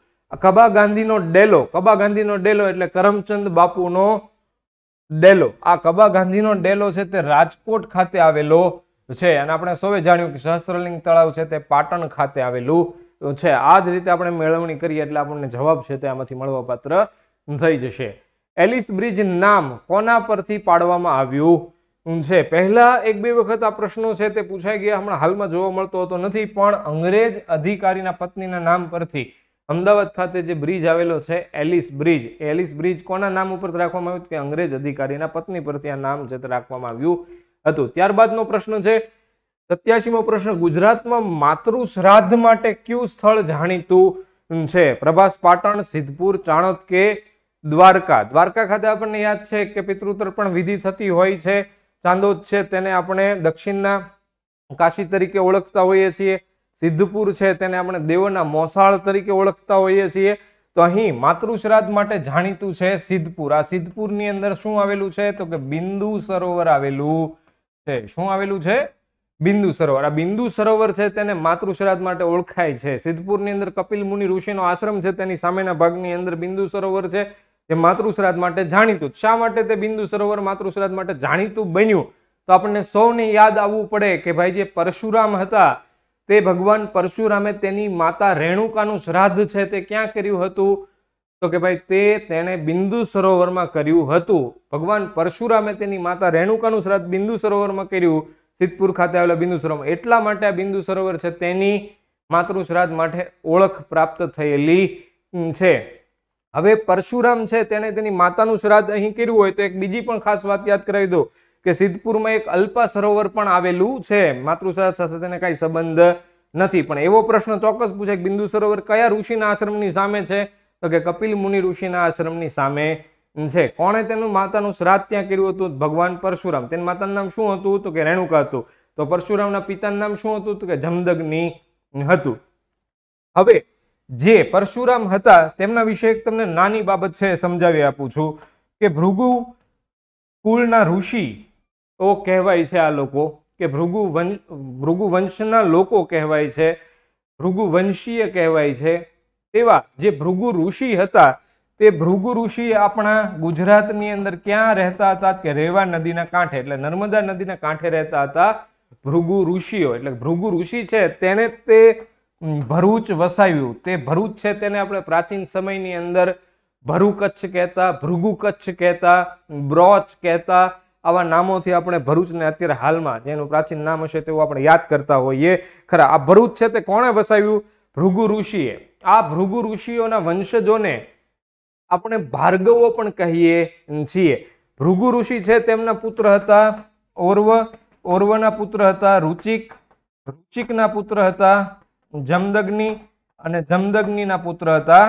કબા ગાંધીનો ડેલો કબા ગાંધીનો ડેલો એટલે કરમચંદ બાપુનો ડેલો આ કબા ગાંધીનો ડેલો છે તે રાજકોટ ખાતે આવેલો છે અને આપણે સૌએ જાણ્યું કે સહસ્ત્રલિંગ તળાવ છે તે પાટણ ખાતે આવેલું છે આ જ રીતે આપણે મેળવણી કરીએ એટલે આપણને જવાબ છે તે આમાંથી મળવાપાત્ર થઈ જશે એલિસ બ્રિજ નામ કોના પરથી પાડવામાં આવ્યું છે પહેલા એક બે વખત આ પ્રશ્નો છે તે પૂછાઈ ગયા હમણાં હાલમાં જોવા મળતો હતો નથી પણ અંગ્રેજ અધિકારીના પત્નીના નામ પરથી અમદાવાદ ખાતે જે બ્રિજ આવેલો છે એલિસ બ્રિજ એલિસ બ્રિજ કોના નામ ઉપર રાખવામાં આવ્યું કે અંગ્રેજ અધિકારીના પત્ની પરથી આ નામ છે રાખવામાં આવ્યું હતું ત્યારબાદનો પ્રશ્ન છે સત્યાસીમો પ્રશ્ન ગુજરાતમાં માતૃ શ્રાદ્ધ માટે કયું સ્થળ જાણીતું છે પ્રભાસ પાટણ સિદ્ધપુર ચાણક કે દ્વારકા દ્વારકા ખાતે આપણને યાદ છે કે પિતૃતર્પણ વિધિ થતી હોય છે ચાંદોદ છે તેને આપણે દક્ષિણના કાશી તરીકે ઓળખતા હોઈએ છીએ સિદ્ધપુર છે તેને આપણે દેવના મોસાળ તરીકે ઓળખતા હોઈએ છીએ તો અહીં માતૃ શ્રાદ્ધ માટે જાણીતું છે સિદ્ધપુર આ સિદ્ધપુરની અંદર શું આવેલું છે તો કે બિંદુ સરોવર આવેલું છે શું આવેલું છે બિંદુ સરોવર આ બિંદુ સરોવર છે તેને માતૃશ્રાદ્ધ માટે ઓળખાય છે સિદ્ધપુરની અંદર કપિલ મુનિ ઋષિનો આશ્રમ છે તેની સામેના ભાગની અંદર બિંદુ સરોવર છે તે માતૃશ્રાદ્ધ માટે જાણીતું શા માટે તે બિંદુ સરોવર માતૃશ્રાદ્ધ માટે જાણીતું બન્યું તો આપણને સૌને યાદ આવવું પડે કે ભાઈ જે પરશુરામ હતા તે ભગવાન પરશુરામે તેની માતા રેણુકાનું શ્રાદ્ધ છે તે ક્યાં કર્યું હતું તો કે ભાઈ તે તેણે બિંદુ સરોવરમાં કર્યું હતું ભગવાન પરશુરામે તેની માતા રેણુકાનું શ્રાદ્ધ બિંદુ સરોવરમાં કર્યું સિદ્ધપુર ખાતે આવેલા બિંદુ સરોવર એટલા માટે આ બિંદુ સરોવર છે તેની માતૃ શ્રાદ્ધ માટે ઓળખ પ્રાપ્ત થયેલી છે હવે પરશુરામ છે તેણે તેની માતાનું શ્રાદ્ધ અહીં કર્યું હોય તો એક બીજી પણ ખાસ વાત યાદ કરાવી દો કે સિદ્ધપુરમાં એક અલ્પા સરોવર પણ આવેલું છે માતૃ શ્રાદ્ધ સાથે તેને કાંઈ સંબંધ નથી પણ એવો પ્રશ્ન ચોક્કસ પૂછે કે બિંદુ સરોવર કયા ઋષિના આશ્રમની સામે છે તો કે કપિલ મુનિ ઋષિના આશ્રમની સામે છે કોણે તેનું માતાનું શ્રાદ્ધ ત્યાં કર્યું હતું ભગવાન પરશુરામ તેનું માતાનું નામ શું હતું તો કે રેણુકા હતું તો પરશુરામના પિતાનું નામ શું હતું તો કે જમદગ્નિ હતું હવે જે પરશુરામ હતા તેમના વિશે એક તમને નાની બાબત છે સમજાવી આપું છું કે ભૃગુ કુળના ઋષિ તો કહેવાય છે આ લોકો કે ભૃગુ વંશ ભૃગુ વંશના લોકો કહેવાય છે ભૃગુવંશીય કહેવાય છે તેવા જે ભૃગુ ઋષિ હતા તે ભૃગુ ઋષિ આપણા ગુજરાતની અંદર ક્યાં રહેતા હતા કે રેવા નદીના કાંઠે એટલે નર્મદા નદીના કાંઠે રહેતા હતા ભૃગુ ઋષિઓ એટલે ભૃગુ ઋષિ છે તેણે તે ભરૂચ વસાવ્યું તે ભરૂચ છે તેને આપણે પ્રાચીન સમયની અંદર ભરૂ કચ્છ કહેતા ભૃગુ કચ્છ કહેતા બ્રોચ કહેતા આવા નામોથી આપણે ભરૂચને અત્યારે હાલમાં જેનું પ્રાચીન નામ હશે તેવું આપણે યાદ કરતા હોઈએ ખરા આ ભરૂચ છે તે કોણે વસાવ્યું ભૃગુ ઋષિએ આ ભૃગુ ઋષિઓના વંશજોને આપણે ભાર્ગવો પણ કહીએ છીએ ભૃગુ ઋષિ છે તેમના પુત્ર હતા ઓર્વ ઓર્વના પુત્ર હતા રુચિક રુચિકના પુત્ર હતા જમદગ્નિ અને જમદગ્નિના પુત્ર હતા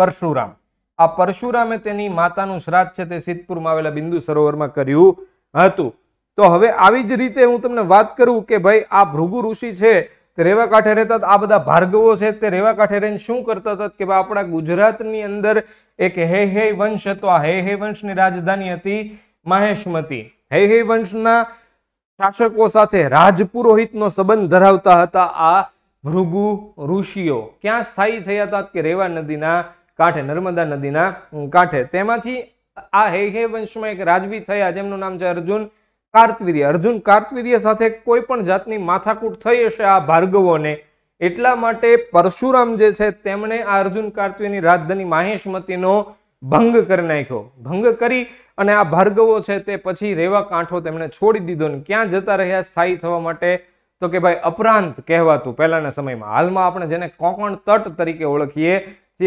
પરશુરામ આ પરશુરામે તેની માતાનું શ્રાદ્ધ છે તે સિદ્ધપુરમાં આવેલા બિંદુ સરોવરમાં કર્યું હતું તો હવે આવી જ રીતે હું તમને વાત કરું કે ભાઈ આ ભૃગુ ઋષિ છે તે રેવા કાંઠે રહેતા આ બધા ભાર્ગવો છે તે રેવા કાંઠે રહીને શું કરતા હતા કે આપણા ગુજરાતની અંદર એક હે હે વંશ હતો આ હે હે વંશની રાજધાની હતી મહેશમતી હે હે વંશના શાસકો સાથે રાજપુરોહિતનો સંબંધ ધરાવતા હતા આ ભૃગુ ઋષિઓ ક્યાં સ્થાયી થયા હતા કે રેવા નદીના કાંઠે નર્મદા નદીના કાંઠે તેમાંથી આ હે હે વંશમાં એક રાજવી થયા જેમનું નામ છે અર્જુન કાર્તવીર્ય અર્જુન કાર્તવીર્ય સાથે કોઈ પણ જાતની માથાકૂટ થઈ હશે આ ભાર્ગવોને એટલા માટે પરશુરામ જે છે તેમણે આ અર્જુન કાર્તવીની રાજધાની માહેશમતીનો ભંગ કરી નાખ્યો ભંગ કરી અને આ ભાર્ગવો છે તે પછી રેવા કાંઠો તેમણે છોડી દીધો ને ક્યાં જતા રહ્યા સ્થાયી થવા માટે તો કે ભાઈ અપરાંત કહેવાતું પહેલાના સમયમાં હાલમાં આપણે જેને કોકણ તટ તરીકે ઓળખીએ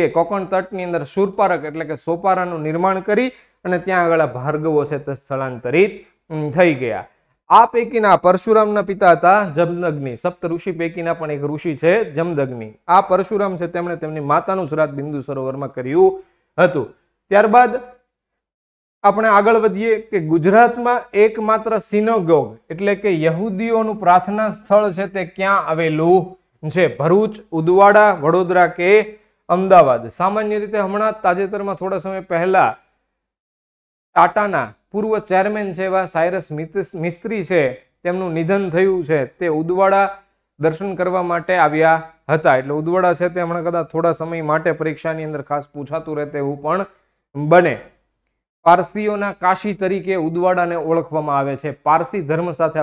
જે કોકણ તટની અંદર સુરપારક એટલે કે સોપારાનું નિર્માણ કરી અને ત્યાં આગળ ભાર્ગવો છે તે સ્થળાંતરિત થઈ ગયા આ પૈકીના પરશુરામના પિતા હતા જમદગ્નિ સપ્ત ઋષિ પૈકીના પણ એક ઋષિ છે જમદગ્નિ આ પરશુરામ છે તેમણે તેમની માતાનું શ્રાદ્ધ બિંદુ સરોવરમાં કર્યું હતું ત્યારબાદ આપણે આગળ વધીએ કે ગુજરાતમાં એકમાત્ર સિનોગોગ એટલે કે યહૂદીઓનું પ્રાર્થના સ્થળ છે તે ક્યાં આવેલું છે ભરૂચ ઉદવાડા વડોદરા કે અમદાવાદ સામાન્ય રીતે હમણાં તાજેતરમાં થોડા સમય પહેલા ટાટાના પૂર્વ ચેરમેન છે એવા સાયરસ મિસ્ત્રી છે તેમનું નિધન થયું છે તે ઉદવાડા દર્શન કરવા માટે આવ્યા હતા એટલે ઉદવાડા છે તે હમણાં કદાચ થોડા સમય માટે પરીક્ષાની અંદર ખાસ પૂછાતું રહે તેવું પણ બને પારસીઓના કાશી તરીકે ઉદવાડાને ઓળખવામાં આવે છે પારસી ધર્મ સાથે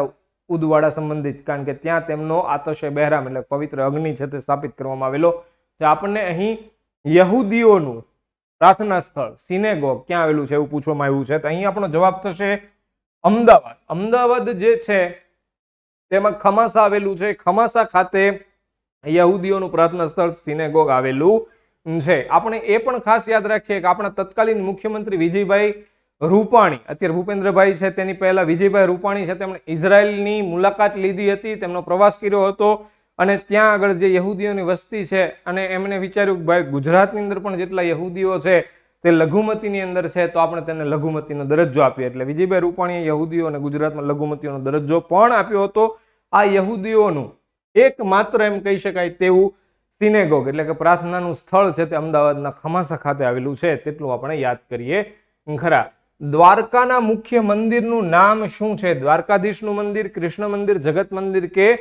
ઉદવાડા સંબંધિત કારણ કે ત્યાં તેમનો આતશે બહેરામ એટલે પવિત્ર અગ્નિ છે તે સ્થાપિત કરવામાં આવેલો તો આપણને અહીં યહૂદીઓનું પ્રાર્થના સ્થળ સિનેગોગ ક્યાં આવેલું છે એવું પૂછવામાં આવ્યું છે તો અહીં આપણો જવાબ થશે અમદાવાદ અમદાવાદ જે છે તેમાં ખમાસા આવેલું છે ખમાસા ખાતે યહૂદીઓનું પ્રાર્થના સ્થળ સિનેગોગ આવેલું છે આપણે એ પણ ખાસ યાદ રાખીએ કે આપણા તત્કાલીન મુખ્યમંત્રી વિજયભાઈ રૂપાણી અત્યારે ભૂપેન્દ્રભાઈ છે તેની પહેલા વિજયભાઈ રૂપાણી છે તેમણે ઇઝરાયલની મુલાકાત લીધી હતી તેમનો પ્રવાસ કર્યો હતો અને ત્યાં આગળ જે યહૂદીઓની વસ્તી છે અને એમણે વિચાર્યું કે ભાઈ ગુજરાતની અંદર પણ જેટલા યહૂદીઓ છે તે લઘુમતીની અંદર છે તો આપણે તેને લઘુમતીનો દરજ્જો આપીએ એટલે વિજયભાઈ રૂપાણીએ યહૂદીઓ અને ગુજરાતમાં લઘુમતીઓનો દરજ્જો પણ આપ્યો હતો આ યહૂદીઓનું એકમાત્ર એમ કહી શકાય તેવું સિનેગોગ એટલે કે પ્રાર્થનાનું સ્થળ છે તે અમદાવાદના ખમાસા ખાતે આવેલું છે તેટલું આપણે યાદ કરીએ ખરા દ્વારકાના મુખ્ય મંદિરનું નામ શું છે દ્વારકાધીશનું મંદિર કૃષ્ણ મંદિર જગત મંદિર કે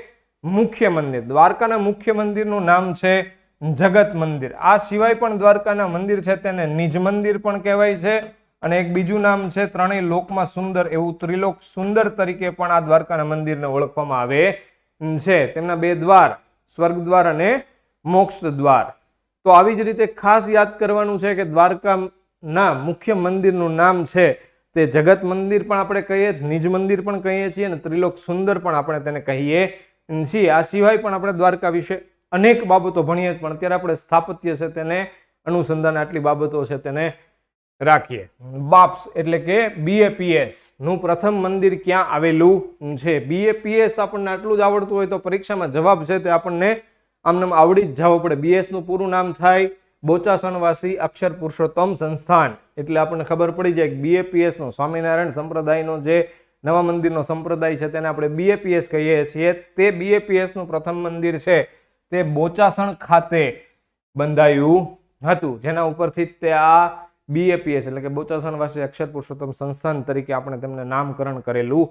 મુખ્ય મંદિર દ્વારકાના મુખ્ય મંદિરનું નામ છે જગત મંદિર આ સિવાય પણ દ્વારકાના મંદિર છે તેને નિજ મંદિર પણ કહેવાય છે અને એક બીજું નામ છે ત્રણેય લોકમાં સુંદર એવું ત્રિલોક સુંદર તરીકે પણ આ દ્વારકાના મંદિરને ઓળખવામાં આવે છે તેમના બે દ્વાર સ્વર્ગ દ્વાર અને મોક્ષ દ્વાર તો આવી જ રીતે ખાસ યાદ કરવાનું છે કે દ્વારકાના મુખ્ય મંદિરનું નામ છે તે જગત મંદિર પણ આપણે કહીએ નિજ મંદિર પણ કહીએ છીએ અને ત્રિલોક સુંદર પણ આપણે તેને કહીએ છીએ આ સિવાય પણ આપણે દ્વારકા વિશે અનેક બાબતો ભણીએ પણ અત્યારે આપણે સ્થાપત્ય છે તેને અનુસંધાન આટલી બાબતો છે તેને રાખીએ બાપ્સ એટલે કે બીએપીએસ નું પ્રથમ મંદિર ક્યાં આવેલું છે બીએપીએસ આપણને આટલું જ આવડતું હોય તો પરીક્ષામાં જવાબ છે તે આપણને આમનામ આવડી જ જવો પડે બીએસનું પૂરું નામ થાય બોચાસણવાસી અક્ષર પુરુષોત્તમ સંસ્થાન એટલે આપણને ખબર પડી જાય કે બીએપીએસનો સ્વામિનારાયણ સંપ્રદાયનો જે નવા મંદિરનો સંપ્રદાય છે તેને આપણે બીએપીએસ કહીએ છીએ તે બીએપીએસનું પ્રથમ મંદિર છે તે બોચાસણ ખાતે બંધાયું હતું જેના ઉપરથી તે આ બીએપીએસ એટલે કે બોચાસણ વાસી અક્ષર પુરુષોત્તમ સંસ્થાન તરીકે આપણે તેમને નામકરણ કરેલું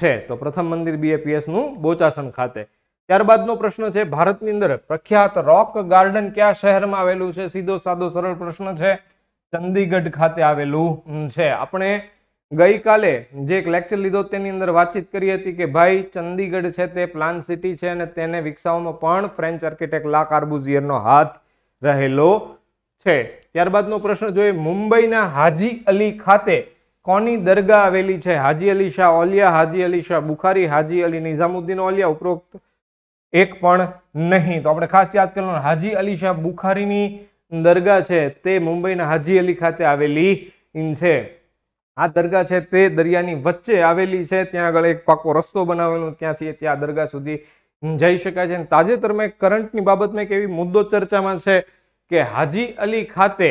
છે તો પ્રથમ મંદિર બીએપીએસનું બોચાસણ ખાતે ત્યારબાદનો પ્રશ્ન છે ભારતની અંદર પ્રખ્યાત રોક ગાર્ડન કયા શહેરમાં આવેલું છે સીધો સાદો સરળ પ્રશ્ન છે ચંદીગઢ ખાતે આવેલું છે આપણે ગઈકાલે જે એક લેક્ચર લીધો તેની અંદર વાતચીત કરી હતી કે ભાઈ ચંદીગઢ છે તે પ્લાન સિટી છે અને તેને વિકસાવવામાં પણ ફ્રેન્ચ આર્કિટેક્ટ લા કાર્બુઝિયરનો હાથ રહેલો છે ત્યારબાદનો પ્રશ્ન જોઈએ મુંબઈના હાજી અલી ખાતે કોની દરગાહ આવેલી છે હાજી અલી શાહ ઓલિયા હાજી અલી શાહ બુખારી હાજી અલી નિઝામુદ્દીન ઓલિયા ઉપરોક્ત એક પણ નહીં તો આપણે ખાસ યાદ કરવાનું હાજી અલી શાહ બુખારીની દરગાહ છે તે મુંબઈના હાજી અલી ખાતે આવેલી છે આ દરગાહ છે તે દરિયાની વચ્ચે આવેલી છે ત્યાં આગળ એક પાકો રસ્તો બનાવેલો ત્યાંથી ત્યાં દરગાહ સુધી જઈ શકાય છે તાજેતરમાં કરંટની બાબતમાં એક એવી મુદ્દો ચર્ચામાં છે કે હાજી અલી ખાતે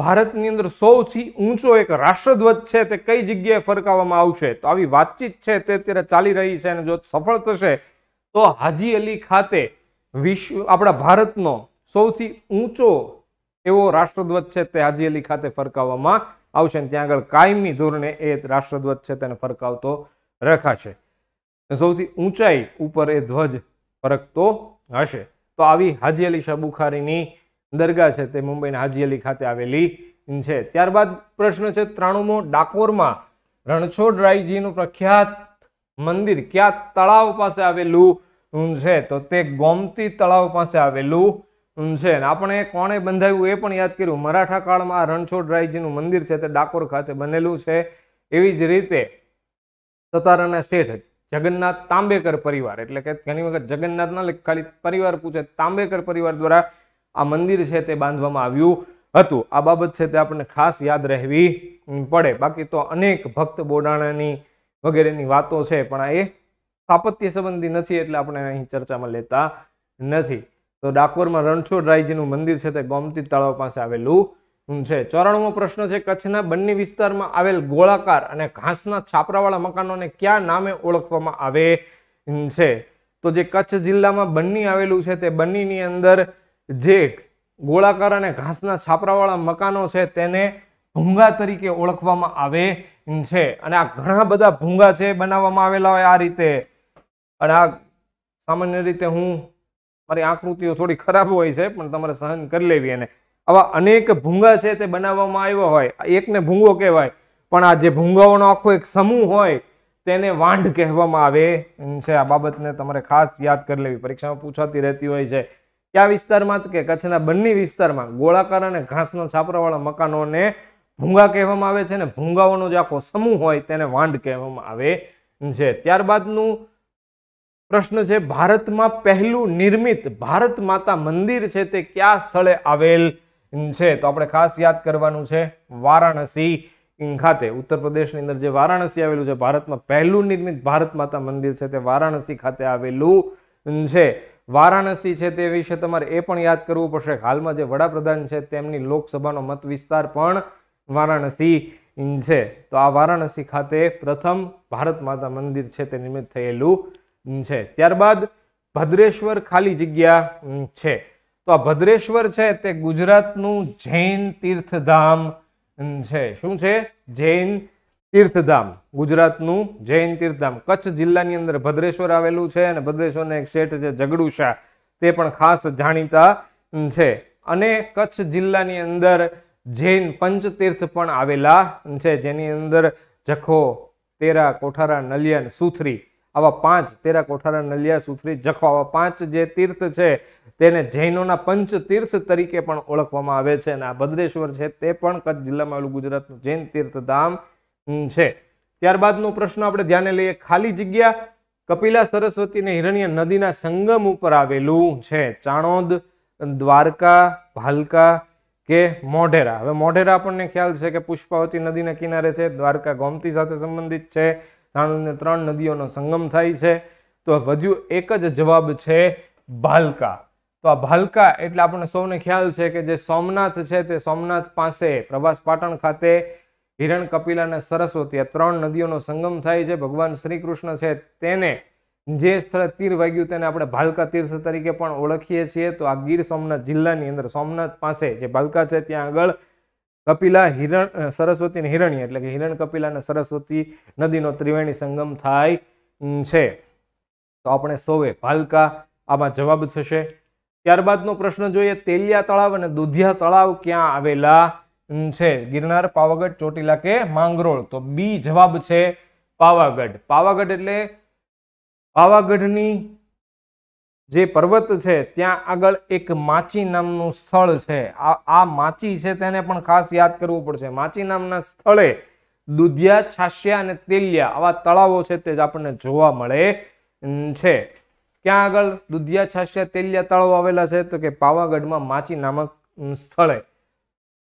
ભારતની અંદર સૌથી ઊંચો એક રાષ્ટ્રધ્વજ છે તે કઈ જગ્યાએ ફરકાવવામાં આવશે તો આવી વાતચીત છે તે અત્યારે ચાલી રહી છે અને જો સફળ થશે તો હાજી અલી ખાતે વિશ્વ આપણા ભારતનો સૌથી ઊંચો એવો રાષ્ટ્રધ્વજ છે તે હાજી અલી ખાતે ફરકાવવામાં આવશે અને ત્યાં આગળ કાયમી ધોરણે એ રાષ્ટ્રધ્વજ છે તેને ફરકાવતો રખાશે સૌથી ઊંચાઈ ઉપર એ ધ્વજ ફરકતો હશે તો આવી હાજી અલી શાહ બુખારીની દરગાહ છે તે મુંબઈના હાજી અલી ખાતે આવેલી છે ત્યારબાદ પ્રશ્ન છે ત્રાણુમો ડાકોરમાં રણછોડ રાયજીનું પ્રખ્યાત મંદિર ક્યાં તળાવ પાસે આવેલું છે તો તે ગોમતી તળાવ પાસે આવેલું છે અને આપણે કોણે બંધાવ્યું એ પણ યાદ કર્યું મરાઠા કાળમાં રણછોડરાયજીનું મંદિર છે તે ડાકોર ખાતે બનેલું છે એવી જ રીતે સતારાના શેઠ જગન્નાથ તાંબેકર પરિવાર એટલે કે ઘણી વખત જગન્નાથના ખાલી પરિવાર પૂછે તાંબેકર પરિવાર દ્વારા આ મંદિર છે તે બાંધવામાં આવ્યું હતું આ બાબત છે તે આપણને ખાસ યાદ રહેવી પડે બાકી તો અનેક ભક્ત બોડાણાની વગેરેની વાતો છે પણ આ એ સ્થાપત્ય સંબંધી નથી એટલે આપણે અહીં ચર્ચામાં લેતા નથી તો ડાકોરમાં રણછોડ રાયજીનું મંદિર છે તે ગોમતી તળાવ પાસે આવેલું છે ચોરાણું પ્રશ્ન છે કચ્છના બંને વિસ્તારમાં આવેલ ગોળાકાર અને ઘાસના છાપરાવાળા મકાનોને ક્યાં નામે ઓળખવામાં આવે છે તો જે કચ્છ જિલ્લામાં બન્ની આવેલું છે તે બન્નીની અંદર જે ગોળાકાર અને ઘાસના છાપરાવાળા મકાનો છે તેને ભૂંગા તરીકે ઓળખવામાં આવે છે અને આ ઘણા બધા ભૂંગા છે બનાવવામાં આવેલા હોય આ રીતે અને આ સામાન્ય રીતે હું મારી આકૃતિઓ થોડી ખરાબ હોય છે પણ તમારે સહન કરી લેવી એને આવા અનેક ભૂંગા છે તે બનાવવામાં આવ્યો હોય એકને ભૂંગો કહેવાય પણ આ જે ભૂંગાઓનો આખો એક સમૂહ હોય તેને વાંઢ કહેવામાં આવે છે આ બાબતને તમારે ખાસ યાદ કરી લેવી પરીક્ષામાં પૂછાતી રહેતી હોય છે કયા વિસ્તારમાં તો કે કચ્છના બંને વિસ્તારમાં ગોળાકાર અને ઘાસના છાપરાવાળા મકાનોને ભૂંગા કહેવામાં આવે છે અને ભૂંગાઓનો જે આખો સમૂહ હોય તેને વાંઢ કહેવામાં આવે છે ત્યારબાદનું પ્રશ્ન છે ભારતમાં પહેલું નિર્મિત ભારત માતા મંદિર છે તે કયા સ્થળે આવેલ છે તો આપણે ખાસ યાદ કરવાનું છે વારાણસી ખાતે ઉત્તર પ્રદેશની અંદર જે વારાણસી આવેલું છે ભારતમાં પહેલું નિર્મિત ભારત માતા મંદિર છે તે વારાણસી ખાતે આવેલું છે વારાણસી છે તે વિશે તમારે એ પણ યાદ કરવું પડશે હાલમાં જે વડાપ્રધાન છે તેમની લોકસભાનો મત વિસ્તાર પણ વારાણસી છે તો આ વારાણસી ખાતે પ્રથમ ભારત માતા મંદિર છે તે નિર્મિત થયેલું છે ત્યારબાદ ભદ્રેશ્વર ખાલી જગ્યા છે તો આ ભદ્રેશ્વર છે તે ગુજરાતનું જૈન તીર્થધામ છે શું છે જૈન તીર્થધામ ગુજરાતનું જૈન તીર્થધામ કચ્છ જિલ્લાની અંદર ભદ્રેશ્વર આવેલું છે અને ભદ્રેશ્વરને એક શેઠ છે જગડુ તે પણ ખાસ જાણીતા છે અને કચ્છ જિલ્લાની અંદર જૈન પંચતીર્થ પણ આવેલા છે જેની અંદર જખો તેરા કોઠારા નલિયન સુથરી આવા પાંચ તેરા કોઠારા નલિયા સુથરી જખવા આવા પાંચ જે તીર્થ છે તેને જૈનોના પંચ તીર્થ તરીકે પણ ઓળખવામાં આવે છે અને આ ભદ્રેશ્વર છે તે પણ કચ્છ જિલ્લામાં આવેલું ગુજરાતનું જૈન તીર્થધામ છે ત્યારબાદનો પ્રશ્ન આપણે ધ્યાને લઈએ ખાલી જગ્યા કપિલા સરસ્વતી અને હિરણ્ય નદીના સંગમ ઉપર આવેલું છે ચાણોદ દ્વારકા ભાલકા કે મોઢેરા હવે મોઢેરા આપણને ખ્યાલ છે કે પુષ્પાવતી નદીના કિનારે છે દ્વારકા ગોમતી સાથે સંબંધિત છે ત્રણ ત્રણ નદીઓનો સંગમ થાય છે તો વધુ એક જ જવાબ છે ભાલકા તો આ ભાલકા એટલે આપણને સૌને ખ્યાલ છે કે જે સોમનાથ છે તે સોમનાથ પાસે પ્રભાસ પાટણ ખાતે હિરણ કપિલા અને સરસ્વતી આ ત્રણ નદીઓનો સંગમ થાય છે ભગવાન શ્રી કૃષ્ણ છે તેને જે સ્થળે તીર વાગ્યું તેને આપણે ભાલકા તીર્થ તરીકે પણ ઓળખીએ છીએ તો આ ગીર સોમનાથ જિલ્લાની અંદર સોમનાથ પાસે જે ભાલકા છે ત્યાં આગળ કપિલા હિરણ સરસ્વતી અને હિરણ્ય એટલે કે હિરણ કપિલા અને સરસ્વતી નદીનો ત્રિવેણી સંગમ થાય છે તો આપણે સૌએ ભાલકા આમાં જવાબ થશે ત્યારબાદનો પ્રશ્ન જોઈએ તેલિયા તળાવ અને દુધિયા તળાવ ક્યાં આવેલા છે ગિરનાર પાવાગઢ ચોટીલા કે માંગરોળ તો બી જવાબ છે પાવાગઢ પાવાગઢ એટલે પાવાગઢની જે પર્વત છે ત્યાં આગળ એક માચી નામનું સ્થળ છે આ માચી છે તેને પણ ખાસ યાદ કરવું પડશે માચી નામના સ્થળે દુધિયા છાશિયા અને તેલિયા આવા તળાવો છે તે જ આપણને જોવા મળે છે ક્યાં આગળ દુધિયા છાશિયા તેલિયા તળાવ આવેલા છે તો કે પાવાગઢમાં માચી નામક સ્થળે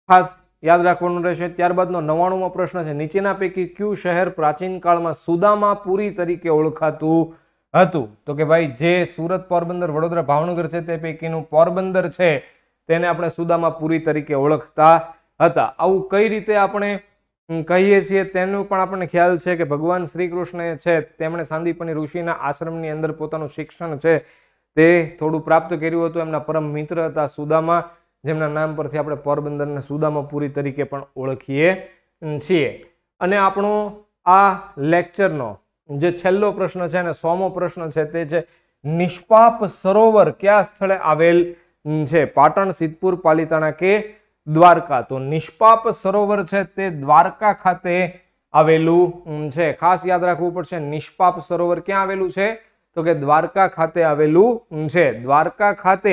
ખાસ યાદ રાખવાનું રહેશે ત્યારબાદનો નવાણુંમાં પ્રશ્ન છે નીચેના પૈકી કયું શહેર પ્રાચીન કાળમાં સુદામાપુરી તરીકે ઓળખાતું હતું તો કે ભાઈ જે સુરત પોરબંદર વડોદરા ભાવનગર છે તે પૈકીનું પોરબંદર છે તેને આપણે સુદામાપુરી તરીકે ઓળખતા હતા આવું કઈ રીતે આપણે કહીએ છીએ તેનું પણ આપણને ખ્યાલ છે કે ભગવાન શ્રી કૃષ્ણ છે તેમણે સાંદીપની ઋષિના આશ્રમની અંદર પોતાનું શિક્ષણ છે તે થોડું પ્રાપ્ત કર્યું હતું એમના પરમ મિત્ર હતા સુદામા જેમના નામ પરથી આપણે પોરબંદરને સુદામાપુરી તરીકે પણ ઓળખીએ છીએ અને આપણો આ લેક્ચરનો જે છેલ્લો પ્રશ્ન છે અને સોમો પ્રશ્ન છે તે છે નિષ્પાપ સરોવર કયા સ્થળે આવેલ છે પાટણ સિદ્ધપુર પાલિતાણા કે દ્વારકા તો નિષ્પાપ સરોવર છે તે દ્વારકા ખાતે આવેલું છે ખાસ યાદ રાખવું પડશે નિષ્પાપ સરોવર ક્યાં આવેલું છે તો કે દ્વારકા ખાતે આવેલું છે દ્વારકા ખાતે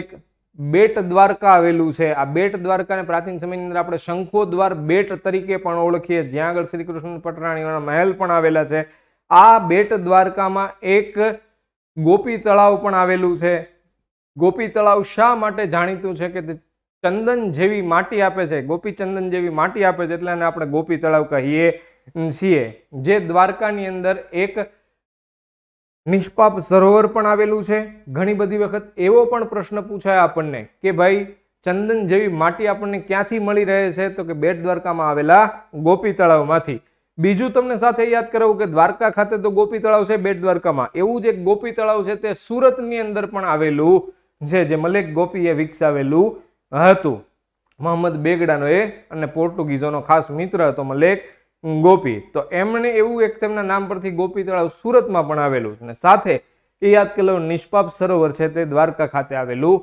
એક બેટ દ્વારકા આવેલું છે આ બેટ દ્વારકાને પ્રાચીન સમયની અંદર આપણે શંખોદ્વાર બેટ તરીકે પણ ઓળખીએ જ્યાં આગળ શ્રી કૃષ્ણ પટરાણીઓના મહેલ પણ આવેલા છે આ બેટ દ્વારકામાં એક ગોપી તળાવ પણ આવેલું છે ગોપી તળાવ શા માટે જાણીતું છે કે ચંદન જેવી માટી આપે છે ગોપી ચંદન જેવી માટી આપે છે એટલે આપણે ગોપી તળાવ કહીએ છીએ જે દ્વારકાની અંદર એક નિષ્પાપ સરોવર પણ આવેલું છે ઘણી બધી વખત એવો પણ પ્રશ્ન પૂછાય આપણને કે ભાઈ ચંદન જેવી માટી આપણને ક્યાંથી મળી રહે છે તો કે બેટ દ્વારકામાં આવેલા ગોપી તળાવમાંથી બીજું તમને સાથે યાદ કરાવું કે દ્વારકા ખાતે તો ગોપી તળાવ છે બેટ દ્વારકામાં એવું જ એક ગોપી તળાવ છે તે સુરતની અંદર પણ આવેલું છે જે મલેક ગોપીએ વિકસાવેલું હતું મોહમ્મદ બેગડાનો એ અને પોર્ટુગીઝોનો ખાસ મિત્ર હતો મલેક ગોપી તો એમણે એવું એક તેમના નામ પરથી ગોપી તળાવ સુરતમાં પણ આવેલું છે સાથે એ યાદ કરી લો નિષ્પાપ સરોવર છે તે દ્વારકા ખાતે આવેલું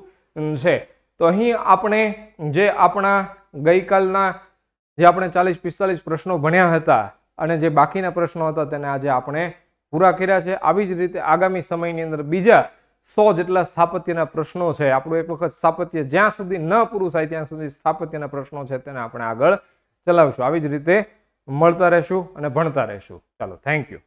છે તો અહીં આપણે જે આપણા ગઈકાલના જે આપણે ચાલીસ પિસ્તાલીસ પ્રશ્નો ભણ્યા હતા અને જે બાકીના પ્રશ્નો હતા તેને આજે આપણે પૂરા કર્યા છે આવી જ રીતે આગામી સમયની અંદર બીજા સો જેટલા સ્થાપત્યના પ્રશ્નો છે આપણું એક વખત સ્થાપત્ય જ્યાં સુધી ન પૂરું થાય ત્યાં સુધી સ્થાપત્યના પ્રશ્નો છે તેને આપણે આગળ ચલાવશું આવી જ રીતે મળતા રહેશું અને ભણતા રહેશું ચાલો થેન્ક યુ